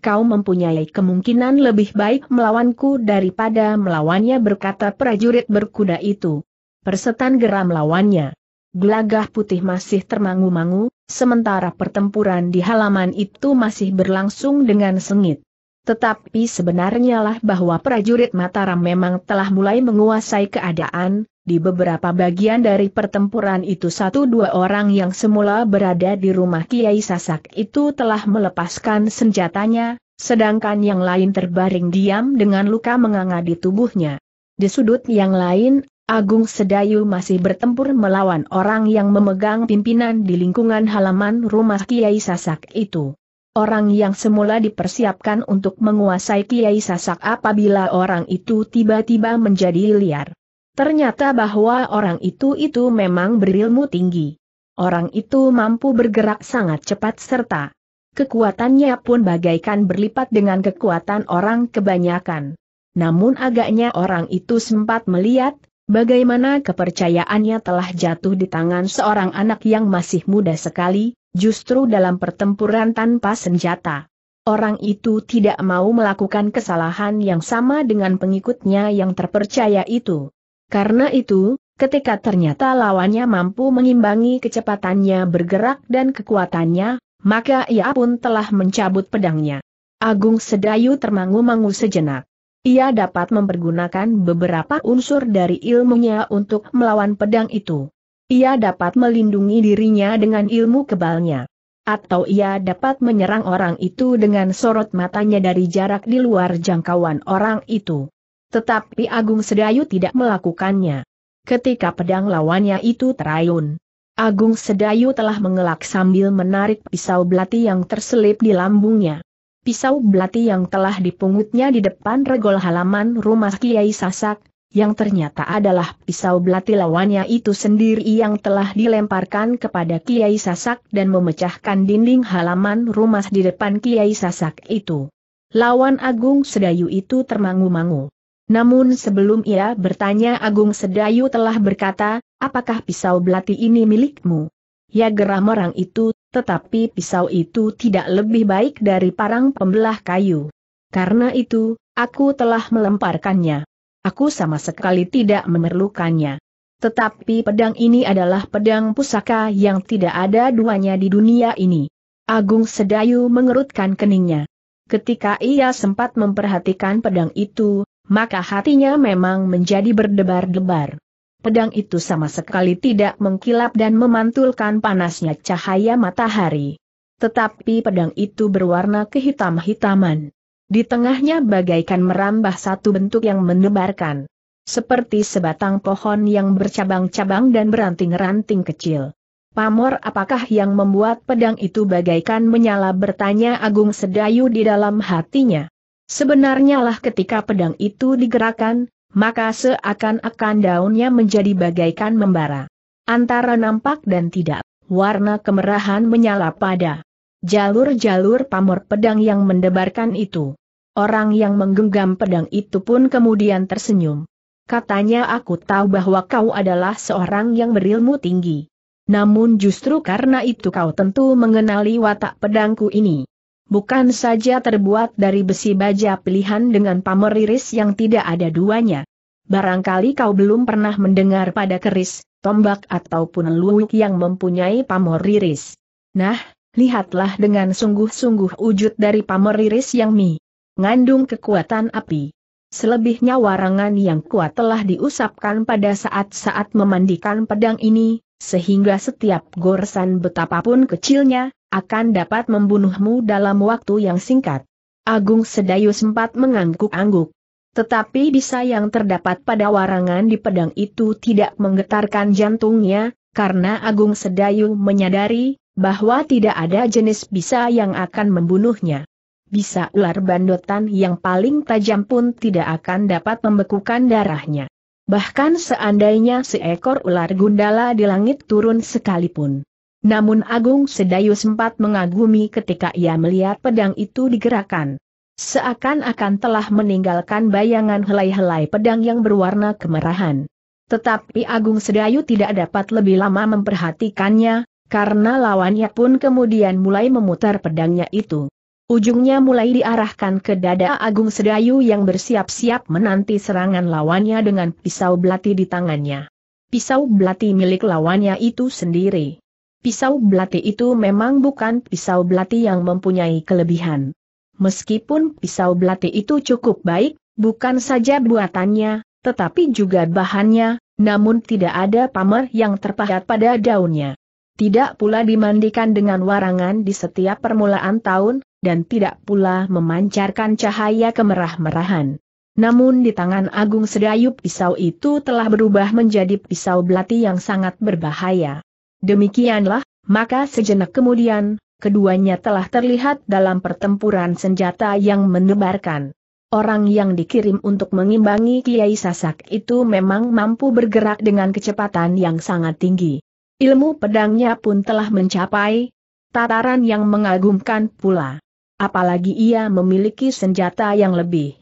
Kau mempunyai kemungkinan lebih baik melawanku daripada melawannya berkata prajurit berkuda itu. Persetan geram lawannya gelagah putih masih termangu-mangu, sementara pertempuran di halaman itu masih berlangsung dengan sengit. Tetapi sebenarnya lah bahwa prajurit Mataram memang telah mulai menguasai keadaan, di beberapa bagian dari pertempuran itu satu dua orang yang semula berada di rumah Kiai Sasak itu telah melepaskan senjatanya, sedangkan yang lain terbaring diam dengan luka menganga di tubuhnya. Di sudut yang lain, Agung Sedayu masih bertempur melawan orang yang memegang pimpinan di lingkungan halaman rumah Kiai Sasak itu. Orang yang semula dipersiapkan untuk menguasai Kiai Sasak apabila orang itu tiba-tiba menjadi liar. Ternyata bahwa orang itu itu memang berilmu tinggi. Orang itu mampu bergerak sangat cepat serta kekuatannya pun bagaikan berlipat dengan kekuatan orang kebanyakan. Namun agaknya orang itu sempat melihat Bagaimana kepercayaannya telah jatuh di tangan seorang anak yang masih muda sekali, justru dalam pertempuran tanpa senjata. Orang itu tidak mau melakukan kesalahan yang sama dengan pengikutnya yang terpercaya itu. Karena itu, ketika ternyata lawannya mampu mengimbangi kecepatannya bergerak dan kekuatannya, maka ia pun telah mencabut pedangnya. Agung Sedayu termangu-mangu sejenak. Ia dapat mempergunakan beberapa unsur dari ilmunya untuk melawan pedang itu. Ia dapat melindungi dirinya dengan ilmu kebalnya. Atau ia dapat menyerang orang itu dengan sorot matanya dari jarak di luar jangkauan orang itu. Tetapi Agung Sedayu tidak melakukannya. Ketika pedang lawannya itu terayun, Agung Sedayu telah mengelak sambil menarik pisau belati yang terselip di lambungnya pisau belati yang telah dipungutnya di depan regol halaman rumah Kiai Sasak, yang ternyata adalah pisau belati lawannya itu sendiri yang telah dilemparkan kepada Kiai Sasak dan memecahkan dinding halaman rumah di depan Kiai Sasak itu. Lawan Agung Sedayu itu termangu-mangu. Namun sebelum ia bertanya Agung Sedayu telah berkata, apakah pisau belati ini milikmu? Ya gerah orang itu tetapi pisau itu tidak lebih baik dari parang pembelah kayu. Karena itu, aku telah melemparkannya. Aku sama sekali tidak memerlukannya. Tetapi pedang ini adalah pedang pusaka yang tidak ada duanya di dunia ini. Agung Sedayu mengerutkan keningnya. Ketika ia sempat memperhatikan pedang itu, maka hatinya memang menjadi berdebar-debar. Pedang itu sama sekali tidak mengkilap dan memantulkan panasnya cahaya matahari. Tetapi pedang itu berwarna kehitam-hitaman. Di tengahnya bagaikan merambah satu bentuk yang menebarkan. Seperti sebatang pohon yang bercabang-cabang dan beranting-ranting kecil. Pamor apakah yang membuat pedang itu bagaikan menyala bertanya Agung Sedayu di dalam hatinya. Sebenarnya lah ketika pedang itu digerakkan, maka seakan-akan daunnya menjadi bagaikan membara. Antara nampak dan tidak, warna kemerahan menyala pada jalur-jalur pamor pedang yang mendebarkan itu. Orang yang menggenggam pedang itu pun kemudian tersenyum. Katanya aku tahu bahwa kau adalah seorang yang berilmu tinggi. Namun justru karena itu kau tentu mengenali watak pedangku ini bukan saja terbuat dari besi baja pilihan dengan pamer iris yang tidak ada duanya. Barangkali kau belum pernah mendengar pada keris, tombak ataupun luwuk yang mempunyai pamor iris. Nah, lihatlah dengan sungguh-sungguh wujud dari pamor iris yang mi. Ngandung kekuatan api. Selebihnya warangan yang kuat telah diusapkan pada saat-saat memandikan pedang ini, sehingga setiap goresan betapapun kecilnya, akan dapat membunuhmu dalam waktu yang singkat. Agung Sedayu sempat mengangguk-angguk. Tetapi bisa yang terdapat pada warangan di pedang itu tidak menggetarkan jantungnya, karena Agung Sedayu menyadari bahwa tidak ada jenis bisa yang akan membunuhnya. Bisa ular bandotan yang paling tajam pun tidak akan dapat membekukan darahnya. Bahkan seandainya seekor ular gundala di langit turun sekalipun. Namun Agung Sedayu sempat mengagumi ketika ia melihat pedang itu digerakkan. Seakan-akan telah meninggalkan bayangan helai-helai pedang yang berwarna kemerahan. Tetapi Agung Sedayu tidak dapat lebih lama memperhatikannya, karena lawannya pun kemudian mulai memutar pedangnya itu. Ujungnya mulai diarahkan ke dada Agung Sedayu yang bersiap-siap menanti serangan lawannya dengan pisau belati di tangannya. Pisau belati milik lawannya itu sendiri. Pisau belati itu memang bukan pisau belati yang mempunyai kelebihan. Meskipun pisau belati itu cukup baik, bukan saja buatannya, tetapi juga bahannya, namun tidak ada pamer yang terpahat pada daunnya. Tidak pula dimandikan dengan warangan di setiap permulaan tahun, dan tidak pula memancarkan cahaya kemerah-merahan. Namun di tangan Agung Sedayu pisau itu telah berubah menjadi pisau belati yang sangat berbahaya. Demikianlah, maka sejenak kemudian, keduanya telah terlihat dalam pertempuran senjata yang menebarkan. Orang yang dikirim untuk mengimbangi Kiai Sasak itu memang mampu bergerak dengan kecepatan yang sangat tinggi. Ilmu pedangnya pun telah mencapai tataran yang mengagumkan pula. Apalagi ia memiliki senjata yang lebih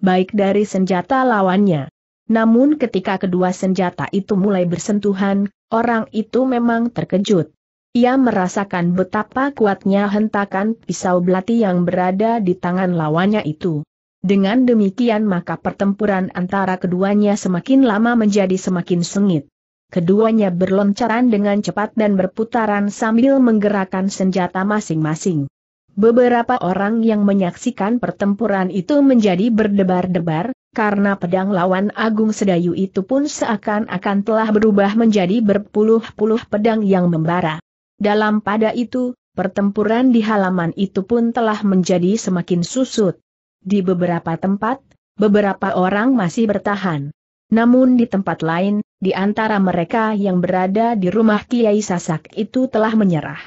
baik dari senjata lawannya. Namun ketika kedua senjata itu mulai bersentuhan, orang itu memang terkejut. Ia merasakan betapa kuatnya hentakan pisau belati yang berada di tangan lawannya itu. Dengan demikian maka pertempuran antara keduanya semakin lama menjadi semakin sengit. Keduanya berloncaran dengan cepat dan berputaran sambil menggerakkan senjata masing-masing. Beberapa orang yang menyaksikan pertempuran itu menjadi berdebar-debar, karena pedang lawan Agung Sedayu itu pun seakan-akan telah berubah menjadi berpuluh-puluh pedang yang membara. Dalam pada itu, pertempuran di halaman itu pun telah menjadi semakin susut. Di beberapa tempat, beberapa orang masih bertahan. Namun di tempat lain, di antara mereka yang berada di rumah Kiai Sasak itu telah menyerah.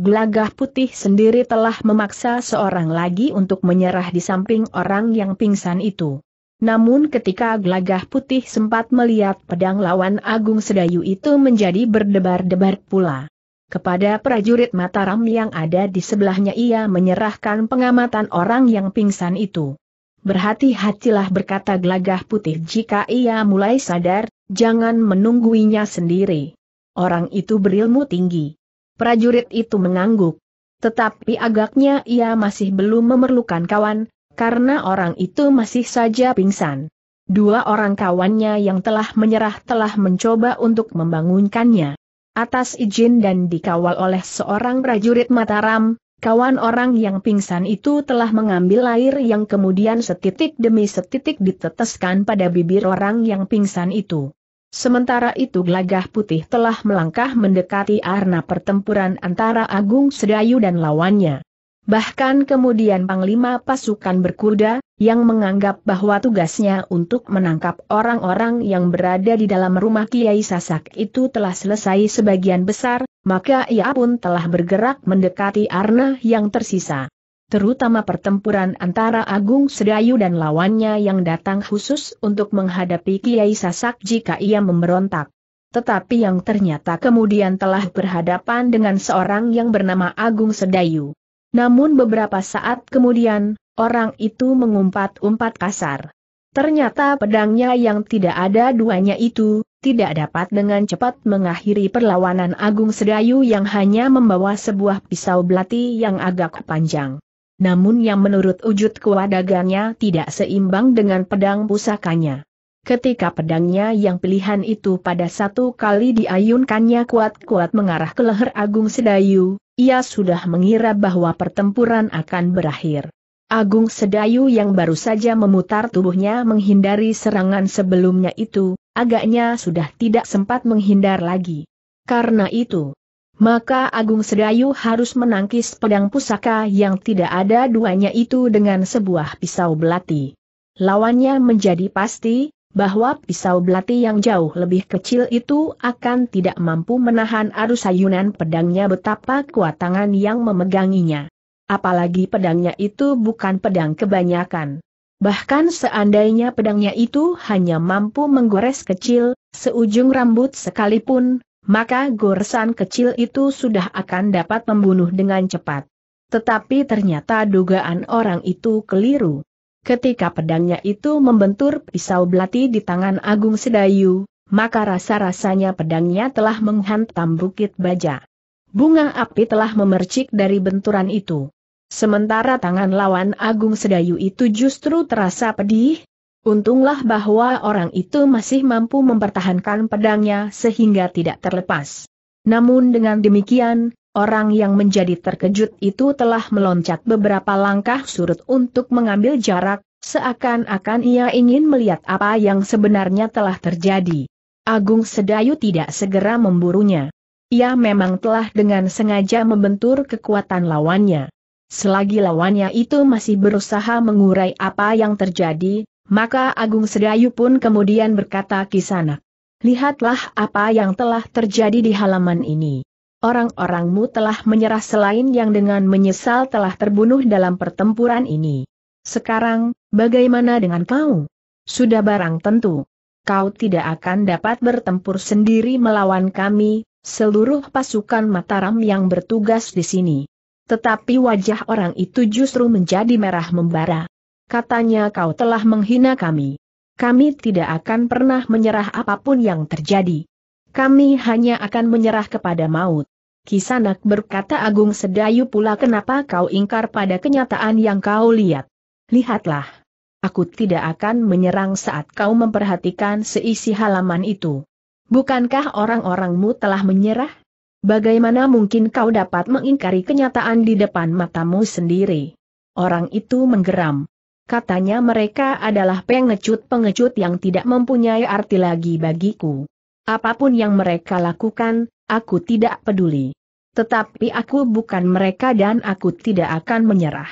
Gelagah putih sendiri telah memaksa seorang lagi untuk menyerah di samping orang yang pingsan itu. Namun ketika Glagah putih sempat melihat pedang lawan Agung Sedayu itu menjadi berdebar-debar pula. Kepada prajurit Mataram yang ada di sebelahnya ia menyerahkan pengamatan orang yang pingsan itu. Berhati-hatilah berkata Glagah putih jika ia mulai sadar, jangan menungguinya sendiri. Orang itu berilmu tinggi. Prajurit itu mengangguk. Tetapi agaknya ia masih belum memerlukan kawan, karena orang itu masih saja pingsan. Dua orang kawannya yang telah menyerah telah mencoba untuk membangunkannya. Atas izin dan dikawal oleh seorang prajurit Mataram, kawan orang yang pingsan itu telah mengambil air yang kemudian setitik demi setitik diteteskan pada bibir orang yang pingsan itu. Sementara itu gelagah putih telah melangkah mendekati arena pertempuran antara Agung Sedayu dan lawannya. Bahkan kemudian Panglima Pasukan Berkuda, yang menganggap bahwa tugasnya untuk menangkap orang-orang yang berada di dalam rumah Kiai Sasak itu telah selesai sebagian besar, maka ia pun telah bergerak mendekati Arna yang tersisa. Terutama pertempuran antara Agung Sedayu dan lawannya yang datang khusus untuk menghadapi Kiai Sasak jika ia memberontak tetapi yang ternyata kemudian telah berhadapan dengan seorang yang bernama Agung Sedayu. Namun beberapa saat kemudian, orang itu mengumpat-umpat kasar. Ternyata pedangnya yang tidak ada duanya itu, tidak dapat dengan cepat mengakhiri perlawanan Agung Sedayu yang hanya membawa sebuah pisau belati yang agak panjang. Namun yang menurut wujud kewadagannya tidak seimbang dengan pedang pusakanya. Ketika pedangnya yang pilihan itu pada satu kali diayunkannya kuat-kuat mengarah ke leher Agung Sedayu, ia sudah mengira bahwa pertempuran akan berakhir. Agung Sedayu yang baru saja memutar tubuhnya menghindari serangan sebelumnya itu, agaknya sudah tidak sempat menghindar lagi. Karena itu, maka Agung Sedayu harus menangkis pedang pusaka yang tidak ada duanya itu dengan sebuah pisau belati. Lawannya menjadi pasti, bahwa pisau belati yang jauh lebih kecil itu akan tidak mampu menahan arus ayunan pedangnya betapa kuat tangan yang memeganginya. Apalagi pedangnya itu bukan pedang kebanyakan. Bahkan seandainya pedangnya itu hanya mampu menggores kecil, seujung rambut sekalipun, maka goresan kecil itu sudah akan dapat membunuh dengan cepat. Tetapi ternyata dugaan orang itu keliru. Ketika pedangnya itu membentur pisau belati di tangan Agung Sedayu, maka rasa-rasanya pedangnya telah menghantam bukit baja. Bunga api telah memercik dari benturan itu. Sementara tangan lawan Agung Sedayu itu justru terasa pedih. Untunglah bahwa orang itu masih mampu mempertahankan pedangnya sehingga tidak terlepas. Namun dengan demikian, Orang yang menjadi terkejut itu telah meloncat beberapa langkah surut untuk mengambil jarak, seakan-akan ia ingin melihat apa yang sebenarnya telah terjadi. Agung Sedayu tidak segera memburunya. Ia memang telah dengan sengaja membentur kekuatan lawannya. Selagi lawannya itu masih berusaha mengurai apa yang terjadi, maka Agung Sedayu pun kemudian berkata kisanak. Lihatlah apa yang telah terjadi di halaman ini orang-orangmu telah menyerah selain yang dengan menyesal telah terbunuh dalam pertempuran ini. Sekarang, bagaimana dengan kau? Sudah barang tentu. Kau tidak akan dapat bertempur sendiri melawan kami, seluruh pasukan Mataram yang bertugas di sini. Tetapi wajah orang itu justru menjadi merah membara. Katanya kau telah menghina kami. Kami tidak akan pernah menyerah apapun yang terjadi kami hanya akan menyerah kepada maut. Kisanak berkata Agung Sedayu pula kenapa kau ingkar pada kenyataan yang kau lihat. Lihatlah. Aku tidak akan menyerang saat kau memperhatikan seisi halaman itu. Bukankah orang-orangmu telah menyerah? Bagaimana mungkin kau dapat mengingkari kenyataan di depan matamu sendiri? Orang itu menggeram. Katanya mereka adalah pengecut-pengecut yang tidak mempunyai arti lagi bagiku. Apapun yang mereka lakukan, aku tidak peduli. Tetapi aku bukan mereka dan aku tidak akan menyerah.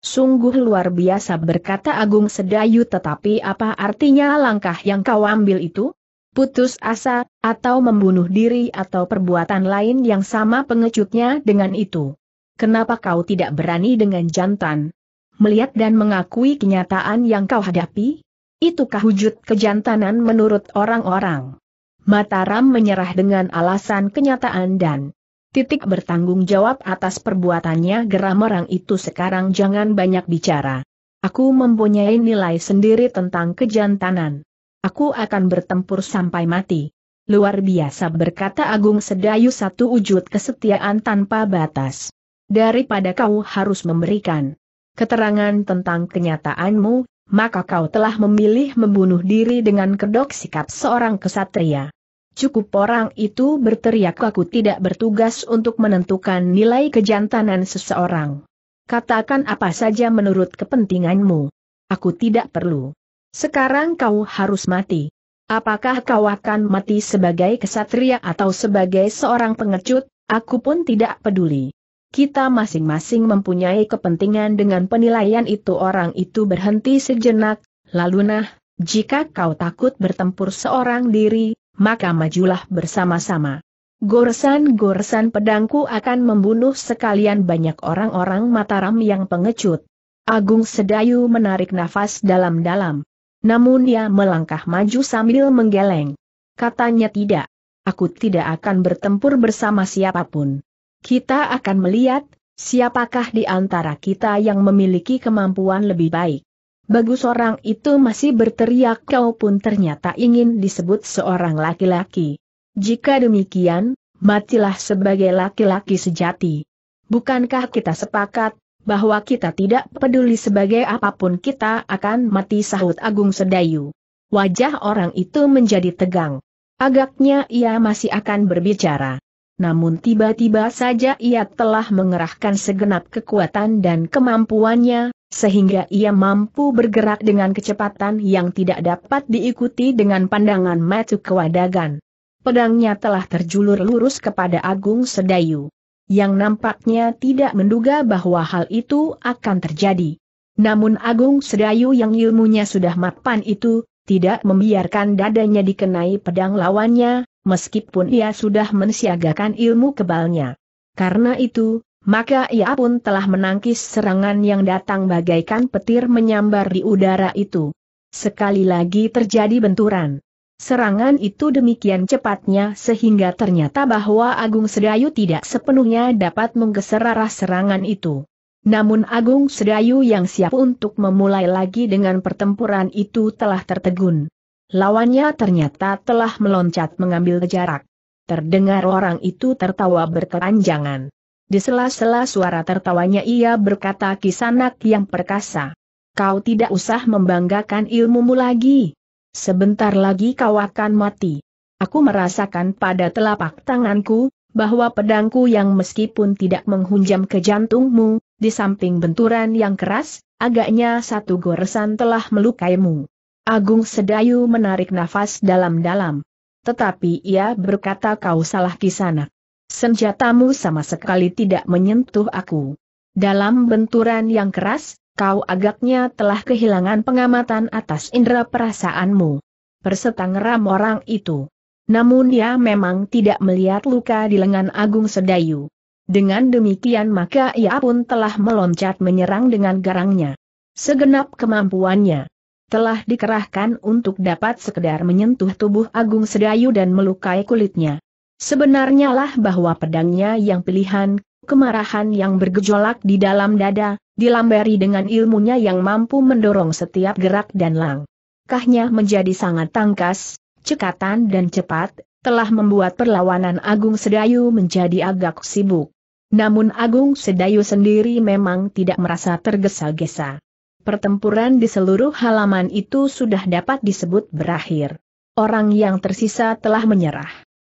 Sungguh luar biasa berkata Agung Sedayu tetapi apa artinya langkah yang kau ambil itu? Putus asa, atau membunuh diri atau perbuatan lain yang sama pengecutnya dengan itu. Kenapa kau tidak berani dengan jantan? Melihat dan mengakui kenyataan yang kau hadapi? Itukah wujud kejantanan menurut orang-orang? Mataram menyerah dengan alasan kenyataan dan titik bertanggung jawab atas perbuatannya geram orang itu sekarang jangan banyak bicara. Aku mempunyai nilai sendiri tentang kejantanan. Aku akan bertempur sampai mati. Luar biasa berkata Agung Sedayu satu wujud kesetiaan tanpa batas. Daripada kau harus memberikan keterangan tentang kenyataanmu, maka kau telah memilih membunuh diri dengan kedok sikap seorang kesatria. Cukup orang itu berteriak aku tidak bertugas untuk menentukan nilai kejantanan seseorang. Katakan apa saja menurut kepentinganmu. Aku tidak perlu. Sekarang kau harus mati. Apakah kau akan mati sebagai kesatria atau sebagai seorang pengecut, aku pun tidak peduli. Kita masing-masing mempunyai kepentingan dengan penilaian itu orang itu berhenti sejenak, lalu nah, jika kau takut bertempur seorang diri, maka majulah bersama-sama. Goresan-goresan pedangku akan membunuh sekalian banyak orang-orang Mataram yang pengecut. Agung Sedayu menarik nafas dalam-dalam. Namun ia melangkah maju sambil menggeleng. Katanya tidak. Aku tidak akan bertempur bersama siapapun. Kita akan melihat, siapakah di antara kita yang memiliki kemampuan lebih baik. Bagus orang itu masih berteriak kau pun ternyata ingin disebut seorang laki-laki. Jika demikian, matilah sebagai laki-laki sejati. Bukankah kita sepakat, bahwa kita tidak peduli sebagai apapun kita akan mati sahut Agung Sedayu. Wajah orang itu menjadi tegang. Agaknya ia masih akan berbicara namun tiba-tiba saja ia telah mengerahkan segenap kekuatan dan kemampuannya, sehingga ia mampu bergerak dengan kecepatan yang tidak dapat diikuti dengan pandangan mata kewadagan. Pedangnya telah terjulur lurus kepada Agung Sedayu. Yang nampaknya tidak menduga bahwa hal itu akan terjadi. Namun Agung Sedayu yang ilmunya sudah mapan itu, tidak membiarkan dadanya dikenai pedang lawannya, meskipun ia sudah mensiagakan ilmu kebalnya. Karena itu, maka ia pun telah menangkis serangan yang datang bagaikan petir menyambar di udara itu. Sekali lagi terjadi benturan. Serangan itu demikian cepatnya sehingga ternyata bahwa Agung Sedayu tidak sepenuhnya dapat menggeser arah serangan itu. Namun Agung Sedayu yang siap untuk memulai lagi dengan pertempuran itu telah tertegun. Lawannya ternyata telah meloncat mengambil jarak. Terdengar orang itu tertawa berkepanjangan. Di sela-sela suara tertawanya ia berkata kisanak yang perkasa. Kau tidak usah membanggakan ilmumu lagi. Sebentar lagi kau akan mati. Aku merasakan pada telapak tanganku, bahwa pedangku yang meskipun tidak menghunjam ke jantungmu, di samping benturan yang keras, agaknya satu goresan telah melukaimu. Agung Sedayu menarik nafas dalam-dalam. Tetapi ia berkata kau salah kisanak. Senjatamu sama sekali tidak menyentuh aku. Dalam benturan yang keras, kau agaknya telah kehilangan pengamatan atas indera perasaanmu. ram orang itu. Namun dia memang tidak melihat luka di lengan Agung Sedayu. Dengan demikian maka ia pun telah meloncat menyerang dengan garangnya. Segenap kemampuannya telah dikerahkan untuk dapat sekedar menyentuh tubuh Agung Sedayu dan melukai kulitnya. Sebenarnya lah bahwa pedangnya yang pilihan, kemarahan yang bergejolak di dalam dada, dilambari dengan ilmunya yang mampu mendorong setiap gerak dan langkahnya menjadi sangat tangkas, cekatan dan cepat, telah membuat perlawanan Agung Sedayu menjadi agak sibuk. Namun Agung Sedayu sendiri memang tidak merasa tergesa-gesa pertempuran di seluruh halaman itu sudah dapat disebut berakhir. Orang yang tersisa telah menyerah.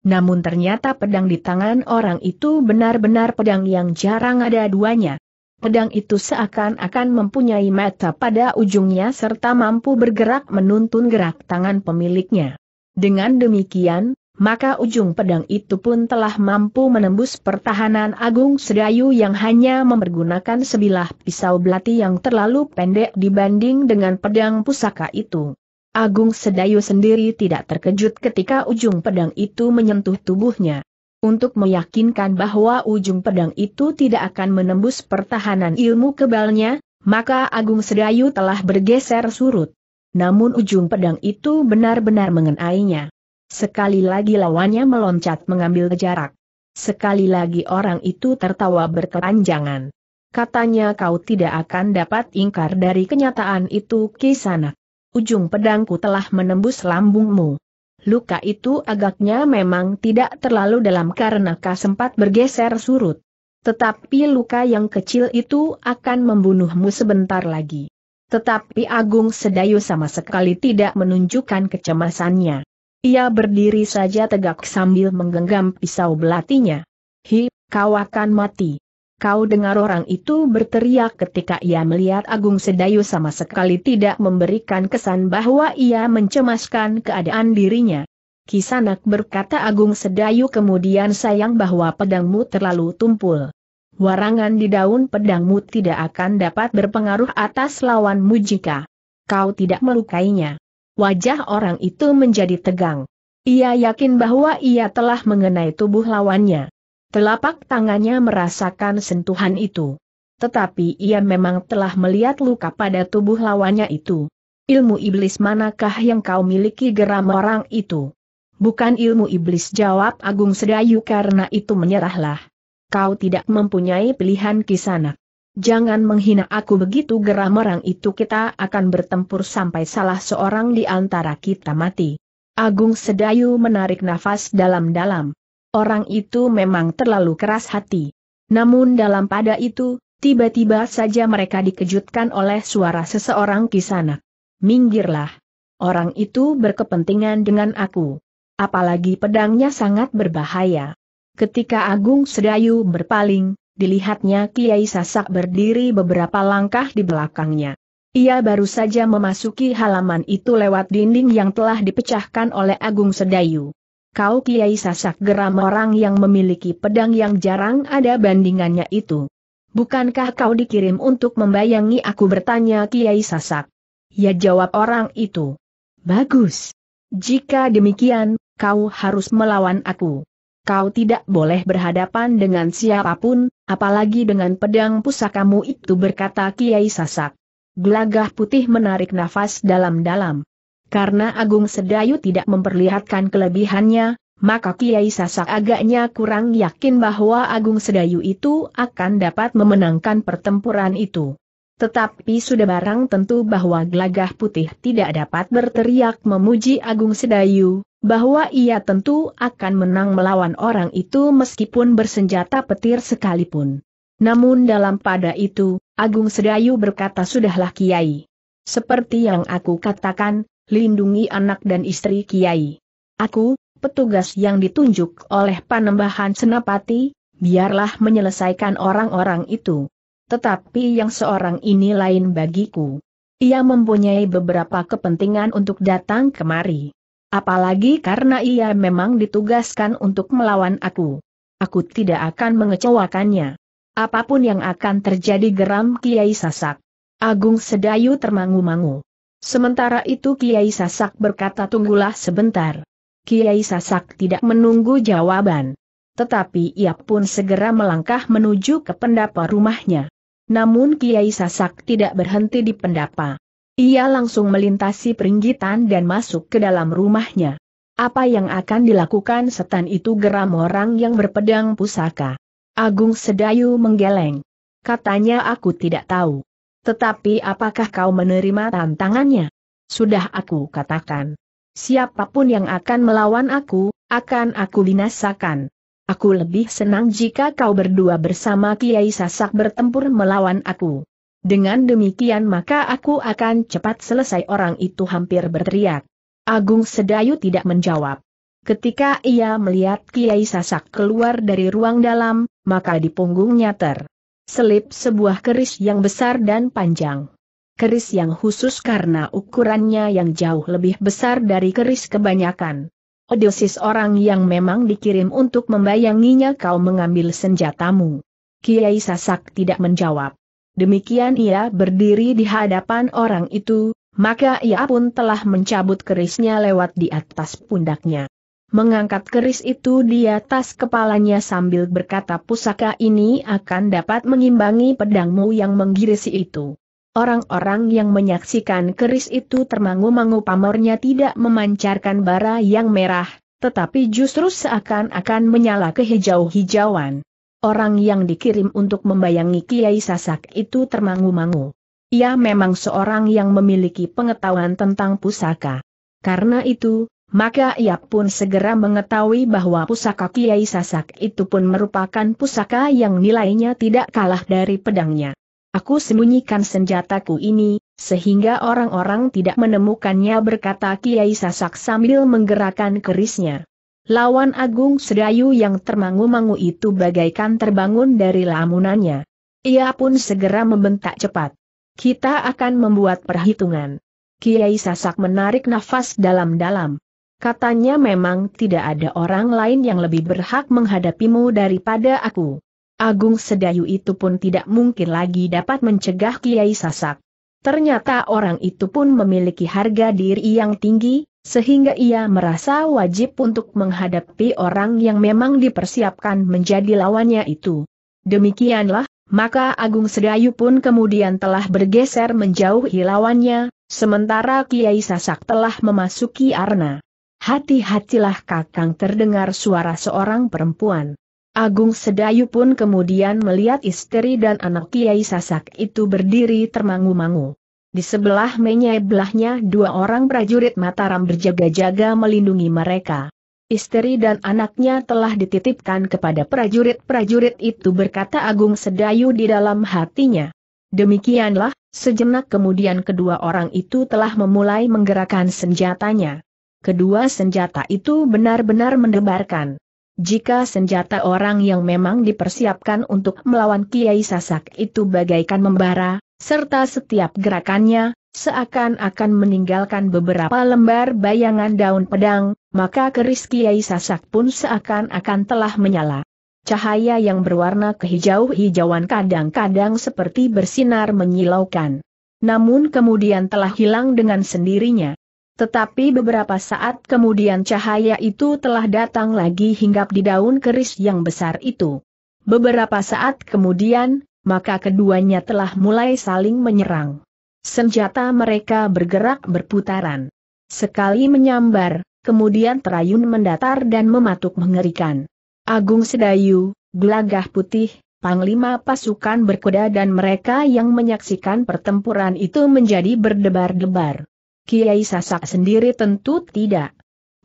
Namun ternyata pedang di tangan orang itu benar-benar pedang yang jarang ada duanya. Pedang itu seakan-akan mempunyai mata pada ujungnya serta mampu bergerak menuntun gerak tangan pemiliknya. Dengan demikian, maka ujung pedang itu pun telah mampu menembus pertahanan Agung Sedayu yang hanya mempergunakan sebilah pisau belati yang terlalu pendek dibanding dengan pedang pusaka itu. Agung Sedayu sendiri tidak terkejut ketika ujung pedang itu menyentuh tubuhnya. Untuk meyakinkan bahwa ujung pedang itu tidak akan menembus pertahanan ilmu kebalnya, maka Agung Sedayu telah bergeser surut. Namun ujung pedang itu benar-benar mengenainya. Sekali lagi lawannya meloncat mengambil jarak. Sekali lagi orang itu tertawa berkepanjangan. Katanya kau tidak akan dapat ingkar dari kenyataan itu kisanak. Ujung pedangku telah menembus lambungmu. Luka itu agaknya memang tidak terlalu dalam karena kau sempat bergeser surut. Tetapi luka yang kecil itu akan membunuhmu sebentar lagi. Tetapi Agung Sedayu sama sekali tidak menunjukkan kecemasannya. Ia berdiri saja tegak sambil menggenggam pisau belatinya. Hi, kau akan mati. Kau dengar orang itu berteriak ketika ia melihat Agung Sedayu sama sekali tidak memberikan kesan bahwa ia mencemaskan keadaan dirinya. Kisanak berkata Agung Sedayu kemudian sayang bahwa pedangmu terlalu tumpul. Warangan di daun pedangmu tidak akan dapat berpengaruh atas lawanmu jika kau tidak melukainya wajah orang itu menjadi tegang. Ia yakin bahwa ia telah mengenai tubuh lawannya. Telapak tangannya merasakan sentuhan itu. Tetapi ia memang telah melihat luka pada tubuh lawannya itu. Ilmu iblis manakah yang kau miliki geram orang itu? Bukan ilmu iblis jawab Agung Sedayu karena itu menyerahlah. Kau tidak mempunyai pilihan kisanak. Jangan menghina aku begitu geram orang itu kita akan bertempur sampai salah seorang di antara kita mati. Agung Sedayu menarik nafas dalam-dalam. Orang itu memang terlalu keras hati. Namun dalam pada itu, tiba-tiba saja mereka dikejutkan oleh suara seseorang di sana. Minggirlah. Orang itu berkepentingan dengan aku. Apalagi pedangnya sangat berbahaya. Ketika Agung Sedayu berpaling, dilihatnya Kiai Sasak berdiri beberapa langkah di belakangnya. Ia baru saja memasuki halaman itu lewat dinding yang telah dipecahkan oleh Agung Sedayu. Kau Kiai Sasak geram orang yang memiliki pedang yang jarang ada bandingannya itu. Bukankah kau dikirim untuk membayangi aku bertanya Kiai Sasak? Ya jawab orang itu. Bagus. Jika demikian, kau harus melawan aku kau tidak boleh berhadapan dengan siapapun, apalagi dengan pedang pusakamu itu berkata Kiai Sasak. Gelagah putih menarik nafas dalam-dalam. Karena Agung Sedayu tidak memperlihatkan kelebihannya, maka Kiai Sasak agaknya kurang yakin bahwa Agung Sedayu itu akan dapat memenangkan pertempuran itu. Tetapi sudah barang tentu bahwa gelagah putih tidak dapat berteriak memuji Agung Sedayu, bahwa ia tentu akan menang melawan orang itu meskipun bersenjata petir sekalipun. Namun dalam pada itu, Agung Sedayu berkata sudahlah Kiai. Seperti yang aku katakan, lindungi anak dan istri Kiai. Aku, petugas yang ditunjuk oleh panembahan Senapati, biarlah menyelesaikan orang-orang itu. Tetapi yang seorang ini lain bagiku. Ia mempunyai beberapa kepentingan untuk datang kemari. Apalagi karena ia memang ditugaskan untuk melawan aku. Aku tidak akan mengecewakannya. Apapun yang akan terjadi geram Kiai Sasak. Agung Sedayu termangu-mangu. Sementara itu Kiai Sasak berkata tunggulah sebentar. Kiai Sasak tidak menunggu jawaban. Tetapi ia pun segera melangkah menuju ke pendapa rumahnya. Namun Kiai Sasak tidak berhenti di pendapa. Ia langsung melintasi peringgitan dan masuk ke dalam rumahnya. Apa yang akan dilakukan setan itu geram orang yang berpedang pusaka. Agung Sedayu menggeleng. Katanya aku tidak tahu. Tetapi apakah kau menerima tantangannya? Sudah aku katakan. Siapapun yang akan melawan aku, akan aku binasakan. Aku lebih senang jika kau berdua bersama Kiai Sasak bertempur melawan aku. Dengan demikian maka aku akan cepat selesai orang itu hampir berteriak. Agung Sedayu tidak menjawab. Ketika ia melihat Kiai Sasak keluar dari ruang dalam, maka di punggungnya ter. Selip sebuah keris yang besar dan panjang. Keris yang khusus karena ukurannya yang jauh lebih besar dari keris kebanyakan. Odosis orang yang memang dikirim untuk membayanginya kau mengambil senjatamu. Kiai Sasak tidak menjawab. Demikian ia berdiri di hadapan orang itu, maka ia pun telah mencabut kerisnya lewat di atas pundaknya. Mengangkat keris itu di atas kepalanya sambil berkata pusaka ini akan dapat mengimbangi pedangmu yang menggirisi itu. Orang-orang yang menyaksikan keris itu termangu-mangu pamornya tidak memancarkan bara yang merah, tetapi justru seakan-akan menyala kehijau-hijauan. Orang yang dikirim untuk membayangi Kiai Sasak itu termangu-mangu. Ia memang seorang yang memiliki pengetahuan tentang pusaka. Karena itu, maka ia pun segera mengetahui bahwa pusaka Kiai Sasak itu pun merupakan pusaka yang nilainya tidak kalah dari pedangnya. Aku sembunyikan senjataku ini, sehingga orang-orang tidak menemukannya berkata Kiai Sasak sambil menggerakkan kerisnya. Lawan Agung Sedayu yang termangu-mangu itu bagaikan terbangun dari lamunannya. Ia pun segera membentak cepat. Kita akan membuat perhitungan. Kiai Sasak menarik nafas dalam-dalam. Katanya memang tidak ada orang lain yang lebih berhak menghadapimu daripada aku. Agung Sedayu itu pun tidak mungkin lagi dapat mencegah Kiai Sasak. Ternyata orang itu pun memiliki harga diri yang tinggi, sehingga ia merasa wajib untuk menghadapi orang yang memang dipersiapkan menjadi lawannya itu. Demikianlah, maka Agung Sedayu pun kemudian telah bergeser menjauhi lawannya, sementara Kiai Sasak telah memasuki arena. Hati-hatilah kakang terdengar suara seorang perempuan. Agung Sedayu pun kemudian melihat istri dan anak Kiai Sasak itu berdiri termangu-mangu. Di sebelah menyebelahnya dua orang prajurit Mataram berjaga-jaga melindungi mereka. Istri dan anaknya telah dititipkan kepada prajurit-prajurit itu berkata Agung Sedayu di dalam hatinya. Demikianlah, sejenak kemudian kedua orang itu telah memulai menggerakkan senjatanya. Kedua senjata itu benar-benar mendebarkan. Jika senjata orang yang memang dipersiapkan untuk melawan Kiai Sasak itu bagaikan membara, serta setiap gerakannya, seakan-akan meninggalkan beberapa lembar bayangan daun pedang, maka keris Kiai Sasak pun seakan-akan telah menyala. Cahaya yang berwarna kehijau-hijauan kadang-kadang seperti bersinar menyilaukan. Namun kemudian telah hilang dengan sendirinya. Tetapi beberapa saat kemudian cahaya itu telah datang lagi hinggap di daun keris yang besar itu. Beberapa saat kemudian, maka keduanya telah mulai saling menyerang. Senjata mereka bergerak berputaran. Sekali menyambar, kemudian terayun mendatar dan mematuk mengerikan. Agung Sedayu, Gelagah Putih, Panglima pasukan berkuda dan mereka yang menyaksikan pertempuran itu menjadi berdebar-debar. Kiai Sasak sendiri tentu tidak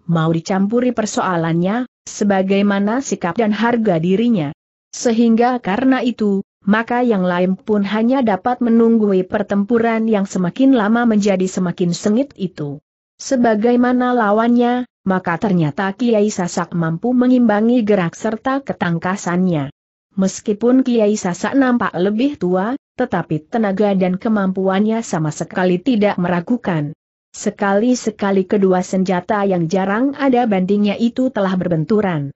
mau dicampuri persoalannya, sebagaimana sikap dan harga dirinya. Sehingga karena itu, maka yang lain pun hanya dapat menunggui pertempuran yang semakin lama menjadi semakin sengit itu. Sebagaimana lawannya, maka ternyata Kiai Sasak mampu mengimbangi gerak serta ketangkasannya. Meskipun Kiai Sasak nampak lebih tua, tetapi tenaga dan kemampuannya sama sekali tidak meragukan. Sekali-sekali kedua senjata yang jarang ada bandingnya itu telah berbenturan.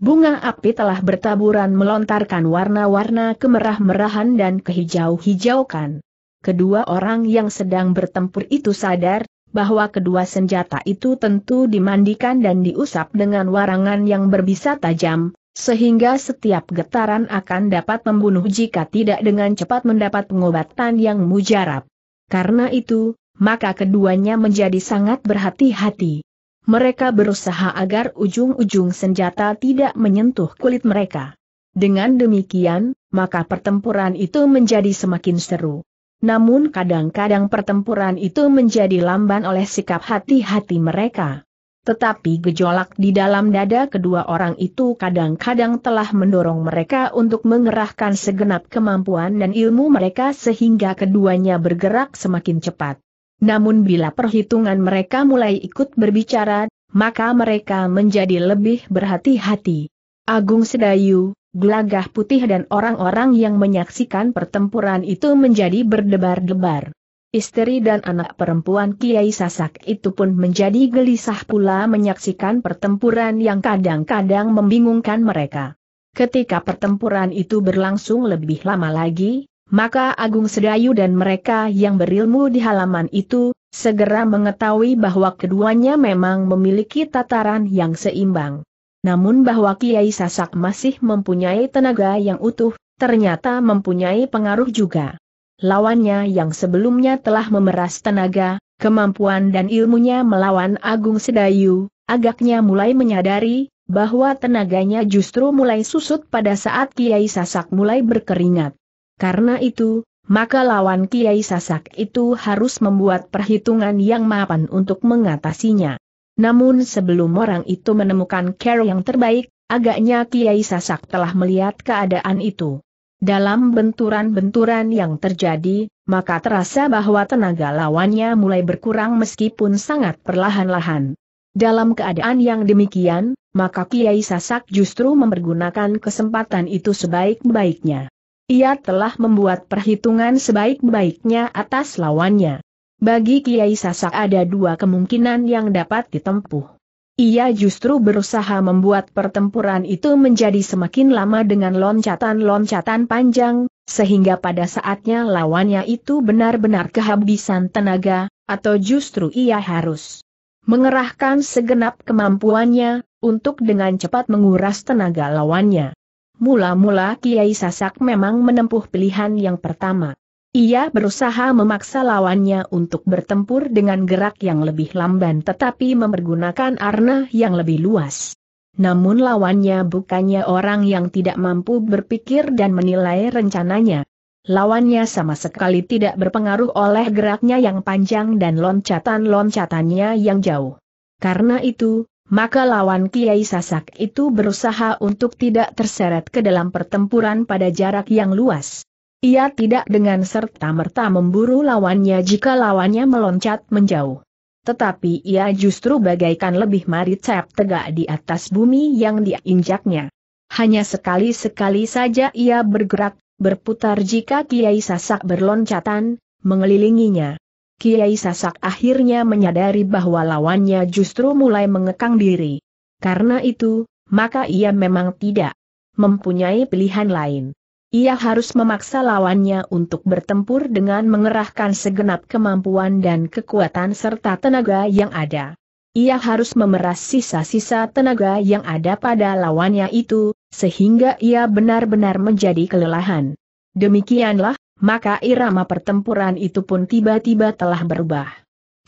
Bunga api telah bertaburan melontarkan warna-warna kemerah-merahan dan kehijau-hijaukan. Kedua orang yang sedang bertempur itu sadar, bahwa kedua senjata itu tentu dimandikan dan diusap dengan warangan yang berbisa tajam, sehingga setiap getaran akan dapat membunuh jika tidak dengan cepat mendapat pengobatan yang mujarab. Karena itu, maka keduanya menjadi sangat berhati-hati mereka berusaha agar ujung-ujung senjata tidak menyentuh kulit mereka. Dengan demikian, maka pertempuran itu menjadi semakin seru. Namun kadang-kadang pertempuran itu menjadi lamban oleh sikap hati-hati mereka. Tetapi gejolak di dalam dada kedua orang itu kadang-kadang telah mendorong mereka untuk mengerahkan segenap kemampuan dan ilmu mereka sehingga keduanya bergerak semakin cepat. Namun bila perhitungan mereka mulai ikut berbicara, maka mereka menjadi lebih berhati-hati. Agung Sedayu, gelagah putih dan orang-orang yang menyaksikan pertempuran itu menjadi berdebar-debar. Istri dan anak perempuan Kiai Sasak itu pun menjadi gelisah pula menyaksikan pertempuran yang kadang-kadang membingungkan mereka. Ketika pertempuran itu berlangsung lebih lama lagi, maka Agung Sedayu dan mereka yang berilmu di halaman itu, segera mengetahui bahwa keduanya memang memiliki tataran yang seimbang. Namun bahwa Kiai Sasak masih mempunyai tenaga yang utuh, ternyata mempunyai pengaruh juga. Lawannya yang sebelumnya telah memeras tenaga, kemampuan dan ilmunya melawan Agung Sedayu, agaknya mulai menyadari, bahwa tenaganya justru mulai susut pada saat Kiai Sasak mulai berkeringat. Karena itu, maka lawan Kiai Sasak itu harus membuat perhitungan yang mapan untuk mengatasinya. Namun sebelum orang itu menemukan cara yang terbaik, agaknya Kiai Sasak telah melihat keadaan itu. Dalam benturan-benturan yang terjadi, maka terasa bahwa tenaga lawannya mulai berkurang meskipun sangat perlahan-lahan. Dalam keadaan yang demikian, maka Kiai Sasak justru mempergunakan kesempatan itu sebaik-baiknya. Ia telah membuat perhitungan sebaik-baiknya atas lawannya. Bagi Kiai Sasak ada dua kemungkinan yang dapat ditempuh. Ia justru berusaha membuat pertempuran itu menjadi semakin lama dengan loncatan-loncatan panjang, sehingga pada saatnya lawannya itu benar-benar kehabisan tenaga, atau justru ia harus mengerahkan segenap kemampuannya, untuk dengan cepat menguras tenaga lawannya. Mula-mula Kiai Sasak memang menempuh pilihan yang pertama. Ia berusaha memaksa lawannya untuk bertempur dengan gerak yang lebih lamban tetapi mempergunakan arna yang lebih luas. Namun lawannya bukannya orang yang tidak mampu berpikir dan menilai rencananya. Lawannya sama sekali tidak berpengaruh oleh geraknya yang panjang dan loncatan-loncatannya yang jauh. Karena itu, maka lawan Kiai Sasak itu berusaha untuk tidak terseret ke dalam pertempuran pada jarak yang luas. Ia tidak dengan serta-merta memburu lawannya jika lawannya meloncat menjauh. Tetapi ia justru bagaikan lebih marit sayap tegak di atas bumi yang diinjaknya. Hanya sekali-sekali saja ia bergerak, berputar jika Kiai Sasak berloncatan, mengelilinginya. Kiai Sasak akhirnya menyadari bahwa lawannya justru mulai mengekang diri. Karena itu, maka ia memang tidak mempunyai pilihan lain. Ia harus memaksa lawannya untuk bertempur dengan mengerahkan segenap kemampuan dan kekuatan serta tenaga yang ada. Ia harus memeras sisa-sisa tenaga yang ada pada lawannya itu, sehingga ia benar-benar menjadi kelelahan. Demikianlah maka irama pertempuran itu pun tiba-tiba telah berubah.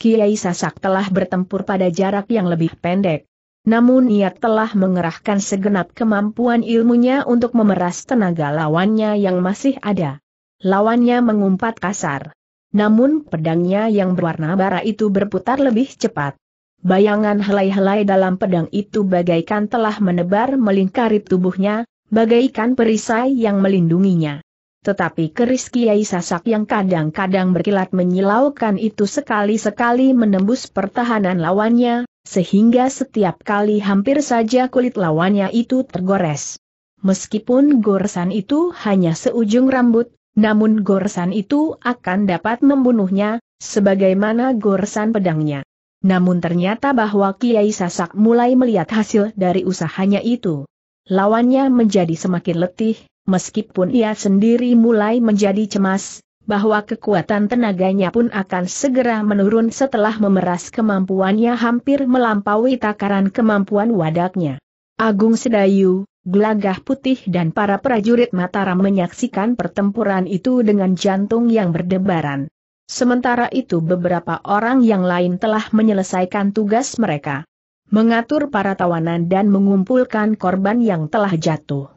Kiai Sasak telah bertempur pada jarak yang lebih pendek. Namun ia telah mengerahkan segenap kemampuan ilmunya untuk memeras tenaga lawannya yang masih ada. Lawannya mengumpat kasar. Namun pedangnya yang berwarna bara itu berputar lebih cepat. Bayangan helai-helai dalam pedang itu bagaikan telah menebar melingkari tubuhnya, bagaikan perisai yang melindunginya tetapi keris Kiai Sasak yang kadang-kadang berkilat menyilaukan itu sekali-sekali menembus pertahanan lawannya, sehingga setiap kali hampir saja kulit lawannya itu tergores. Meskipun goresan itu hanya seujung rambut, namun goresan itu akan dapat membunuhnya, sebagaimana goresan pedangnya. Namun ternyata bahwa Kiai Sasak mulai melihat hasil dari usahanya itu. Lawannya menjadi semakin letih, meskipun ia sendiri mulai menjadi cemas, bahwa kekuatan tenaganya pun akan segera menurun setelah memeras kemampuannya hampir melampaui takaran kemampuan wadaknya. Agung Sedayu, Gelagah putih dan para prajurit Mataram menyaksikan pertempuran itu dengan jantung yang berdebaran. Sementara itu beberapa orang yang lain telah menyelesaikan tugas mereka. Mengatur para tawanan dan mengumpulkan korban yang telah jatuh.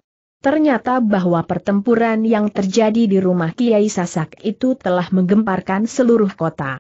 Ternyata bahwa pertempuran yang terjadi di rumah Kiai Sasak itu telah menggemparkan seluruh kota.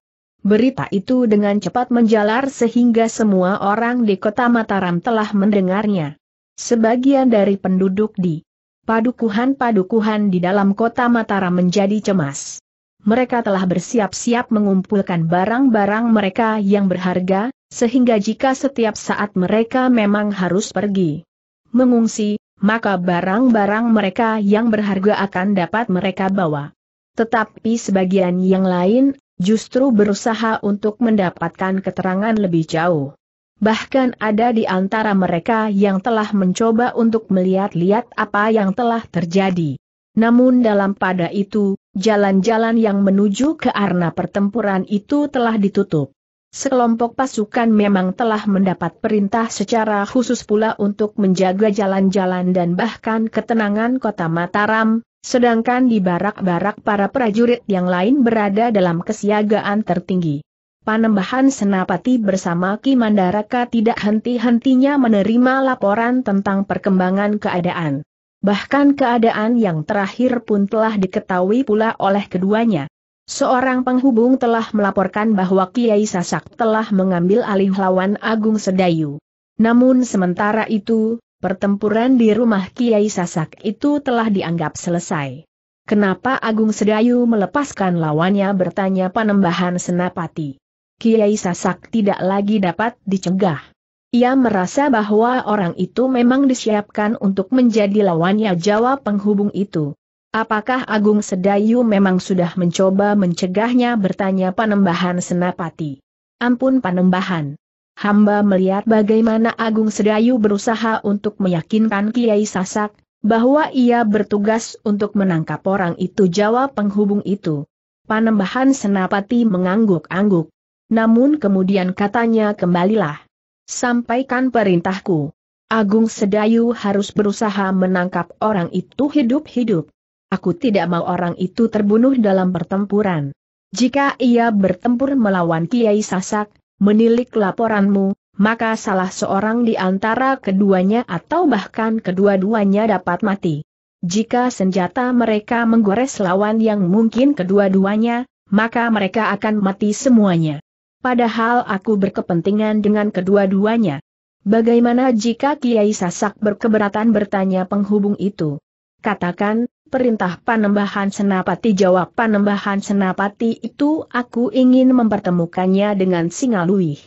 Berita itu dengan cepat menjalar sehingga semua orang di kota Mataram telah mendengarnya. Sebagian dari penduduk di padukuhan-padukuhan di dalam kota Mataram menjadi cemas. Mereka telah bersiap-siap mengumpulkan barang-barang mereka yang berharga, sehingga jika setiap saat mereka memang harus pergi mengungsi, maka barang-barang mereka yang berharga akan dapat mereka bawa. Tetapi sebagian yang lain, justru berusaha untuk mendapatkan keterangan lebih jauh. Bahkan ada di antara mereka yang telah mencoba untuk melihat-lihat apa yang telah terjadi. Namun dalam pada itu, jalan-jalan yang menuju ke arena pertempuran itu telah ditutup. Sekelompok pasukan memang telah mendapat perintah secara khusus pula untuk menjaga jalan-jalan dan bahkan ketenangan kota Mataram, sedangkan di barak-barak para prajurit yang lain berada dalam kesiagaan tertinggi. Panembahan Senapati bersama Ki Mandaraka tidak henti-hentinya menerima laporan tentang perkembangan keadaan. Bahkan keadaan yang terakhir pun telah diketahui pula oleh keduanya. Seorang penghubung telah melaporkan bahwa Kiai Sasak telah mengambil alih lawan Agung Sedayu. Namun sementara itu, pertempuran di rumah Kiai Sasak itu telah dianggap selesai. Kenapa Agung Sedayu melepaskan lawannya bertanya panembahan Senapati. Kiai Sasak tidak lagi dapat dicegah. Ia merasa bahwa orang itu memang disiapkan untuk menjadi lawannya jawab penghubung itu. Apakah Agung Sedayu memang sudah mencoba mencegahnya bertanya Panembahan Senapati? Ampun Panembahan. Hamba melihat bagaimana Agung Sedayu berusaha untuk meyakinkan Kiai Sasak, bahwa ia bertugas untuk menangkap orang itu jawab penghubung itu. Panembahan Senapati mengangguk-angguk. Namun kemudian katanya kembalilah. Sampaikan perintahku. Agung Sedayu harus berusaha menangkap orang itu hidup-hidup. Aku tidak mau orang itu terbunuh dalam pertempuran. Jika ia bertempur melawan Kiai Sasak, menilik laporanmu, maka salah seorang di antara keduanya atau bahkan kedua-duanya dapat mati. Jika senjata mereka menggores lawan yang mungkin kedua-duanya, maka mereka akan mati semuanya. Padahal aku berkepentingan dengan kedua-duanya. Bagaimana jika Kiai Sasak berkeberatan bertanya penghubung itu? Katakan, perintah panembahan senapati jawab panembahan senapati itu aku ingin mempertemukannya dengan Singalui.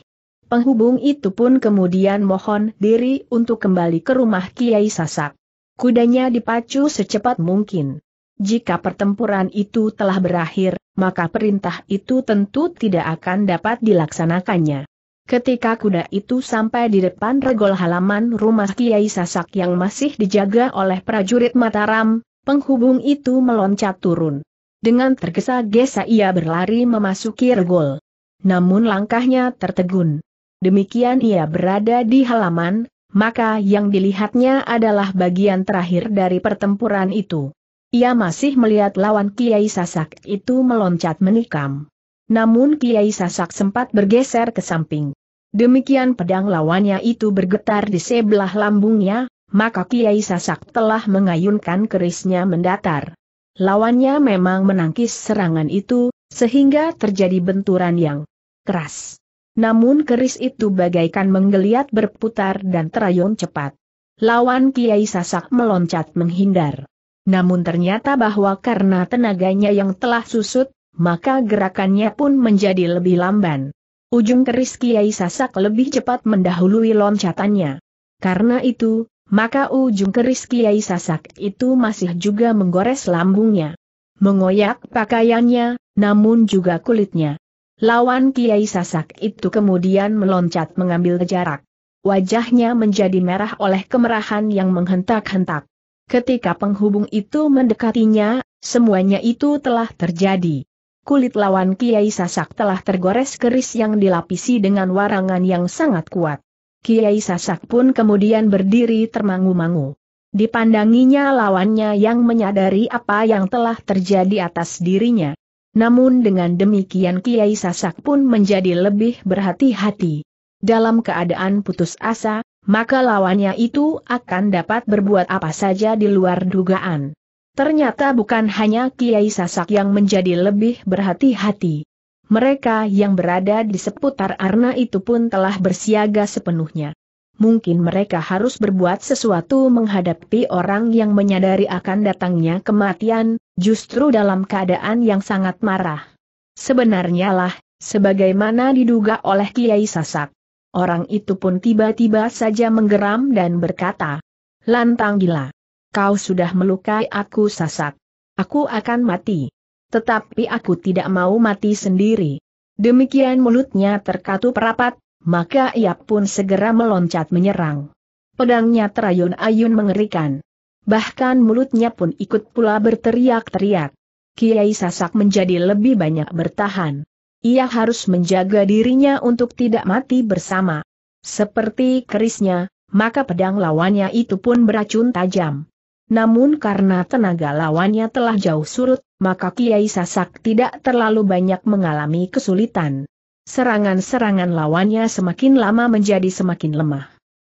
Penghubung itu pun kemudian mohon diri untuk kembali ke rumah Kiai Sasak. Kudanya dipacu secepat mungkin. Jika pertempuran itu telah berakhir, maka perintah itu tentu tidak akan dapat dilaksanakannya. Ketika kuda itu sampai di depan regol halaman rumah Kiai Sasak yang masih dijaga oleh prajurit Mataram, penghubung itu meloncat turun. Dengan tergesa-gesa ia berlari memasuki regol. Namun langkahnya tertegun. Demikian ia berada di halaman, maka yang dilihatnya adalah bagian terakhir dari pertempuran itu. Ia masih melihat lawan Kiai Sasak itu meloncat menikam namun Kiai Sasak sempat bergeser ke samping. Demikian pedang lawannya itu bergetar di sebelah lambungnya, maka Kiai Sasak telah mengayunkan kerisnya mendatar. Lawannya memang menangkis serangan itu, sehingga terjadi benturan yang keras. Namun keris itu bagaikan menggeliat berputar dan terayun cepat. Lawan Kiai Sasak meloncat menghindar. Namun ternyata bahwa karena tenaganya yang telah susut, maka gerakannya pun menjadi lebih lamban. Ujung keris Kiai Sasak lebih cepat mendahului loncatannya. Karena itu, maka ujung keris Kiai Sasak itu masih juga menggores lambungnya. Mengoyak pakaiannya, namun juga kulitnya. Lawan Kiai Sasak itu kemudian meloncat mengambil jarak. Wajahnya menjadi merah oleh kemerahan yang menghentak-hentak. Ketika penghubung itu mendekatinya, semuanya itu telah terjadi kulit lawan Kiai Sasak telah tergores keris yang dilapisi dengan warangan yang sangat kuat. Kiai Sasak pun kemudian berdiri termangu-mangu. Dipandanginya lawannya yang menyadari apa yang telah terjadi atas dirinya. Namun dengan demikian Kiai Sasak pun menjadi lebih berhati-hati. Dalam keadaan putus asa, maka lawannya itu akan dapat berbuat apa saja di luar dugaan. Ternyata bukan hanya Kiai Sasak yang menjadi lebih berhati-hati. Mereka yang berada di seputar Arna itu pun telah bersiaga sepenuhnya. Mungkin mereka harus berbuat sesuatu menghadapi orang yang menyadari akan datangnya kematian, justru dalam keadaan yang sangat marah. Sebenarnya lah, sebagaimana diduga oleh Kiai Sasak. Orang itu pun tiba-tiba saja menggeram dan berkata, Lantang gila kau sudah melukai aku sasak. Aku akan mati. Tetapi aku tidak mau mati sendiri. Demikian mulutnya terkatup rapat, maka ia pun segera meloncat menyerang. Pedangnya terayun-ayun mengerikan. Bahkan mulutnya pun ikut pula berteriak-teriak. Kiai Sasak menjadi lebih banyak bertahan. Ia harus menjaga dirinya untuk tidak mati bersama. Seperti kerisnya, maka pedang lawannya itu pun beracun tajam. Namun karena tenaga lawannya telah jauh surut, maka Kiai Sasak tidak terlalu banyak mengalami kesulitan. Serangan-serangan lawannya semakin lama menjadi semakin lemah.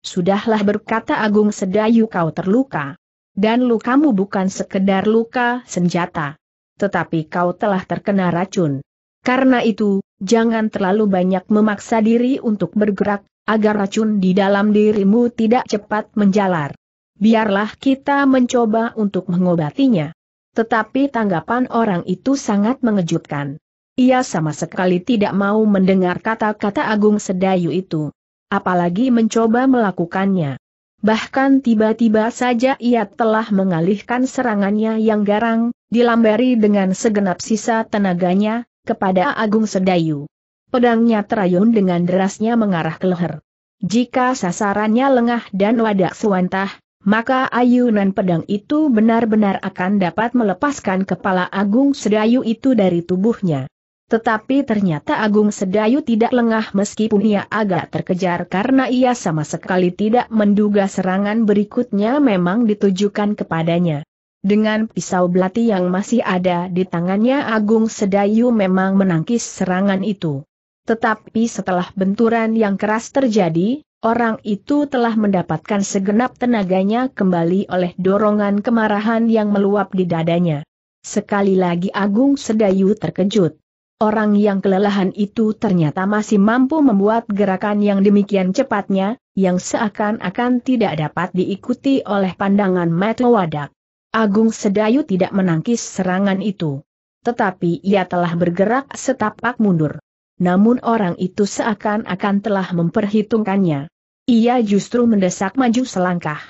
Sudahlah berkata Agung Sedayu kau terluka. Dan lukamu bukan sekedar luka senjata. Tetapi kau telah terkena racun. Karena itu, jangan terlalu banyak memaksa diri untuk bergerak, agar racun di dalam dirimu tidak cepat menjalar biarlah kita mencoba untuk mengobatinya. Tetapi tanggapan orang itu sangat mengejutkan. Ia sama sekali tidak mau mendengar kata-kata Agung Sedayu itu. Apalagi mencoba melakukannya. Bahkan tiba-tiba saja ia telah mengalihkan serangannya yang garang, dilambari dengan segenap sisa tenaganya, kepada Agung Sedayu. Pedangnya terayun dengan derasnya mengarah ke leher. Jika sasarannya lengah dan wadah suantah, maka ayunan pedang itu benar-benar akan dapat melepaskan kepala Agung Sedayu itu dari tubuhnya. Tetapi ternyata Agung Sedayu tidak lengah meskipun ia agak terkejar karena ia sama sekali tidak menduga serangan berikutnya memang ditujukan kepadanya. Dengan pisau belati yang masih ada di tangannya Agung Sedayu memang menangkis serangan itu. Tetapi setelah benturan yang keras terjadi, Orang itu telah mendapatkan segenap tenaganya kembali oleh dorongan kemarahan yang meluap di dadanya. Sekali lagi Agung Sedayu terkejut. Orang yang kelelahan itu ternyata masih mampu membuat gerakan yang demikian cepatnya, yang seakan-akan tidak dapat diikuti oleh pandangan mata wadak. Agung Sedayu tidak menangkis serangan itu. Tetapi ia telah bergerak setapak mundur. Namun orang itu seakan-akan telah memperhitungkannya. Ia justru mendesak maju selangkah.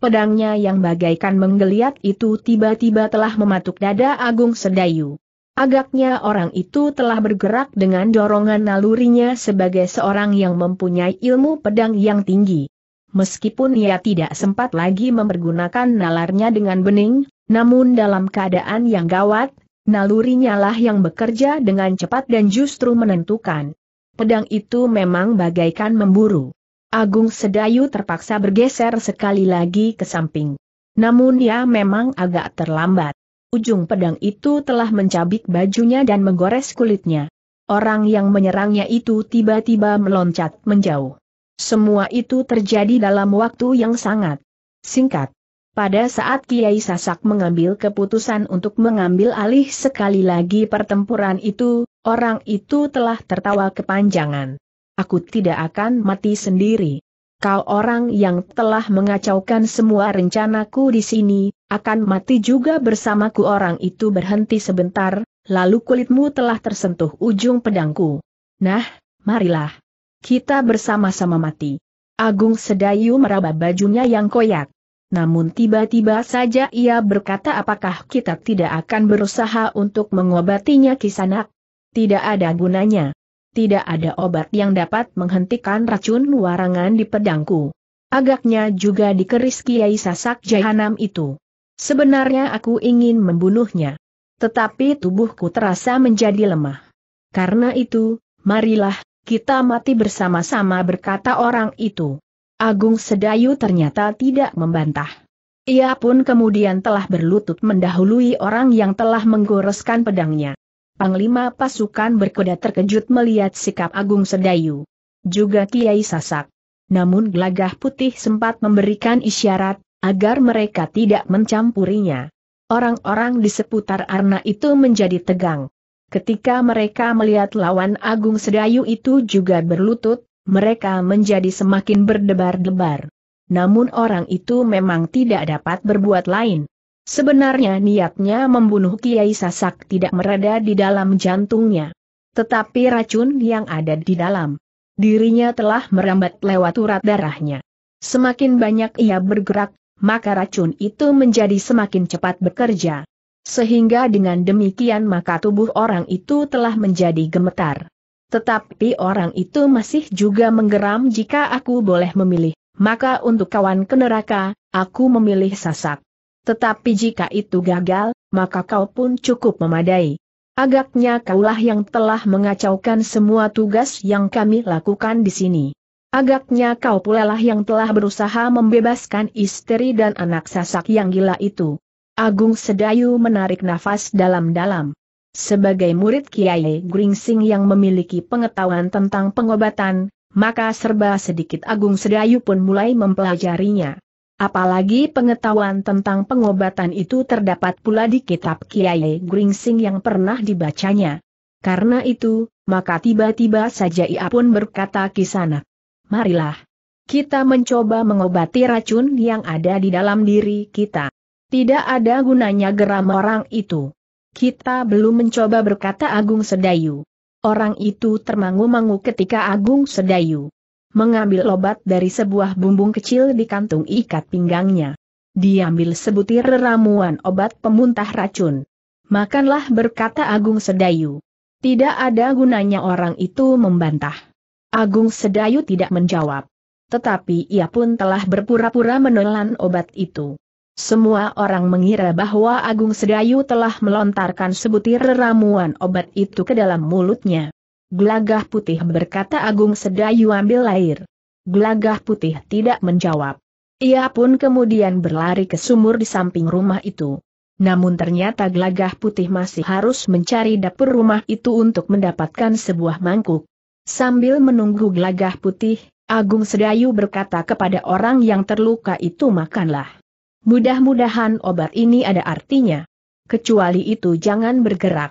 Pedangnya yang bagaikan menggeliat itu tiba-tiba telah mematuk dada Agung Sedayu. Agaknya orang itu telah bergerak dengan dorongan nalurinya sebagai seorang yang mempunyai ilmu pedang yang tinggi. Meskipun ia tidak sempat lagi mempergunakan nalarnya dengan bening, namun dalam keadaan yang gawat, nalurinya lah yang bekerja dengan cepat dan justru menentukan. Pedang itu memang bagaikan memburu. Agung Sedayu terpaksa bergeser sekali lagi ke samping. Namun ia memang agak terlambat. Ujung pedang itu telah mencabik bajunya dan menggores kulitnya. Orang yang menyerangnya itu tiba-tiba meloncat menjauh. Semua itu terjadi dalam waktu yang sangat singkat. Pada saat Kiai Sasak mengambil keputusan untuk mengambil alih sekali lagi pertempuran itu, orang itu telah tertawa kepanjangan aku tidak akan mati sendiri. Kau orang yang telah mengacaukan semua rencanaku di sini, akan mati juga bersamaku orang itu berhenti sebentar, lalu kulitmu telah tersentuh ujung pedangku. Nah, marilah. Kita bersama-sama mati. Agung Sedayu meraba bajunya yang koyak. Namun tiba-tiba saja ia berkata apakah kita tidak akan berusaha untuk mengobatinya kisanak? Tidak ada gunanya tidak ada obat yang dapat menghentikan racun warangan di pedangku. Agaknya juga dikeris Kiai Sasak Jahanam itu. Sebenarnya aku ingin membunuhnya. Tetapi tubuhku terasa menjadi lemah. Karena itu, marilah, kita mati bersama-sama berkata orang itu. Agung Sedayu ternyata tidak membantah. Ia pun kemudian telah berlutut mendahului orang yang telah menggoreskan pedangnya. Panglima pasukan berkuda terkejut melihat sikap Agung Sedayu. Juga Kiai Sasak. Namun gelagah putih sempat memberikan isyarat, agar mereka tidak mencampurinya. Orang-orang di seputar Arna itu menjadi tegang. Ketika mereka melihat lawan Agung Sedayu itu juga berlutut, mereka menjadi semakin berdebar-debar. Namun orang itu memang tidak dapat berbuat lain. Sebenarnya niatnya membunuh Kiai Sasak tidak mereda di dalam jantungnya. Tetapi racun yang ada di dalam dirinya telah merambat lewat urat darahnya. Semakin banyak ia bergerak, maka racun itu menjadi semakin cepat bekerja. Sehingga dengan demikian maka tubuh orang itu telah menjadi gemetar. Tetapi orang itu masih juga menggeram jika aku boleh memilih, maka untuk kawan ke neraka, aku memilih sasak. Tetapi jika itu gagal, maka kau pun cukup memadai. Agaknya kaulah yang telah mengacaukan semua tugas yang kami lakukan di sini. Agaknya kau pula lah yang telah berusaha membebaskan istri dan anak sasak yang gila itu. Agung Sedayu menarik nafas dalam-dalam. Sebagai murid Kiai Gringsing yang memiliki pengetahuan tentang pengobatan, maka serba sedikit Agung Sedayu pun mulai mempelajarinya. Apalagi pengetahuan tentang pengobatan itu terdapat pula di kitab Kiai Gringsing yang pernah dibacanya. Karena itu, maka tiba-tiba saja ia pun berkata kisana, Marilah. Kita mencoba mengobati racun yang ada di dalam diri kita. Tidak ada gunanya geram orang itu. Kita belum mencoba berkata Agung Sedayu. Orang itu termangu-mangu ketika Agung Sedayu mengambil obat dari sebuah bumbung kecil di kantung ikat pinggangnya. Diambil sebutir ramuan obat pemuntah racun. Makanlah berkata Agung Sedayu. Tidak ada gunanya orang itu membantah. Agung Sedayu tidak menjawab. Tetapi ia pun telah berpura-pura menelan obat itu. Semua orang mengira bahwa Agung Sedayu telah melontarkan sebutir ramuan obat itu ke dalam mulutnya. Gelagah putih berkata Agung Sedayu ambil air. Gelagah putih tidak menjawab. Ia pun kemudian berlari ke sumur di samping rumah itu. Namun ternyata gelagah putih masih harus mencari dapur rumah itu untuk mendapatkan sebuah mangkuk. Sambil menunggu gelagah putih, Agung Sedayu berkata kepada orang yang terluka itu makanlah. Mudah-mudahan obat ini ada artinya. Kecuali itu jangan bergerak.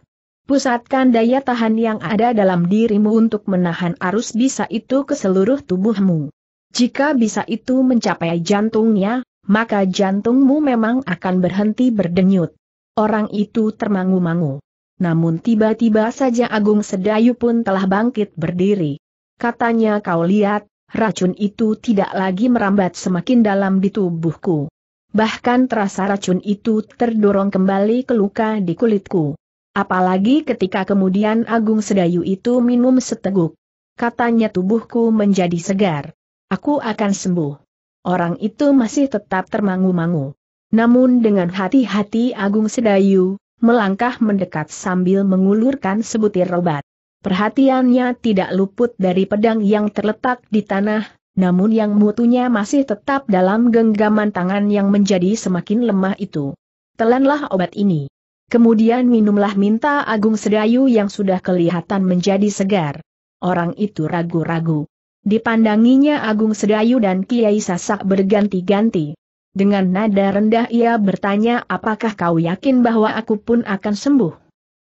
Pusatkan daya tahan yang ada dalam dirimu untuk menahan arus bisa itu ke seluruh tubuhmu. Jika bisa itu mencapai jantungnya, maka jantungmu memang akan berhenti berdenyut. Orang itu termangu-mangu. Namun tiba-tiba saja Agung Sedayu pun telah bangkit berdiri. Katanya kau lihat, racun itu tidak lagi merambat semakin dalam di tubuhku. Bahkan terasa racun itu terdorong kembali ke luka di kulitku apalagi ketika kemudian Agung Sedayu itu minum seteguk. Katanya tubuhku menjadi segar. Aku akan sembuh. Orang itu masih tetap termangu-mangu. Namun dengan hati-hati Agung Sedayu, melangkah mendekat sambil mengulurkan sebutir obat. Perhatiannya tidak luput dari pedang yang terletak di tanah, namun yang mutunya masih tetap dalam genggaman tangan yang menjadi semakin lemah itu. Telanlah obat ini. Kemudian minumlah minta Agung Sedayu yang sudah kelihatan menjadi segar. Orang itu ragu-ragu. Dipandanginya Agung Sedayu dan Kiai Sasak berganti-ganti. Dengan nada rendah ia bertanya apakah kau yakin bahwa aku pun akan sembuh?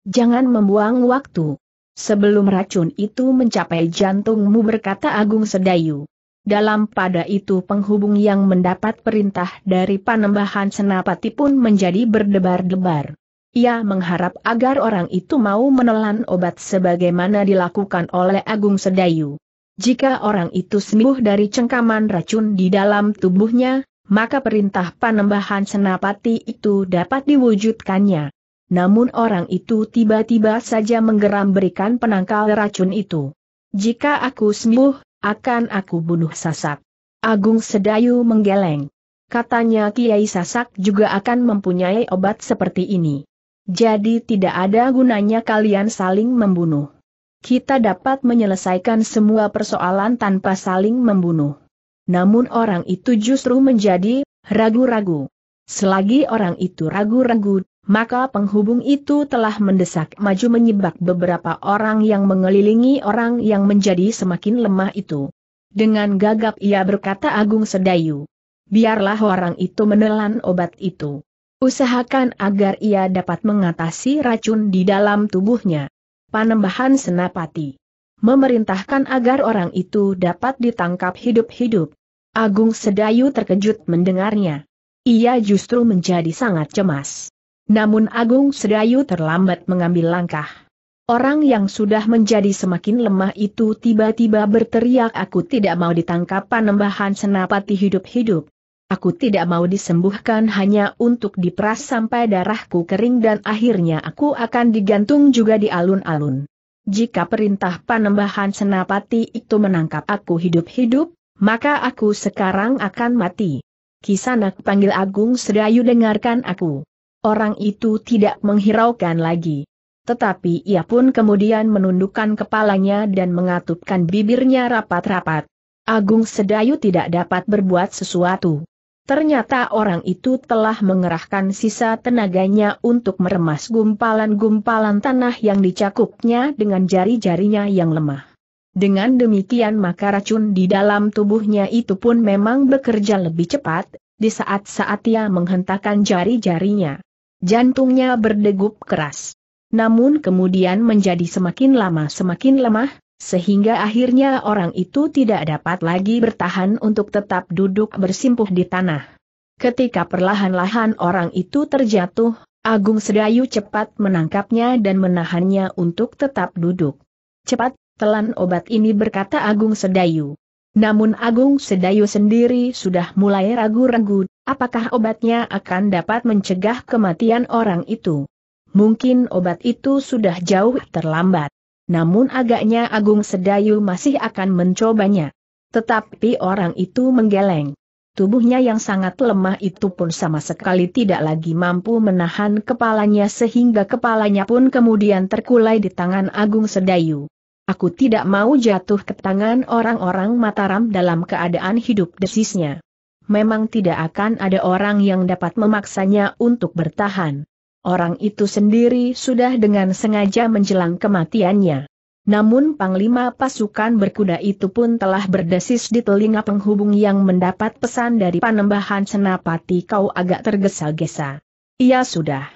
Jangan membuang waktu. Sebelum racun itu mencapai jantungmu berkata Agung Sedayu. Dalam pada itu penghubung yang mendapat perintah dari panembahan senapati pun menjadi berdebar-debar. Ia mengharap agar orang itu mau menelan obat sebagaimana dilakukan oleh Agung Sedayu. Jika orang itu sembuh dari cengkaman racun di dalam tubuhnya, maka perintah panembahan senapati itu dapat diwujudkannya. Namun orang itu tiba-tiba saja menggeram berikan penangkal racun itu. Jika aku sembuh, akan aku bunuh Sasak. Agung Sedayu menggeleng. Katanya Kiai Sasak juga akan mempunyai obat seperti ini. Jadi tidak ada gunanya kalian saling membunuh. Kita dapat menyelesaikan semua persoalan tanpa saling membunuh. Namun orang itu justru menjadi ragu-ragu. Selagi orang itu ragu-ragu, maka penghubung itu telah mendesak maju menyebak beberapa orang yang mengelilingi orang yang menjadi semakin lemah itu. Dengan gagap ia berkata Agung Sedayu. Biarlah orang itu menelan obat itu. Usahakan agar ia dapat mengatasi racun di dalam tubuhnya. Panembahan Senapati memerintahkan agar orang itu dapat ditangkap hidup-hidup. Agung Sedayu terkejut mendengarnya. Ia justru menjadi sangat cemas. Namun Agung Sedayu terlambat mengambil langkah. Orang yang sudah menjadi semakin lemah itu tiba-tiba berteriak aku tidak mau ditangkap panembahan senapati hidup-hidup. Aku tidak mau disembuhkan hanya untuk diperas sampai darahku kering dan akhirnya aku akan digantung juga di alun-alun. Jika perintah panembahan senapati itu menangkap aku hidup-hidup, maka aku sekarang akan mati. Kisanak panggil Agung Sedayu dengarkan aku. Orang itu tidak menghiraukan lagi. Tetapi ia pun kemudian menundukkan kepalanya dan mengatupkan bibirnya rapat-rapat. Agung Sedayu tidak dapat berbuat sesuatu. Ternyata orang itu telah mengerahkan sisa tenaganya untuk meremas gumpalan-gumpalan tanah yang dicakupnya dengan jari-jarinya yang lemah. Dengan demikian maka racun di dalam tubuhnya itu pun memang bekerja lebih cepat, di saat-saat ia menghentakkan jari-jarinya. Jantungnya berdegup keras. Namun kemudian menjadi semakin lama semakin lemah, sehingga akhirnya orang itu tidak dapat lagi bertahan untuk tetap duduk bersimpuh di tanah. Ketika perlahan-lahan orang itu terjatuh, Agung Sedayu cepat menangkapnya dan menahannya untuk tetap duduk. Cepat, telan obat ini berkata Agung Sedayu. Namun Agung Sedayu sendiri sudah mulai ragu-ragu, apakah obatnya akan dapat mencegah kematian orang itu. Mungkin obat itu sudah jauh terlambat namun agaknya Agung Sedayu masih akan mencobanya. Tetapi orang itu menggeleng. Tubuhnya yang sangat lemah itu pun sama sekali tidak lagi mampu menahan kepalanya sehingga kepalanya pun kemudian terkulai di tangan Agung Sedayu. Aku tidak mau jatuh ke tangan orang-orang Mataram dalam keadaan hidup desisnya. Memang tidak akan ada orang yang dapat memaksanya untuk bertahan. Orang itu sendiri sudah dengan sengaja menjelang kematiannya. Namun Panglima pasukan berkuda itu pun telah berdesis di telinga penghubung yang mendapat pesan dari panembahan senapati kau agak tergesa-gesa. Ia sudah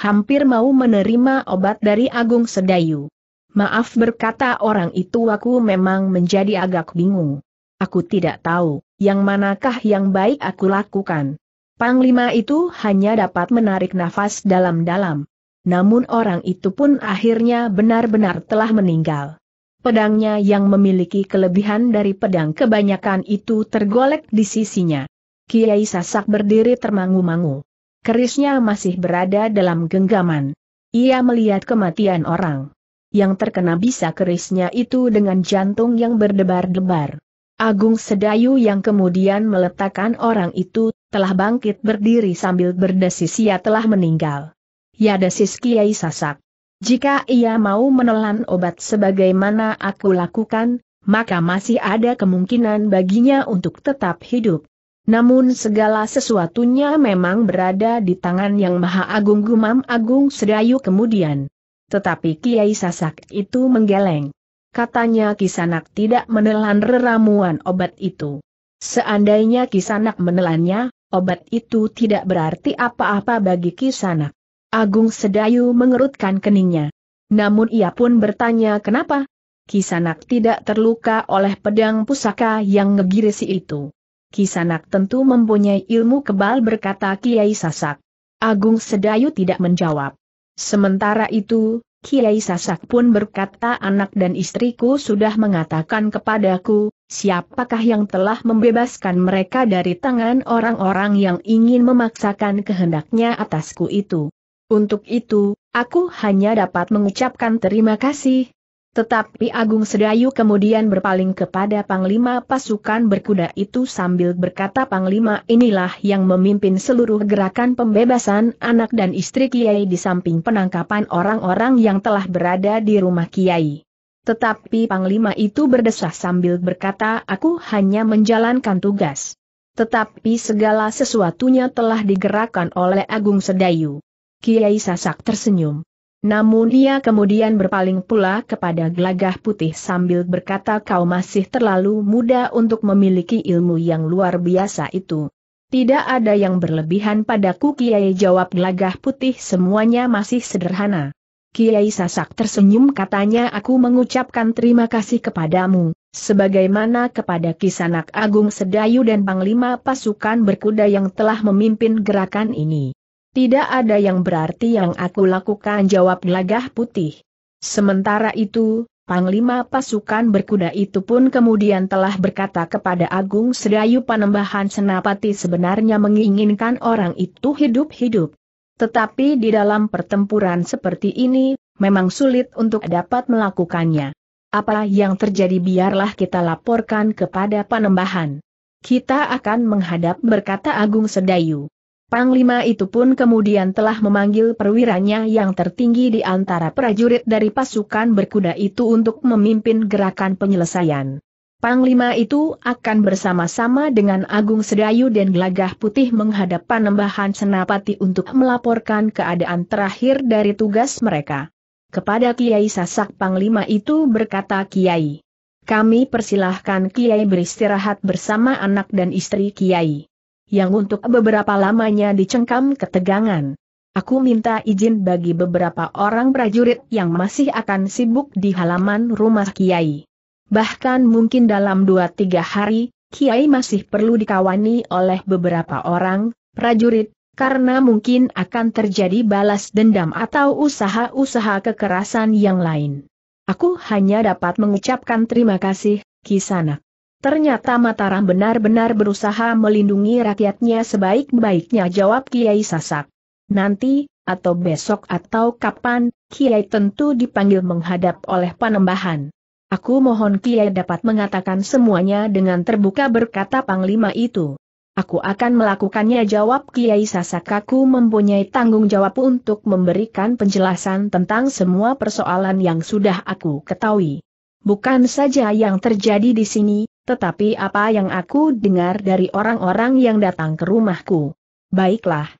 hampir mau menerima obat dari Agung Sedayu. Maaf berkata orang itu aku memang menjadi agak bingung. Aku tidak tahu, yang manakah yang baik aku lakukan. Panglima itu hanya dapat menarik nafas dalam-dalam. Namun orang itu pun akhirnya benar-benar telah meninggal. Pedangnya yang memiliki kelebihan dari pedang kebanyakan itu tergolek di sisinya. Kiai Sasak berdiri termangu-mangu. Kerisnya masih berada dalam genggaman. Ia melihat kematian orang. Yang terkena bisa kerisnya itu dengan jantung yang berdebar-debar. Agung Sedayu yang kemudian meletakkan orang itu, telah bangkit berdiri sambil berdesis ia telah meninggal. Ya desis Kiai Sasak. Jika ia mau menelan obat sebagaimana aku lakukan, maka masih ada kemungkinan baginya untuk tetap hidup. Namun segala sesuatunya memang berada di tangan Yang Maha Agung Gumam Agung Sedayu kemudian. Tetapi Kiai Sasak itu menggeleng katanya Kisanak tidak menelan ramuan obat itu. Seandainya Kisanak menelannya, obat itu tidak berarti apa-apa bagi Kisanak. Agung Sedayu mengerutkan keningnya. Namun ia pun bertanya kenapa? Kisanak tidak terluka oleh pedang pusaka yang ngegirisi itu. Kisanak tentu mempunyai ilmu kebal berkata Kiai Sasak. Agung Sedayu tidak menjawab. Sementara itu, Kiai Sasak pun berkata anak dan istriku sudah mengatakan kepadaku, siapakah yang telah membebaskan mereka dari tangan orang-orang yang ingin memaksakan kehendaknya atasku itu. Untuk itu, aku hanya dapat mengucapkan terima kasih, tetapi Agung Sedayu kemudian berpaling kepada Panglima pasukan berkuda itu sambil berkata Panglima inilah yang memimpin seluruh gerakan pembebasan anak dan istri Kiai di samping penangkapan orang-orang yang telah berada di rumah Kiai. Tetapi Panglima itu berdesah sambil berkata aku hanya menjalankan tugas. Tetapi segala sesuatunya telah digerakkan oleh Agung Sedayu. Kiai Sasak tersenyum. Namun ia kemudian berpaling pula kepada Glagah putih sambil berkata kau masih terlalu muda untuk memiliki ilmu yang luar biasa itu. Tidak ada yang berlebihan padaku Kiai jawab Glagah putih semuanya masih sederhana. Kiai Sasak tersenyum katanya aku mengucapkan terima kasih kepadamu, sebagaimana kepada Kisanak Agung Sedayu dan Panglima Pasukan Berkuda yang telah memimpin gerakan ini. Tidak ada yang berarti yang aku lakukan jawab gelagah putih. Sementara itu, Panglima pasukan berkuda itu pun kemudian telah berkata kepada Agung Sedayu Panembahan Senapati sebenarnya menginginkan orang itu hidup-hidup. Tetapi di dalam pertempuran seperti ini, memang sulit untuk dapat melakukannya. Apa yang terjadi biarlah kita laporkan kepada Panembahan. Kita akan menghadap berkata Agung Sedayu. Panglima itu pun kemudian telah memanggil perwiranya yang tertinggi di antara prajurit dari pasukan berkuda itu untuk memimpin gerakan penyelesaian. Panglima itu akan bersama-sama dengan Agung Sedayu dan Gelagah Putih menghadap Panembahan Senapati untuk melaporkan keadaan terakhir dari tugas mereka. Kepada Kiai Sasak Panglima itu berkata Kiai, kami persilahkan Kiai beristirahat bersama anak dan istri Kiai yang untuk beberapa lamanya dicengkam ketegangan. Aku minta izin bagi beberapa orang prajurit yang masih akan sibuk di halaman rumah Kiai. Bahkan mungkin dalam 2-3 hari, Kiai masih perlu dikawani oleh beberapa orang, prajurit, karena mungkin akan terjadi balas dendam atau usaha-usaha kekerasan yang lain. Aku hanya dapat mengucapkan terima kasih, Kisanak. Ternyata Mataram benar-benar berusaha melindungi rakyatnya sebaik-baiknya jawab Kiai Sasak. Nanti, atau besok atau kapan, Kiai tentu dipanggil menghadap oleh panembahan. Aku mohon Kiai dapat mengatakan semuanya dengan terbuka berkata Panglima itu. Aku akan melakukannya jawab Kiai Sasak aku mempunyai tanggung jawab untuk memberikan penjelasan tentang semua persoalan yang sudah aku ketahui. Bukan saja yang terjadi di sini, tetapi apa yang aku dengar dari orang-orang yang datang ke rumahku? Baiklah.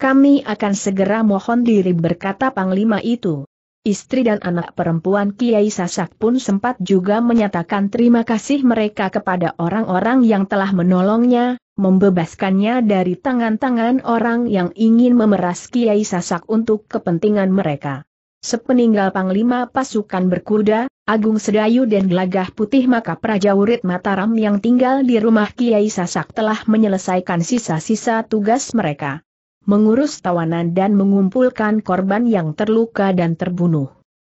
Kami akan segera mohon diri berkata Panglima itu. Istri dan anak perempuan Kiai Sasak pun sempat juga menyatakan terima kasih mereka kepada orang-orang yang telah menolongnya, membebaskannya dari tangan-tangan orang yang ingin memeras Kiai Sasak untuk kepentingan mereka. Sepeninggal Panglima pasukan berkuda, Agung Sedayu dan Gelagah Putih maka prajurit Mataram yang tinggal di rumah Kiai Sasak telah menyelesaikan sisa-sisa tugas mereka. Mengurus tawanan dan mengumpulkan korban yang terluka dan terbunuh.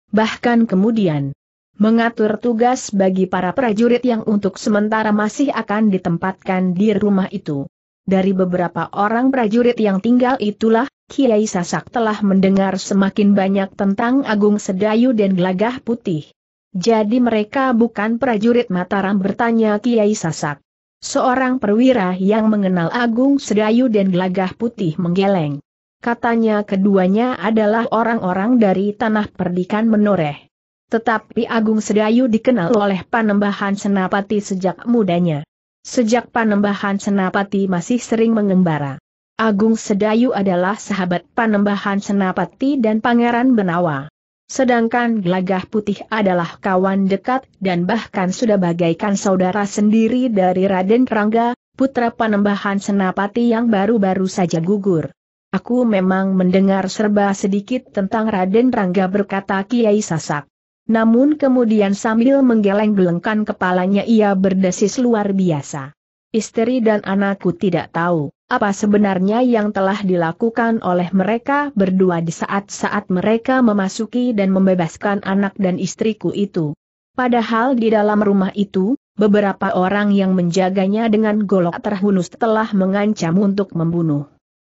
Bahkan kemudian, mengatur tugas bagi para prajurit yang untuk sementara masih akan ditempatkan di rumah itu. Dari beberapa orang prajurit yang tinggal itulah, Kiai Sasak telah mendengar semakin banyak tentang Agung Sedayu dan Gelagah Putih. Jadi mereka bukan prajurit Mataram bertanya Kiai Sasak. Seorang perwira yang mengenal Agung Sedayu dan Gelagah Putih menggeleng. Katanya keduanya adalah orang-orang dari tanah perdikan menoreh. Tetapi Agung Sedayu dikenal oleh Panembahan Senapati sejak mudanya. Sejak Panembahan Senapati masih sering mengembara. Agung Sedayu adalah sahabat Panembahan Senapati dan Pangeran Benawa. Sedangkan Gelagah Putih adalah kawan dekat dan bahkan sudah bagaikan saudara sendiri dari Raden Rangga, putra Panembahan Senapati yang baru-baru saja gugur. Aku memang mendengar serba sedikit tentang Raden Rangga berkata Kiai Sasak. Namun kemudian sambil menggeleng-gelengkan kepalanya ia berdesis luar biasa. Istri dan anakku tidak tahu. Apa sebenarnya yang telah dilakukan oleh mereka berdua di saat-saat mereka memasuki dan membebaskan anak dan istriku itu? Padahal di dalam rumah itu, beberapa orang yang menjaganya dengan golok terhunus telah mengancam untuk membunuh.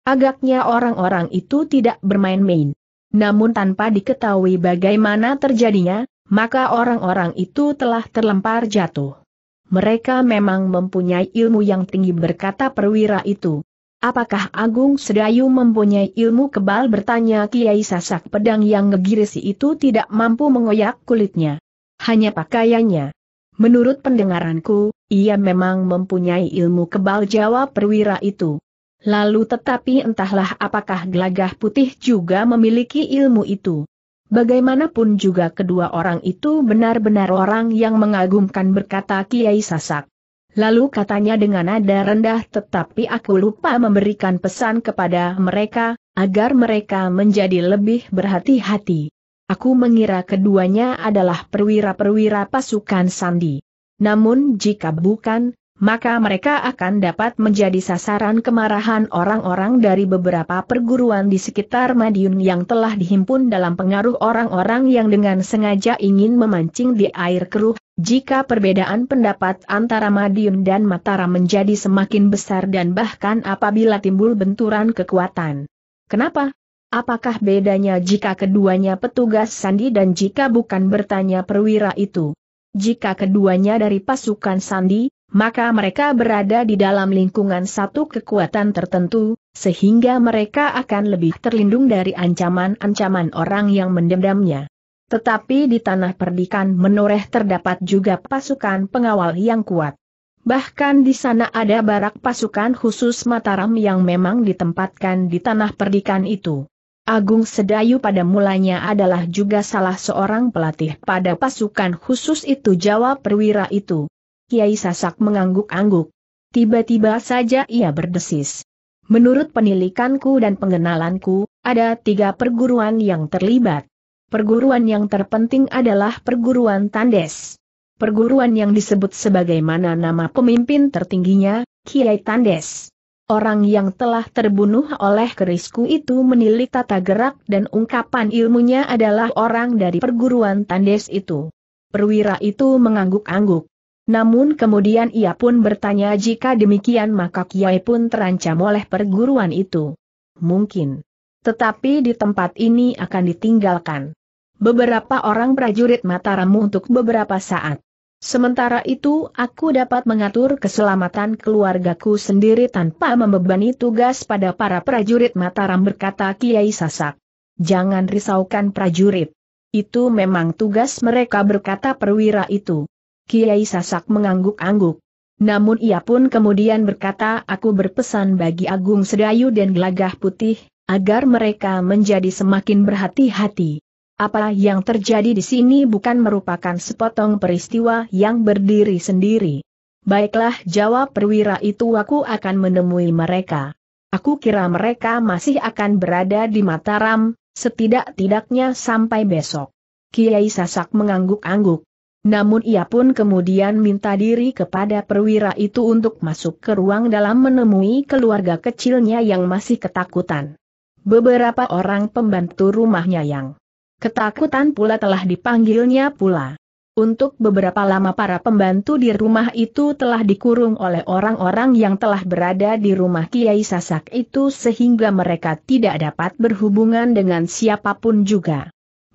Agaknya orang-orang itu tidak bermain-main. Namun tanpa diketahui bagaimana terjadinya, maka orang-orang itu telah terlempar jatuh mereka memang mempunyai ilmu yang tinggi berkata perwira itu. Apakah Agung Sedayu mempunyai ilmu kebal bertanya Kiai Sasak pedang yang ngegirisi itu tidak mampu mengoyak kulitnya. Hanya pakaiannya. Menurut pendengaranku, ia memang mempunyai ilmu kebal jawab perwira itu. Lalu tetapi entahlah apakah gelagah putih juga memiliki ilmu itu. Bagaimanapun juga kedua orang itu benar-benar orang yang mengagumkan berkata Kiai Sasak. Lalu katanya dengan nada rendah tetapi aku lupa memberikan pesan kepada mereka, agar mereka menjadi lebih berhati-hati. Aku mengira keduanya adalah perwira-perwira pasukan Sandi. Namun jika bukan, maka mereka akan dapat menjadi sasaran kemarahan orang-orang dari beberapa perguruan di sekitar Madiun yang telah dihimpun dalam pengaruh orang-orang yang dengan sengaja ingin memancing di air keruh, jika perbedaan pendapat antara Madiun dan Mataram menjadi semakin besar dan bahkan apabila timbul benturan kekuatan. Kenapa? Apakah bedanya jika keduanya petugas sandi dan jika bukan bertanya perwira itu? Jika keduanya dari pasukan sandi, maka mereka berada di dalam lingkungan satu kekuatan tertentu, sehingga mereka akan lebih terlindung dari ancaman-ancaman orang yang mendendamnya. Tetapi di tanah perdikan menoreh terdapat juga pasukan pengawal yang kuat. Bahkan di sana ada barak pasukan khusus Mataram yang memang ditempatkan di tanah perdikan itu. Agung Sedayu pada mulanya adalah juga salah seorang pelatih pada pasukan khusus itu jawab perwira itu. Kiai Sasak mengangguk-angguk. Tiba-tiba saja ia berdesis. Menurut penilikanku dan pengenalanku, ada tiga perguruan yang terlibat. Perguruan yang terpenting adalah perguruan Tandes. Perguruan yang disebut sebagaimana nama pemimpin tertingginya, Kiai Tandes. Orang yang telah terbunuh oleh kerisku itu menilik tata gerak dan ungkapan ilmunya adalah orang dari perguruan Tandes itu. Perwira itu mengangguk-angguk. Namun kemudian ia pun bertanya jika demikian maka Kiai pun terancam oleh perguruan itu. Mungkin. Tetapi di tempat ini akan ditinggalkan. Beberapa orang prajurit Mataramu untuk beberapa saat. Sementara itu aku dapat mengatur keselamatan keluargaku sendiri tanpa membebani tugas pada para prajurit Mataram berkata Kiai Sasak. Jangan risaukan prajurit. Itu memang tugas mereka berkata perwira itu. Kiai Sasak mengangguk-angguk. Namun ia pun kemudian berkata aku berpesan bagi Agung Sedayu dan Gelagah Putih, agar mereka menjadi semakin berhati-hati. Apa yang terjadi di sini bukan merupakan sepotong peristiwa yang berdiri sendiri. Baiklah jawab perwira itu aku akan menemui mereka. Aku kira mereka masih akan berada di Mataram, setidak-tidaknya sampai besok. Kiai Sasak mengangguk-angguk. Namun ia pun kemudian minta diri kepada perwira itu untuk masuk ke ruang dalam menemui keluarga kecilnya yang masih ketakutan. Beberapa orang pembantu rumahnya yang ketakutan pula telah dipanggilnya pula. Untuk beberapa lama para pembantu di rumah itu telah dikurung oleh orang-orang yang telah berada di rumah Kiai Sasak itu sehingga mereka tidak dapat berhubungan dengan siapapun juga.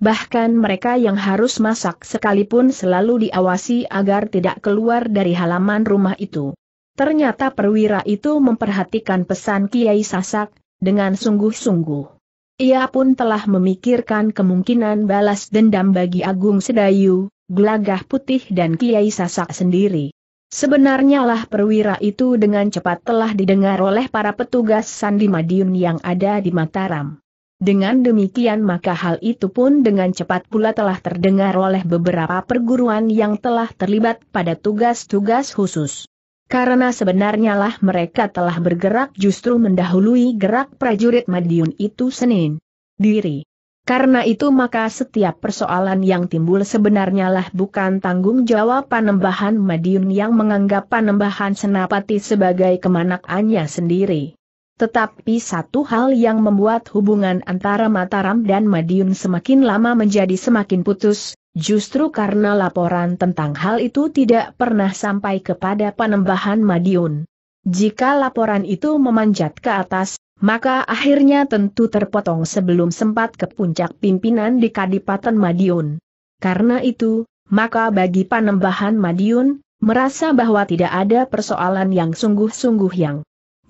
Bahkan mereka yang harus masak sekalipun selalu diawasi agar tidak keluar dari halaman rumah itu. Ternyata perwira itu memperhatikan pesan Kiai Sasak, dengan sungguh-sungguh. Ia pun telah memikirkan kemungkinan balas dendam bagi Agung Sedayu, Glagah Putih dan Kiai Sasak sendiri. Sebenarnya lah perwira itu dengan cepat telah didengar oleh para petugas Sandi Madiun yang ada di Mataram. Dengan demikian maka hal itu pun dengan cepat pula telah terdengar oleh beberapa perguruan yang telah terlibat pada tugas-tugas khusus. Karena sebenarnya lah mereka telah bergerak justru mendahului gerak prajurit Madiun itu Senin. Diri. Karena itu maka setiap persoalan yang timbul sebenarnya lah bukan tanggung jawab Panembahan Madiun yang menganggap Panembahan Senapati sebagai kemanakannya sendiri. Tetapi satu hal yang membuat hubungan antara Mataram dan Madiun semakin lama menjadi semakin putus, justru karena laporan tentang hal itu tidak pernah sampai kepada panembahan Madiun. Jika laporan itu memanjat ke atas, maka akhirnya tentu terpotong sebelum sempat ke puncak pimpinan di Kadipaten Madiun. Karena itu, maka bagi panembahan Madiun, merasa bahwa tidak ada persoalan yang sungguh-sungguh yang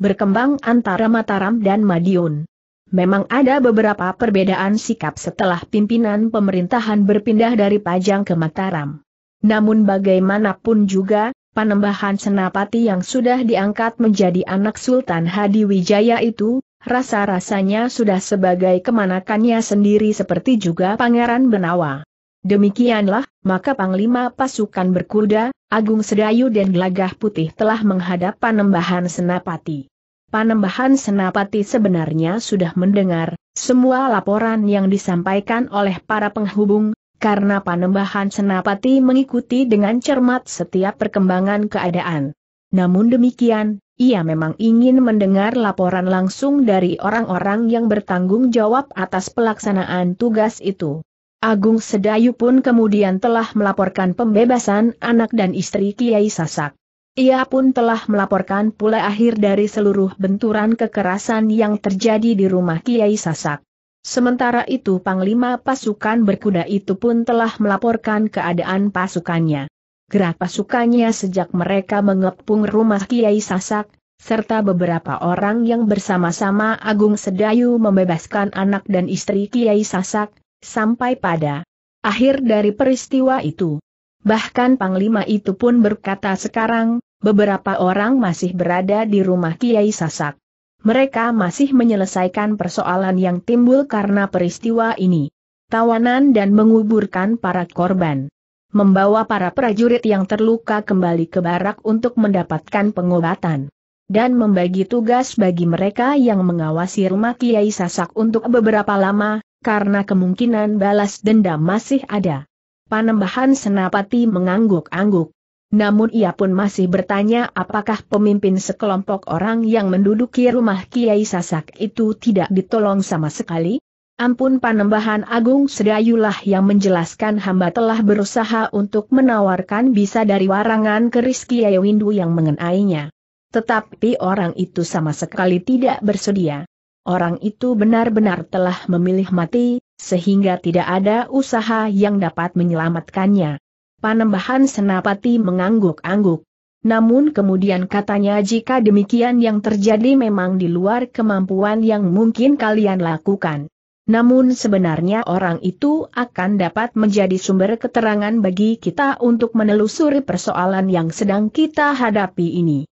berkembang antara Mataram dan Madiun. Memang ada beberapa perbedaan sikap setelah pimpinan pemerintahan berpindah dari Pajang ke Mataram. Namun bagaimanapun juga, panembahan senapati yang sudah diangkat menjadi anak Sultan Hadi Wijaya itu, rasa-rasanya sudah sebagai kemanakannya sendiri seperti juga Pangeran Benawa. Demikianlah, maka Panglima pasukan berkuda, Agung Sedayu dan Gelagah Putih telah menghadap Panembahan Senapati. Panembahan Senapati sebenarnya sudah mendengar semua laporan yang disampaikan oleh para penghubung, karena Panembahan Senapati mengikuti dengan cermat setiap perkembangan keadaan. Namun demikian, ia memang ingin mendengar laporan langsung dari orang-orang yang bertanggung jawab atas pelaksanaan tugas itu. Agung Sedayu pun kemudian telah melaporkan pembebasan anak dan istri Kiai Sasak. Ia pun telah melaporkan pula akhir dari seluruh benturan kekerasan yang terjadi di rumah Kiai Sasak. Sementara itu Panglima pasukan berkuda itu pun telah melaporkan keadaan pasukannya. Gerak pasukannya sejak mereka mengepung rumah Kiai Sasak, serta beberapa orang yang bersama-sama Agung Sedayu membebaskan anak dan istri Kiai Sasak, sampai pada akhir dari peristiwa itu. Bahkan Panglima itu pun berkata sekarang, beberapa orang masih berada di rumah Kiai Sasak. Mereka masih menyelesaikan persoalan yang timbul karena peristiwa ini. Tawanan dan menguburkan para korban. Membawa para prajurit yang terluka kembali ke barak untuk mendapatkan pengobatan. Dan membagi tugas bagi mereka yang mengawasi rumah Kiai Sasak untuk beberapa lama, karena kemungkinan balas dendam masih ada. Panembahan Senapati mengangguk-angguk. Namun ia pun masih bertanya apakah pemimpin sekelompok orang yang menduduki rumah Kiai Sasak itu tidak ditolong sama sekali? Ampun Panembahan Agung Sedayulah yang menjelaskan hamba telah berusaha untuk menawarkan bisa dari warangan keris Kiai Windu yang mengenainya. Tetapi orang itu sama sekali tidak bersedia. Orang itu benar-benar telah memilih mati, sehingga tidak ada usaha yang dapat menyelamatkannya. Panembahan Senapati mengangguk-angguk. Namun kemudian katanya jika demikian yang terjadi memang di luar kemampuan yang mungkin kalian lakukan. Namun sebenarnya orang itu akan dapat menjadi sumber keterangan bagi kita untuk menelusuri persoalan yang sedang kita hadapi ini.